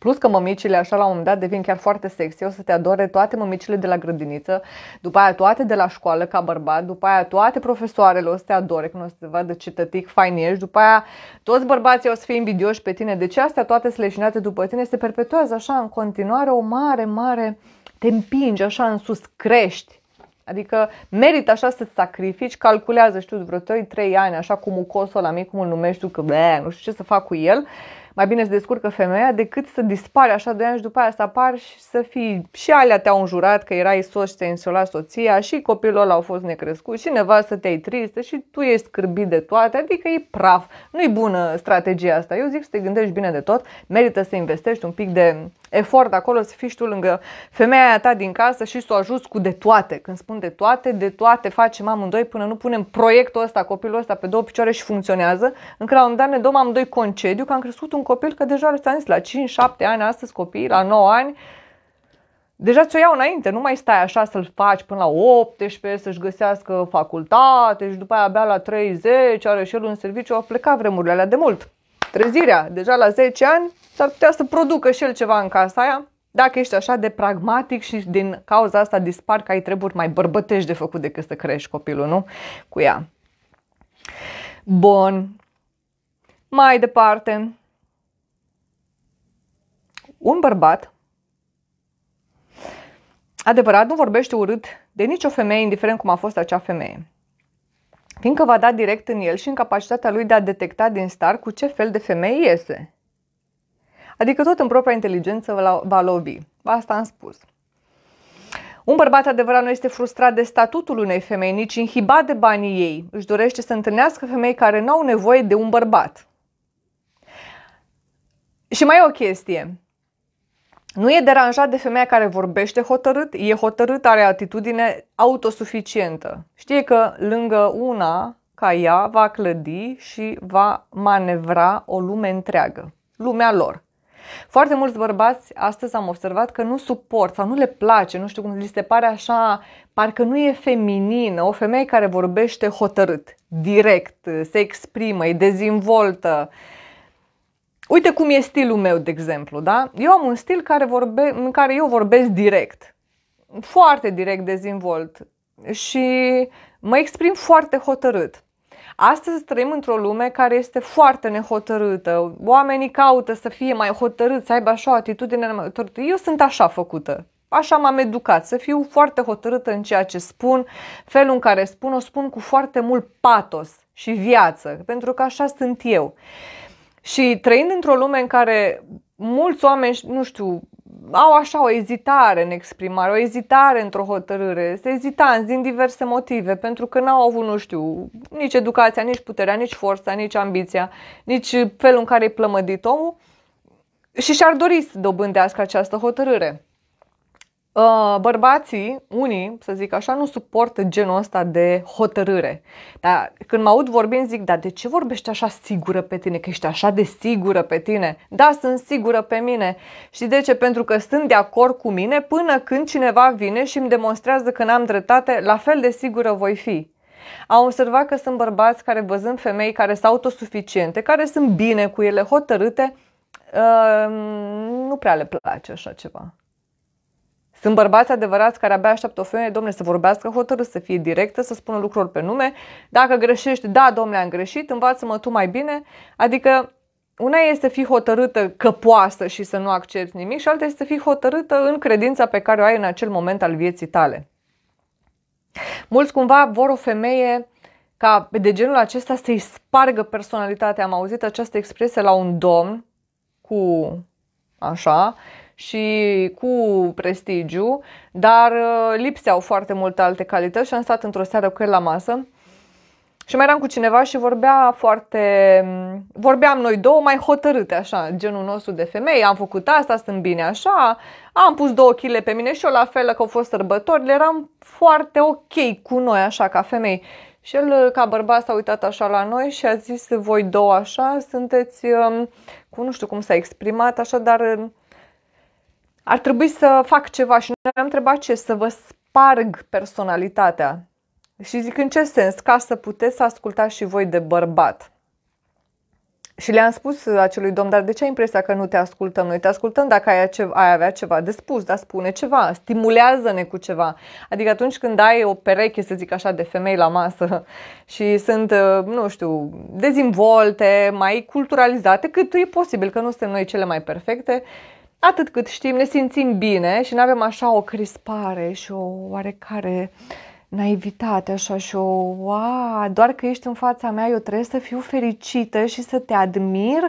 Plus că mămicile așa la un moment dat devin chiar foarte sexy, o să te adore toate mămicile de la grădiniță, după aia toate de la școală ca bărbat, după aia toate profesoarele o să te adore când o să te vadă ce tătic fain ești, după aia toți bărbații o să fie invidioși pe tine. Deci astea toate sleșinate după tine se perpetuează așa în continuare o mare, mare te împingi așa în sus, crești. Adică merită așa să-ți sacrifici, calculează, știu, vreo 3, 3 ani, așa cu mucosul ăla mic, cum îl numești tu, că bă, nu știu ce să fac cu el, mai bine să descurcă femeia decât să dispare, așa de ani și după aia să apar și să fii și alea te-au înjurat că erai sos și te-ai însolat soția și copilul ăla au fost necrescut și nevastă te-ai tristă și tu ești scârbit de toate, adică e praf. Nu-i bună strategia asta. Eu zic să te gândești bine de tot, merită să investești un pic de efort acolo să fii și tu lângă femeia ta din casă și să o ajuți cu de toate. Când spun de toate, de toate facem amândoi până nu punem proiectul ăsta, copilul ăsta pe două picioare și funcționează, încă la un dat ne dăm amândoi concediu, că am crescut un copil că deja ți-am zis la 5-7 ani astăzi copii, la 9 ani, Deja ți-o iau înainte, nu mai stai așa să-l faci până la 18, să-și găsească facultate și după aia abia la 30 are și el un serviciu, a plecat vremurile alea de mult. Trezirea, deja la 10 ani, s-ar putea să producă și el ceva în casa aia, dacă ești așa de pragmatic și din cauza asta dispar că ai treburi mai bărbătești de făcut decât să crești copilul, nu? Cu ea. Bun. Mai departe. Un bărbat adevărat nu vorbește urât de nicio femeie, indiferent cum a fost acea femeie. Fiindcă va da direct în el și în capacitatea lui de a detecta din star cu ce fel de femeie iese. Adică tot în propria inteligență va lovi. Asta am spus. Un bărbat adevărat nu este frustrat de statutul unei femei, nici inhibat de banii ei. Își dorește să întâlnească femei care nu au nevoie de un bărbat. Și mai e o chestie. Nu e deranjat de femeia care vorbește hotărât, e hotărât, are atitudine autosuficientă. Știe că lângă una ca ea va clădi și va manevra o lume întreagă, lumea lor. Foarte mulți bărbați astăzi am observat că nu suport sau nu le place, nu știu cum li se pare așa, parcă nu e feminină, o femeie care vorbește hotărât, direct, se exprimă, e dezvoltă. Uite cum e stilul meu, de exemplu, da? Eu am un stil care vorbe, în care eu vorbesc direct, foarte direct dezvolt și mă exprim foarte hotărât. Astăzi trăim într-o lume care este foarte nehotărâtă. Oamenii caută să fie mai hotărâți, să aibă așa o atitudine. Eu sunt așa făcută. Așa m-am educat, să fiu foarte hotărâtă în ceea ce spun, felul în care spun, o spun cu foarte mult patos și viață, pentru că așa sunt eu. Și trăind într-o lume în care mulți oameni, nu știu, au așa o ezitare în exprimare, o ezitare într-o hotărâre, se ezitanți din diverse motive, pentru că n-au avut, nu știu, nici educația, nici puterea, nici forța, nici ambiția, nici felul în care e plămădit omul și și-ar dori să dobândească această hotărâre. Uh, bărbații, unii, să zic așa, nu suportă genul ăsta de hotărâre. Dar când mă aud vorbind, zic, dar de ce vorbești așa sigură pe tine? Că ești așa de sigură pe tine? Da, sunt sigură pe mine. Și de ce? Pentru că sunt de acord cu mine până când cineva vine și îmi demonstrează că n-am dreptate, la fel de sigură voi fi. Am observat că sunt bărbați care, văzând femei care sunt autosuficiente, care sunt bine cu ele, hotărâte, uh, nu prea le place așa ceva. Sunt bărbați adevărați care abia așteaptă o femeie, domne, să vorbească hotărât, să fie directă, să spună lucruri pe nume. Dacă greșești, da, domne, am greșit, învață-mă tu mai bine. Adică una este să fii hotărâtă căpoasă și să nu accepti nimic și alta este să fii hotărâtă în credința pe care o ai în acel moment al vieții tale. Mulți cumva vor o femeie ca de genul acesta să-i spargă personalitatea. Am auzit această expresie la un domn cu așa, și cu prestigiu, dar uh, lipseau foarte multe alte calități și am stat într-o seară cu el la masă și mai eram cu cineva și vorbea foarte... Mm, vorbeam noi două mai hotărâte, așa, genul nostru de femei. Am făcut asta, sunt bine așa, am pus două chile pe mine și eu la fel, că au fost sărbătorile, eram foarte ok cu noi, așa, ca femei. Și el, uh, ca bărbat, s-a uitat așa la noi și a zis, voi două așa, sunteți, um, cu nu știu cum s-a exprimat, așa, dar um, ar trebui să fac ceva și noi am întrebat ce, să vă sparg personalitatea. Și zic în ce sens? Ca să puteți să ascultați și voi de bărbat. Și le-am spus acelui domn, dar de ce ai impresia că nu te ascultăm? Noi te ascultăm dacă ai, ceva, ai avea ceva de spus, dar spune ceva, stimulează-ne cu ceva. Adică atunci când ai o pereche, să zic așa, de femei la masă și sunt, uh, nu știu, dezvolte, mai culturalizate, cât e posibil, că nu suntem noi cele mai perfecte, uh, atât cât știm, ne simțim bine și nu avem așa o crispare și o oarecare naivitate, așa și o, a, doar că ești în fața mea, eu trebuie să fiu fericită și să te admir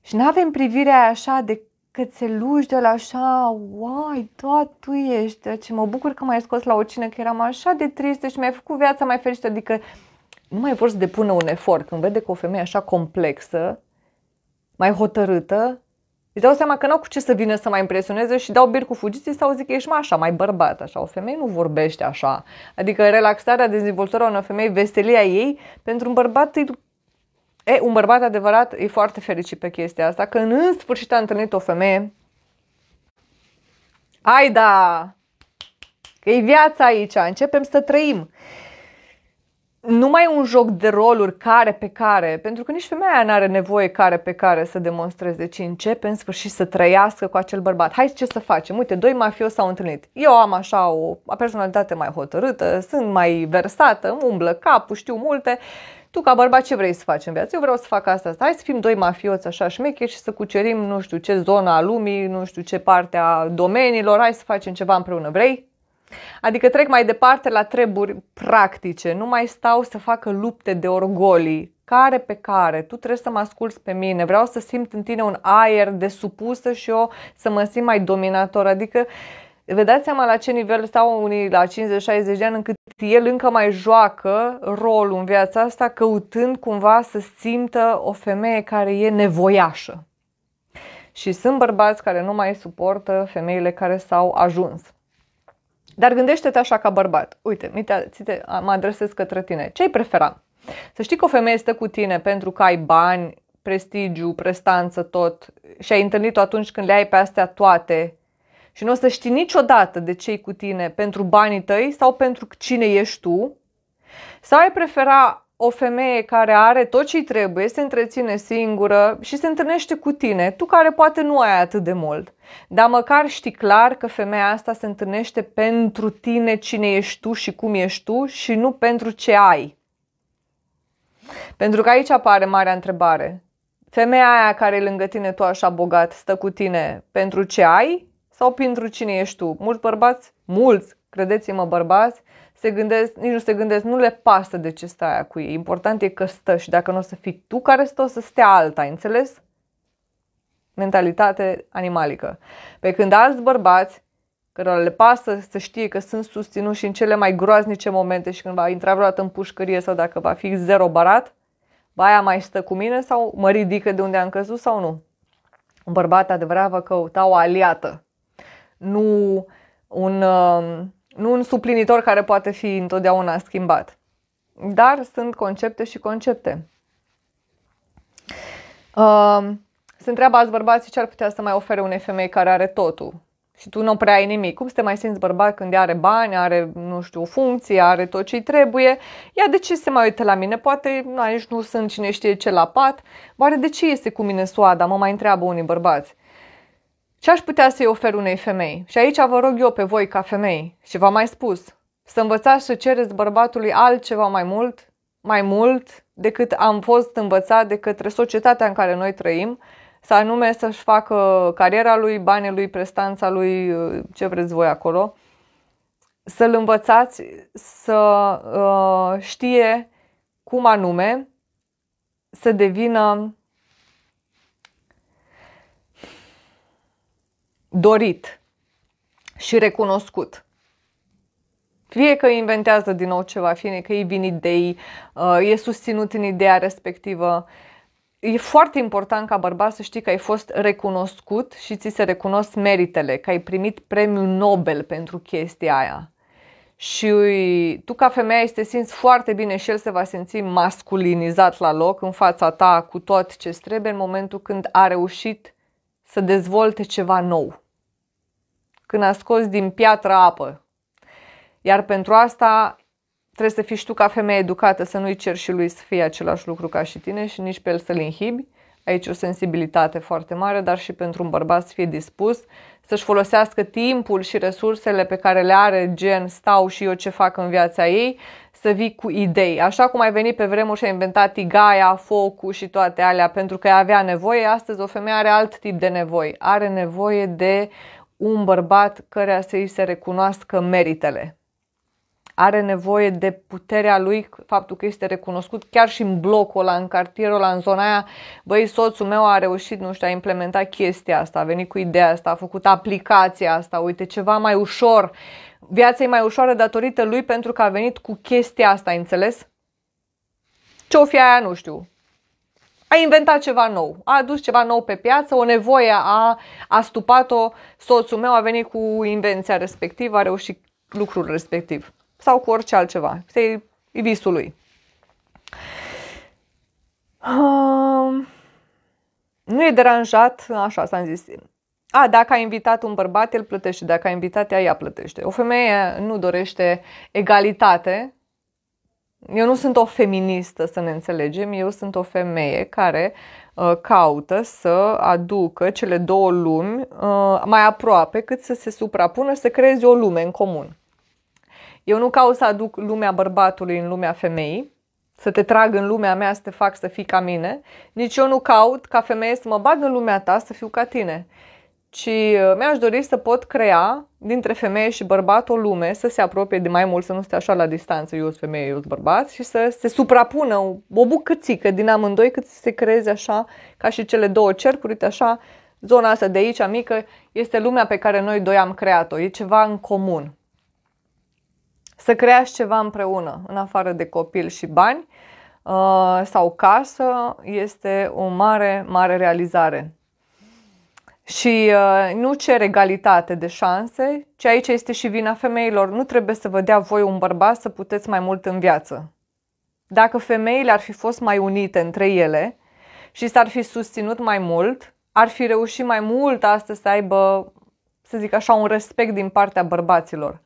și nu avem privirea așa de cățeluș de la așa, uai, da, tu ești, ce deci mă bucur că m-ai scos la o cină, că eram așa de tristă și mi-ai făcut viața mai fericită, adică nu mai vor să depună un efort. Când vede că o femeie așa complexă, mai hotărâtă, își dau seama că n-au cu ce să vină să mai impresioneze și dau bir cu fugiții sau zic că ești mai așa, mai bărbat, așa. O femeie nu vorbește așa. Adică relaxarea, dezvoltarea unei femei, veselia ei, pentru un bărbat e E, un bărbat adevărat e foarte fericit pe chestia asta, că în sfârșit a întâlnit o femeie. Ai da! Că e viața aici, începem să trăim numai un joc de roluri care pe care, pentru că nici femeia nu are nevoie care pe care să demonstreze, ci începe în sfârșit să trăiască cu acel bărbat. Hai ce să facem? Uite, doi mafioși s-au întâlnit. Eu am așa o personalitate mai hotărâtă, sunt mai versată, îmi umblă capul, știu multe. Tu ca bărbat ce vrei să faci în viață? Eu vreau să fac asta, asta. Hai să fim doi mafioți așa șmecheri și să cucerim nu știu ce zona a lumii, nu știu ce parte a domeniilor, hai să facem ceva împreună. Vrei? Adică trec mai departe la treburi practice, nu mai stau să facă lupte de orgolii, care pe care, tu trebuie să mă asculți pe mine, vreau să simt în tine un aer de supusă și eu să mă simt mai dominator, adică Vă dați seama la ce nivel stau unii la 50-60 de ani încât el încă mai joacă rolul în viața asta căutând cumva să simtă o femeie care e nevoiașă. Și sunt bărbați care nu mai suportă femeile care s-au ajuns. Dar gândește-te așa ca bărbat. Uite, uite ți-te, mă adresez către tine. Ce ai prefera? Să știi că o femeie stă cu tine pentru că ai bani, prestigiu, prestanță, tot și ai întâlnit-o atunci când le ai pe astea toate și nu o să știi niciodată de ce cu tine, pentru banii tăi sau pentru cine ești tu, sau ai prefera o femeie care are tot ce trebuie, se întreține singură și se întâlnește cu tine, tu care poate nu ai atât de mult. Dar măcar știi clar că femeia asta se întâlnește pentru tine, cine ești tu și cum ești tu și nu pentru ce ai. Pentru că aici apare marea întrebare. Femeia aia care e lângă tine, tu așa bogat, stă cu tine pentru ce ai sau pentru cine ești tu? Mulți bărbați, mulți, credeți-mă bărbați, se gândesc, nici nu se gândesc, nu le pasă de ce stai cu ei. Important e că stă și dacă nu o să fii tu care stă, o să stea alta, înțeles? Mentalitate animalică. Pe când alți bărbați cărora le pasă să știe că sunt susținuți și în cele mai groaznice momente și când va intra vreodată în pușcărie sau dacă va fi zero barat, baia mai stă cu mine sau mă ridică de unde am căzut sau nu. Un bărbat adevărat vă căuta o aliată, nu un uh, nu un suplinitor care poate fi întotdeauna schimbat. Dar sunt concepte și concepte. Uh, um, se întreabă azi bărbații ce ar putea să mai ofere unei femei care are totul și tu nu prea ai nimic. Cum să te mai simți bărbat când are bani, are, nu știu, funcție, are tot ce-i trebuie? Ia de ce se mai uită la mine? Poate aici nu sunt cine știe ce la pat. Oare de ce este cu mine soada? Mă mai întreabă unii bărbați. Ce aș putea să-i ofer unei femei? Și aici vă rog eu pe voi ca femei și v-am mai spus, să învățați să cereți bărbatului altceva mai mult, mai mult decât am fost învățat de către societatea în care noi trăim, să anume să-și facă cariera lui, banii lui, prestanța lui, ce vreți voi acolo, să-l învățați să uh, știe cum anume să devină dorit și recunoscut. Fie că inventează din nou ceva, fie că îi vin idei, uh, e susținut în ideea respectivă. E foarte important ca bărbat să știi că ai fost recunoscut și ți se recunosc meritele, că ai primit premiul Nobel pentru chestia aia. Și tu ca femeie te simți foarte bine și el se va simți masculinizat la loc în fața ta cu tot ce trebuie în momentul când a reușit să dezvolte ceva nou. Când a scos din piatră apă. Iar pentru asta trebuie să fii și tu ca femeie educată, să nu-i ceri și lui să fie același lucru ca și tine și nici pe el să-l inhibi. Aici o sensibilitate foarte mare, dar și pentru un bărbat să fie dispus să-și folosească timpul și resursele pe care le are, gen stau și eu ce fac în viața ei, să vii cu idei. Așa cum ai venit pe vremuri și ai inventat tigaia, focul și toate alea pentru că avea nevoie, astăzi o femeie are alt tip de nevoi. Are nevoie de un bărbat care să îi se recunoască meritele. Are nevoie de puterea lui, faptul că este recunoscut chiar și în blocul ăla, în cartierul ăla, în zona aia. Băi, soțul meu a reușit, nu știu, a implementat chestia asta, a venit cu ideea asta, a făcut aplicația asta, uite, ceva mai ușor. Uh, viața e mai ușoară datorită lui pentru că a venit cu chestia asta, ai înțeles? Ce o fi aia, nu știu. A inventat ceva nou, a adus ceva nou pe piață, o nevoie a, a stupat-o, soțul meu a venit cu invenția respectivă, a reușit lucrul respectiv sau cu orice altceva. E visul lui. nu e deranjat, așa s-am zis, a, dacă ai invitat un bărbat, el plătește, dacă ai invitat ea, ea plătește. O femeie nu dorește egalitate. Eu nu sunt o feministă, să ne înțelegem, eu sunt o femeie care uh, caută să aducă cele două lumi uh, mai aproape cât să se suprapună, să creeze o lume în comun. Eu nu caut să aduc lumea bărbatului în lumea femeii, să te trag în lumea mea, să te fac să fii ca mine, nici eu nu caut ca femeie să mă bag în lumea ta, să fiu ca tine ci uh, mi-aș dori să pot crea dintre femeie și bărbat o lume, să se apropie de mai mult, să nu stea așa la distanță, eu sunt femeie, eu sunt bărbat, și să se suprapună o bucățică din amândoi cât să se creeze așa, ca și cele două cercuri, uite așa, zona asta de aici, mică, este lumea pe care noi doi am creat-o, e ceva în comun. Să creați ceva împreună, în afară de copil și bani, uh, sau casă, este o mare, mare realizare și uh, nu cer egalitate de șanse, ci aici este și vina femeilor. Nu trebuie să vă dea voi un bărbat să puteți mai mult în viață. Dacă femeile ar fi fost mai unite între ele și s-ar fi susținut mai mult, ar fi reușit mai mult astăzi să aibă, să zic așa, un respect din partea bărbaților.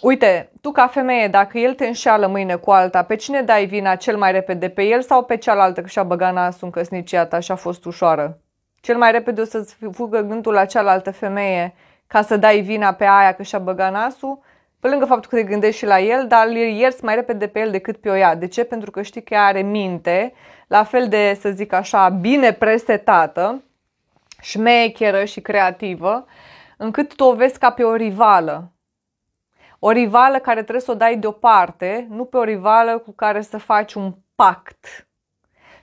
Uite, tu ca femeie, dacă el te înșeală mâine cu alta, pe cine dai vina cel mai repede? Pe el sau pe cealaltă că și-a băgat nasul în căsnicia ta și a fost ușoară? Cel mai repede o să-ți fugă gândul la cealaltă femeie ca să dai vina pe aia că și-a băgat nasul, pe lângă faptul că te gândești și la el, dar îl ierți mai repede pe el decât pe o ea. De ce? Pentru că știi că ea are minte, la fel de, să zic așa, bine presetată, șmecheră și creativă, încât tu o vezi ca pe o rivală. O rivală care trebuie să o dai deoparte, nu pe o rivală cu care să faci un pact.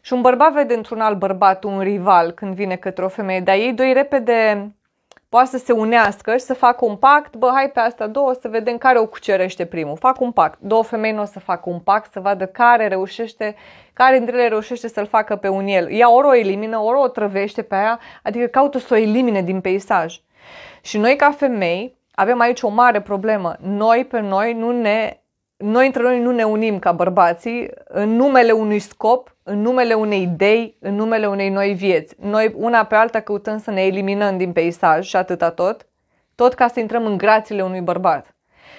Și un bărbat vede într-un alt bărbat un rival când vine către o femeie, dar ei doi repede poate să se unească și să facă un pact, bă, hai pe asta două să vedem care o cucerește primul. Fac un pact. Două femei nu o să facă un pact, să vadă care reușește, care dintre ele reușește să-l facă pe un el. Ea ori o elimină, ori o trăvește pe aia, adică caută să o elimine din peisaj. Și noi ca femei avem aici o mare problemă. Noi pe noi nu ne noi între noi nu ne unim ca bărbații în numele unui scop în numele unei idei, în numele unei noi vieți. Noi una pe alta căutăm să ne eliminăm din peisaj și atâta tot, tot ca să intrăm în grațiile unui bărbat.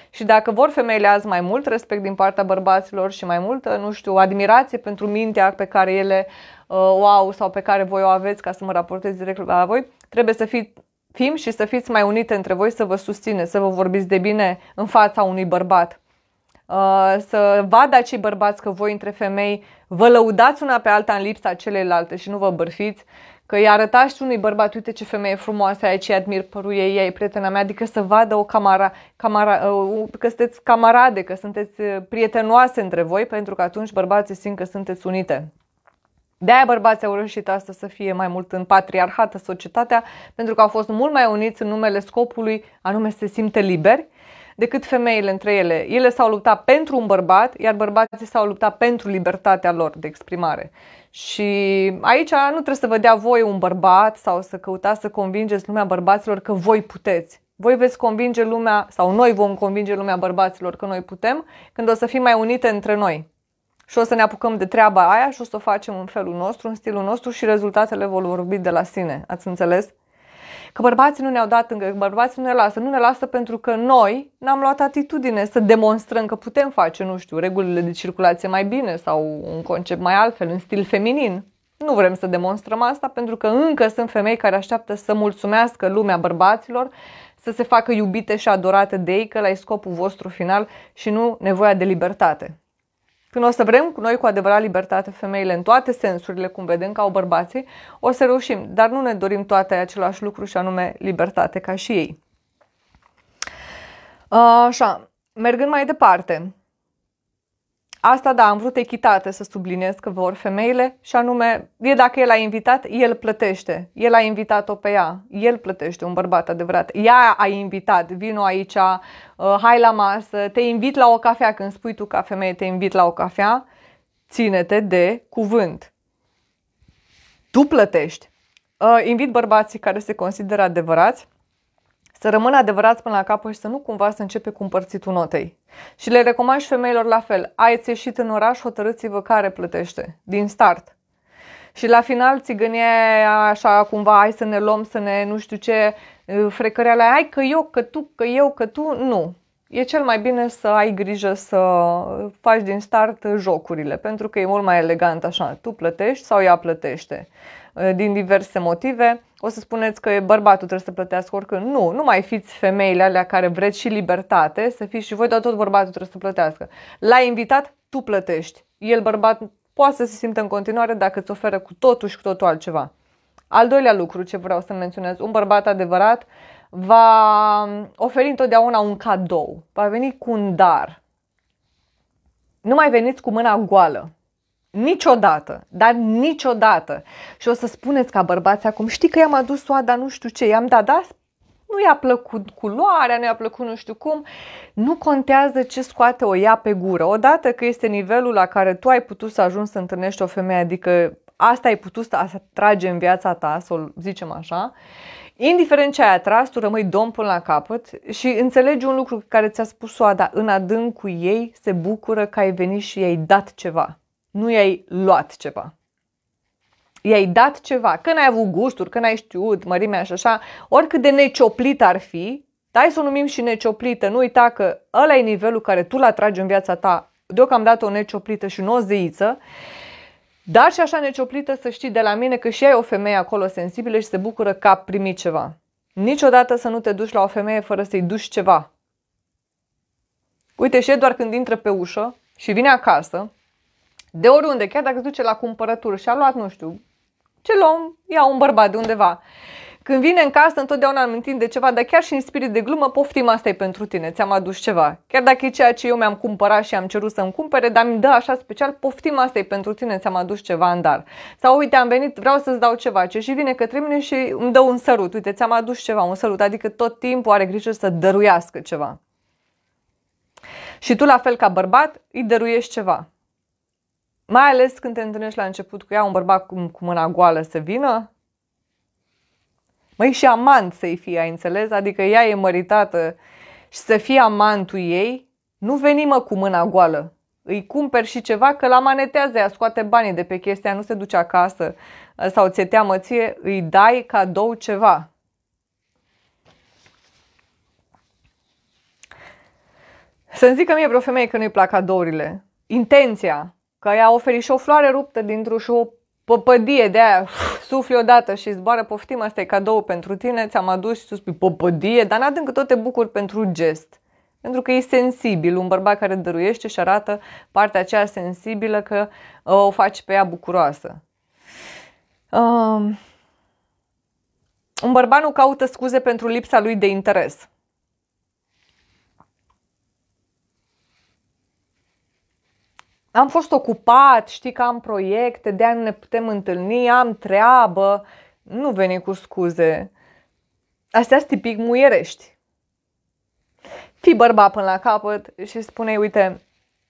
Și dacă vor femeile azi mai mult respect din partea bărbaților și mai multă, nu știu, admirație pentru mintea pe care ele uh, o au sau pe care voi o aveți ca să mă raportez direct la voi, trebuie să fiți fim și să fiți mai unite între voi, să vă susțineți, să vă vorbiți de bine în fața unui bărbat. Uh, să vadă acei bărbați că voi între femei vă lăudați una pe alta în lipsa celelalte și nu vă bărfiți, că îi arătați unui bărbat, uite ce femeie frumoasă ai, ce admir părul ei, ea e prietena mea, adică să vadă o camara, camara, uh, că sunteți camarade, că sunteți uh, prietenoase între voi, pentru că atunci bărbații simt că sunteți unite. De-aia bărbații au reușit asta să fie mai mult în patriarhată societatea, pentru că au fost mult mai uniți în numele scopului, anume să se simte liberi decât femeile între ele. Ele s-au luptat pentru un bărbat, iar bărbații s-au luptat pentru libertatea lor de exprimare. Și aici nu trebuie să vă dea voi un bărbat sau să căutați să convingeți lumea bărbaților că voi puteți. Voi veți convinge lumea, sau noi vom convinge lumea bărbaților că noi putem, când o să fim mai unite între noi. Și o să ne apucăm de treaba aia și o să o facem în felul nostru, în stilul nostru și rezultatele vor vorbi de la sine. Ați înțeles? că bărbații nu ne-au dat încă, că bărbații nu ne lasă. Nu ne lasă pentru că noi n-am luat atitudine să demonstrăm că putem face, nu știu, regulile de circulație mai bine sau un concept mai altfel, în stil feminin. Nu vrem să demonstrăm asta pentru că încă sunt femei care așteaptă să mulțumească lumea bărbaților, să se facă iubite și adorate de ei, că la scopul vostru final și nu nevoia de libertate. Când o să vrem cu noi cu adevărat libertate femeile în toate sensurile, cum vedem ca o bărbații, o să reușim, dar nu ne dorim toate același lucru și anume libertate ca și ei. Așa, mergând mai departe, Asta, da, am vrut echitate să subliniez că vor femeile și anume, e dacă el a invitat, el plătește. El a invitat-o pe ea, el plătește, un bărbat adevărat. Ea a invitat, vino aici, uh, hai la masă, te invit la o cafea, când spui tu ca femeie te invit la o cafea, ține-te de cuvânt. Tu plătești. Uh, invit bărbații care se consideră adevărați să rămână adevărați până la capăt și să nu cumva să începe cu împărțitul notei. Și le recomand și femeilor la fel. Ați ieșit în oraș, hotărâți-vă care plătește, din start. Și la final țigânia așa cumva, hai să ne luăm, să ne nu știu ce, frecărea la ai că eu, că tu, că eu, că tu, nu. E cel mai bine să ai grijă să faci din start jocurile, pentru că e mult mai elegant așa, tu plătești sau ea plătește. Uh, din diverse motive. O să spuneți că e bărbatul trebuie să plătească oricând. Nu, nu mai fiți femeile alea care vreți și libertate, să fiți și voi, dar tot bărbatul trebuie să plătească. L-ai invitat, tu plătești. El, bărbat, poate să se simtă în continuare dacă îți oferă cu totul și cu totul altceva. Al doilea lucru ce vreau să menționez, un bărbat adevărat va oferi întotdeauna un cadou, va veni cu un dar. Nu mai veniți cu mâna goală. Niciodată, dar niciodată. Și o să spuneți ca bărbați acum, știi că i-am adus dar nu știu ce, i-am dat, da, nu i-a plăcut culoarea, nu i-a plăcut nu știu cum, nu contează ce scoate o ia pe gură. Odată că este nivelul la care tu ai putut să ajungi să întâlnești o femeie, adică asta ai putut să atrage în viața ta, să o zicem așa, indiferent ce ai atras, tu rămâi domn până la capăt și înțelegi un lucru care ți-a spus Oada, în adâncul ei se bucură că ai venit și i-ai dat ceva nu i-ai luat ceva. I-ai dat ceva, Când ai avut gusturi, când ai știut mărimea și așa, oricât de necioplit ar fi, dai să o numim și necioplită, nu uita că ăla e nivelul care tu l-atragi în viața ta, deocamdată o necioplită și nu o zeiță, dar și așa necioplită să știi de la mine că și ai o femeie acolo sensibilă și se bucură că a primit ceva. Niciodată să nu te duci la o femeie fără să-i duci ceva. Uite, și e doar când intră pe ușă și vine acasă, de oriunde, chiar dacă se duce la cumpărături și a luat, nu știu, ce luăm, ia un bărbat de undeva. Când vine în casă, întotdeauna amintim de ceva, dar chiar și în spirit de glumă, poftim, asta e pentru tine, ți-am adus ceva. Chiar dacă e ceea ce eu mi-am cumpărat și am cerut să-mi cumpere, dar mi dă așa special, poftim, asta e pentru tine, ți-am adus ceva în dar. Sau uite, am venit, vreau să-ți dau ceva, ce și vine către mine și îmi dă un sărut, uite, ți-am adus ceva, un sărut, adică tot timpul are grijă să dăruiască ceva. Și tu, la fel ca bărbat, îi dăruiești ceva. Mai ales când te întâlnești la început cu ea, un bărbat cu, cu mâna goală să vină. Măi, și amant să-i fie, ai înțeles? Adică ea e măritată și să fie amantul ei, nu veni mă cu mâna goală. Îi cumperi și ceva că la manetează, ea scoate banii de pe chestia, nu se duce acasă ă, sau ți-e teamă ție, îi dai cadou ceva. Să-mi zică mie vreo femeie că nu-i plac cadourile. Intenția că i-a oferit și o floare ruptă dintr-o și o păpădie de aia, sufli odată și zboară, poftim, asta e cadou pentru tine, ți-am adus și tu spui păpădie, dar n-adânc că tot te bucuri pentru gest. Pentru că e sensibil, un bărbat care dăruiește și arată partea aceea sensibilă că uh, o faci pe ea bucuroasă. Uh, un bărbat nu caută scuze pentru lipsa lui de interes. am fost ocupat, știi că am proiecte, de nu ne putem întâlni, am treabă. Nu veni cu scuze. Astea sunt tipic muierești. Fii bărbat până la capăt și spune, uite,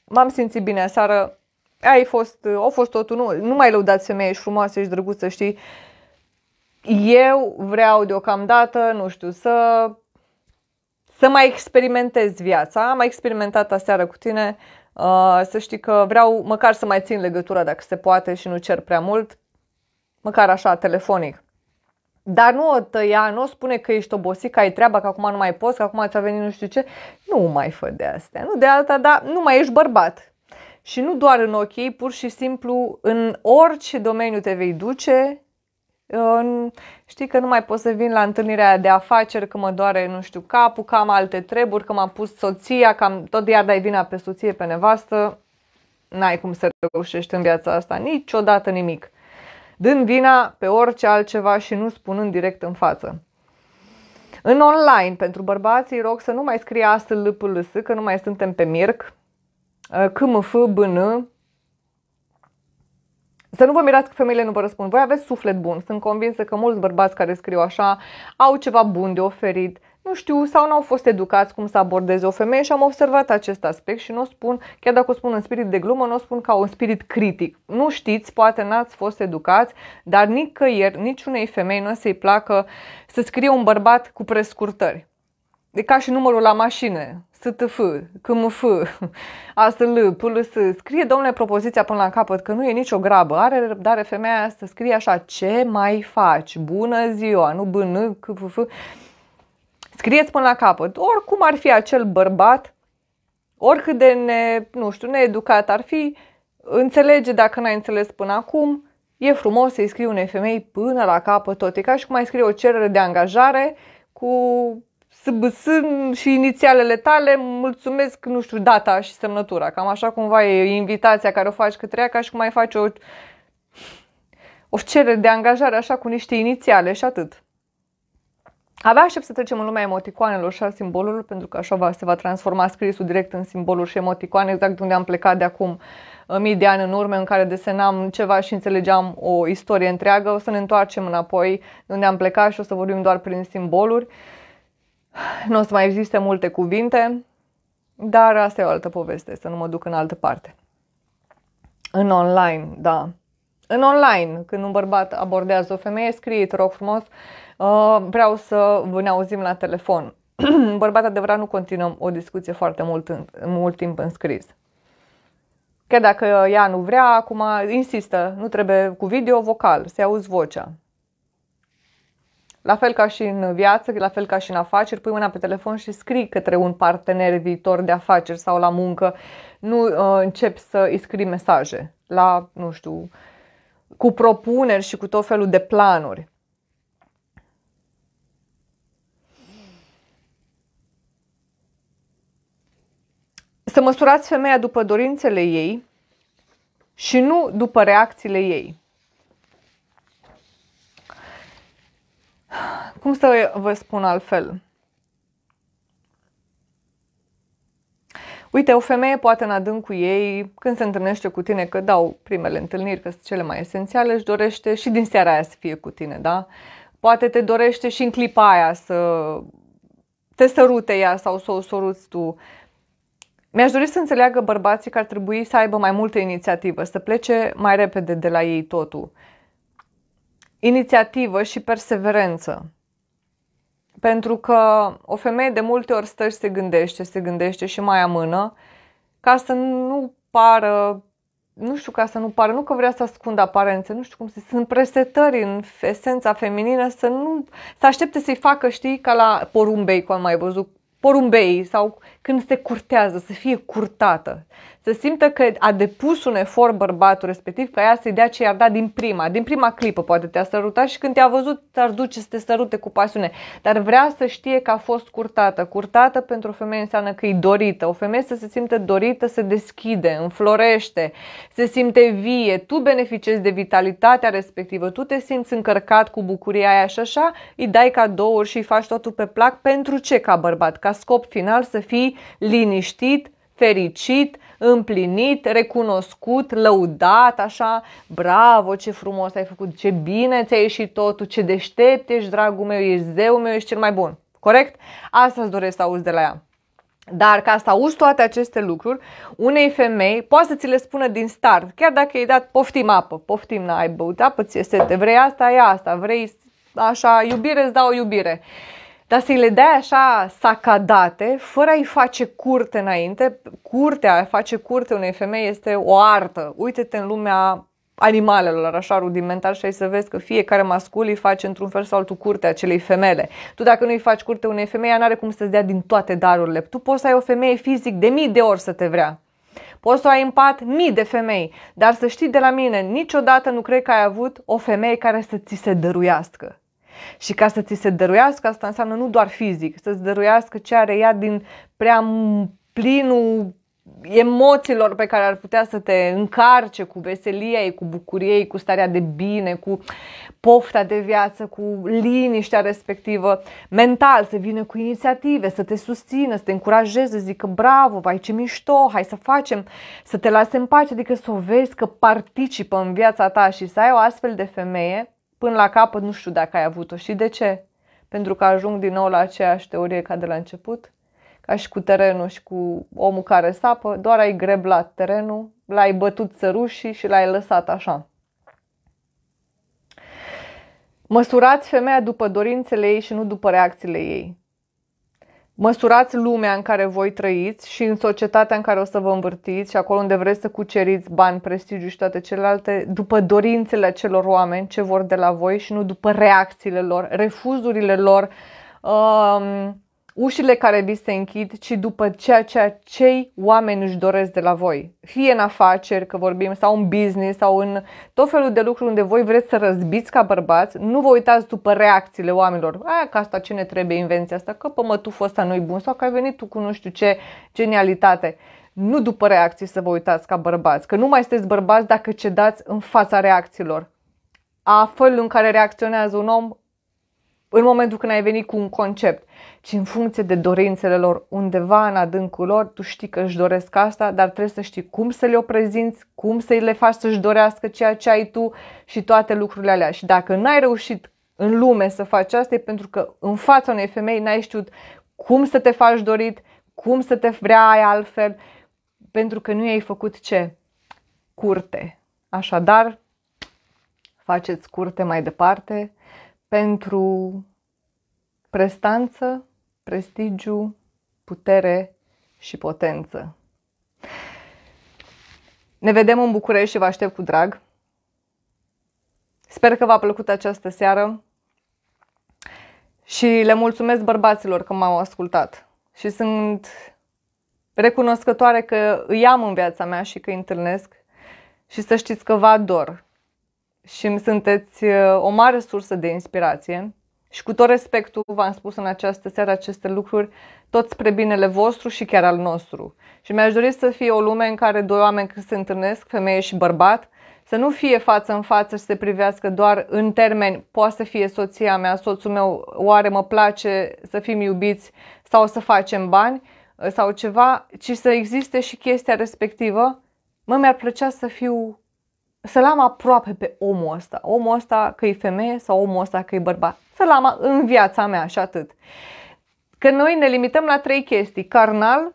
m-am simțit bine aseară, ai fost, o fost totul, nu, nu mai lăudați femeie, ești frumoasă, ești drăguță, știi? Eu vreau deocamdată, nu știu, să, să mai experimentez viața. Am mai experimentat aseară cu tine, Uh, să știi că vreau măcar să mai țin legătura dacă se poate și nu cer prea mult, măcar așa, telefonic. Dar nu o tăia, nu o spune că ești obosit, că ai treaba, că acum nu mai poți, că acum ți-a venit nu știu ce. Nu mai fă de astea, nu de alta, dar nu mai ești bărbat. Și nu doar în ochii, pur și simplu în orice domeniu te vei duce, știi că nu mai pot să vin la întâlnirea de afaceri, că mă doare, nu știu, capul, că am alte treburi, că m-am pus soția, că am tot iar dai vina pe soție, pe nevastă, n-ai cum să reușești în viața asta niciodată nimic. Dând vina pe orice altceva și nu spunând direct în față. În online, pentru bărbații, rog să nu mai scrie astfel LPLS, că nu mai suntem pe Mirc, fă, bână, să nu vă mirați că femeile nu vă răspund. Voi aveți suflet bun. Sunt convinsă că mulți bărbați care scriu așa au ceva bun de oferit. Nu știu, sau n-au fost educați cum să abordeze o femeie și am observat acest aspect și nu o spun, chiar dacă o spun în spirit de glumă, nu o spun ca un spirit critic. Nu știți, poate n-ați fost educați, dar nicăieri, niciunei femei nu o să-i placă să scrie un bărbat cu prescurtări. E ca și numărul la mașină. STF, CMF, ASL, PLS. Scrie, domnule, propoziția până la capăt, că nu e nicio grabă. Are răbdare femeia să scrie așa, ce mai faci? Bună ziua, nu bân, CFF. Scrieți până la capăt. Oricum ar fi acel bărbat, oricât de ne, nu știu, needucat ar fi, înțelege dacă n-ai înțeles până acum, e frumos să-i scrii unei femei până la capăt tot. E ca și cum ai scrie o cerere de angajare cu SBS și inițialele tale, mulțumesc, nu știu, data și semnătura. Cam așa cumva e invitația care o faci către ea, ca și cum mai faci o, o cerere de angajare așa cu niște inițiale și atât. Abia aștept să trecem în lumea emoticoanelor și a simbolurilor, pentru că așa va, se va transforma scrisul direct în simboluri și emoticoane, exact unde am plecat de acum uh, mii de ani în urmă, în care desenam ceva și înțelegeam o istorie întreagă. O să ne întoarcem înapoi unde am plecat și o să vorbim doar prin simboluri. Uh, nu o să mai existe multe cuvinte, dar asta e o altă poveste, să nu mă duc în altă parte. În online, da. În online, când un bărbat abordează o femeie, scrie, te rog frumos, uh, vreau să ne auzim la telefon. bărbat adevărat nu continuăm o discuție foarte mult, în, mult timp în scris. Chiar dacă ea nu vrea, acum insistă, nu trebuie cu video vocal, se auzi vocea. La fel ca și în viață, la fel ca și în afaceri, pui mâna pe telefon și scrii către un partener viitor de afaceri sau la muncă. Nu uh, începi să îi scrii mesaje la, nu știu, cu propuneri și cu tot felul de planuri. Să măsurați femeia după dorințele ei și nu după reacțiile ei. Cum să vă spun altfel? Uite, o femeie poate în cu ei, când se întâlnește cu tine, că dau primele întâlniri, că sunt cele mai esențiale, își dorește și din seara aia să fie cu tine, da? Poate te dorește și în clipa aia să te sărute ea sau să o soruți tu. Mi-aș dori să înțeleagă bărbații că ar trebui să aibă mai multă inițiativă, să plece mai repede de la ei totul. Inițiativă și perseverență. Pentru că o femeie de multe ori stă și se gândește, se gândește și mai amână ca să nu pară, nu știu, ca să nu pară, nu că vrea să ascundă aparențe, nu știu cum se sunt presetări în esența feminină să nu, să aștepte să-i facă, știi, ca la porumbei, cum am mai văzut, porumbei sau când se curtează, să fie curtată, să simtă că a depus un efort bărbatul respectiv ca ea să-i dea ce i-ar da din prima, din prima clipă poate te-a sărutat și când te-a văzut ar duce să te sărute cu pasiune, dar vrea să știe că a fost curtată. Curtată pentru o femeie înseamnă că e dorită, o femeie să se simte dorită, se deschide, înflorește, se simte vie, tu beneficiezi de vitalitatea respectivă, tu te simți încărcat cu bucuria aia și așa, îi dai cadouri și îi faci totul pe plac pentru ce ca bărbat, ca scop final să fii liniștit, fericit, împlinit, recunoscut, lăudat, așa, bravo, ce frumos ai făcut, ce bine ți-a ieșit totul, ce deștept ești, dragul meu, ești zeu meu, ești cel mai bun. Corect? Asta îți doresc să auzi de la ea. Dar ca să auzi toate aceste lucruri, unei femei poate să ți le spună din start, chiar dacă i-ai dat poftim apă, poftim, n-ai băut apă, ți-e sete, vrei asta, e asta, vrei așa, iubire, îți dau o iubire. Uh, dar să-i le dai așa sacadate, fără a-i face curte înainte, curtea, a face curte unei femei este o artă. Uite-te în lumea animalelor, așa rudimentar și ai să vezi că fiecare mascul îi face într-un fel sau altul curte acelei femele. Tu dacă nu îi faci curte unei femei, ea nu are cum să-ți dea din toate darurile. Tu poți să ai o femeie fizic de mii de ori să te vrea. Poți să ai în pat mii de femei, dar să știi de la mine, niciodată nu cred că ai avut o femeie care să ți se dăruiască. Și ca să ți se dăruiască, asta înseamnă nu doar fizic, să-ți dăruiască ce are ea din prea plinul emoțiilor pe care ar putea să te încarce cu veselia ei, cu bucurie, ei, cu starea de bine, cu pofta de viață, cu liniștea respectivă, mental, să vină cu inițiative, să te susțină, să te încurajeze, să zică bravo, vai ce mișto, hai să facem, să te lase în pace, adică să o vezi că participă în viața ta și să ai o astfel de femeie până la capăt nu știu dacă ai avut-o. Și de ce? Pentru că ajung din nou la aceeași teorie ca de la început, ca și cu terenul și cu omul care sapă, doar ai greblat terenul, l-ai bătut sărușii și l-ai lăsat așa. Măsurați femeia după dorințele ei și nu după reacțiile ei măsurați lumea în care voi trăiți și în societatea în care o să vă învârtiți și acolo unde vreți să cuceriți bani, prestigiu și toate celelalte, după dorințele acelor oameni ce vor de la voi și nu după reacțiile lor, refuzurile lor, ușile care vi se închid, ci după ceea ce cei oameni își doresc de la voi. Fie în afaceri, că vorbim, sau în business, sau în tot felul de lucruri unde voi vreți să răzbiți ca bărbați, nu vă uitați după reacțiile oamenilor. Aia, că asta ce ne trebuie invenția asta, că pămătuful ăsta nu-i bun sau că ai venit tu cu nu știu ce genialitate nu după reacții să vă uitați ca bărbați, că nu mai sunteți bărbați dacă cedați în fața reacțiilor. A felul în care reacționează un om în momentul când ai venit cu un concept, ci în funcție de dorințele lor, undeva în adâncul lor, tu știi că își doresc asta, dar trebuie să știi cum să le-o prezinți, cum să le faci să-și dorească ceea ce ai tu și toate lucrurile alea. Și dacă n-ai reușit în lume să faci asta, e pentru că în fața unei femei n-ai știut cum să te faci dorit, cum să te vrea ai altfel, pentru că nu i-ai făcut ce? Curte. Așadar, faceți curte mai departe, pentru prestanță, prestigiu, putere și potență. Ne vedem în București și vă aștept cu drag. Sper că v-a plăcut această seară și le mulțumesc bărbaților că m-au ascultat și sunt recunoscătoare că îi am în viața mea și că îi întâlnesc și să știți că vă ador și îmi sunteți uh, o mare sursă de inspirație. Și cu tot respectul v-am spus în această seară aceste lucruri, tot spre binele vostru și chiar al nostru. Și mi-aș dori să fie o lume în care doi oameni când se întâlnesc, femeie și bărbat, să nu fie față în față și să se privească doar în termeni, poate să fie soția mea, soțul meu, oare mă place să fim iubiți sau să facem bani uh, sau ceva, ci să existe și chestia respectivă, mă mi-ar plăcea să fiu să-l am aproape pe omul ăsta, omul ăsta că e femeie sau omul ăsta că e bărbat, să-l am în viața mea și atât. Că noi ne limităm la trei chestii, carnal,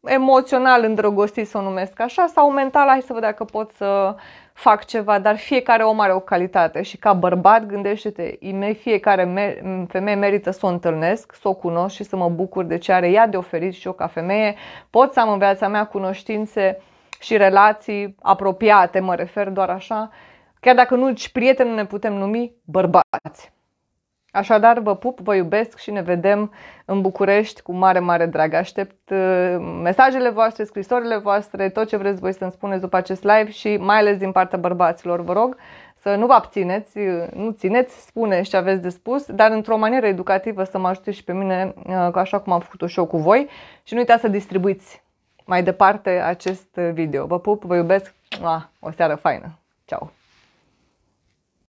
emoțional îndrăgostit să o numesc așa, sau mental, hai să văd dacă pot să fac ceva, dar fiecare om are o calitate și ca bărbat, gândește-te, fiecare femeie merită să o întâlnesc, să o cunosc și să mă bucur de ce are ea de oferit și eu ca femeie pot să am în viața mea cunoștințe uh, și relații apropiate, mă refer doar așa, chiar dacă nu prieteni nu ne putem numi bărbați. Așadar, vă pup, vă iubesc și ne vedem în București cu mare, mare drag. Aștept uh, mesajele voastre, scrisorile voastre, tot ce vreți voi să-mi spuneți după acest live și mai ales din partea bărbaților, vă rog să nu vă abțineți, uh, nu țineți, spuneți ce aveți de spus, dar într-o manieră educativă să mă ajute și pe mine, uh, așa cum am făcut-o și eu cu voi și nu uitați să distribuiți mai departe acest video. Vă pup, vă iubesc, o seară faină! Ciao!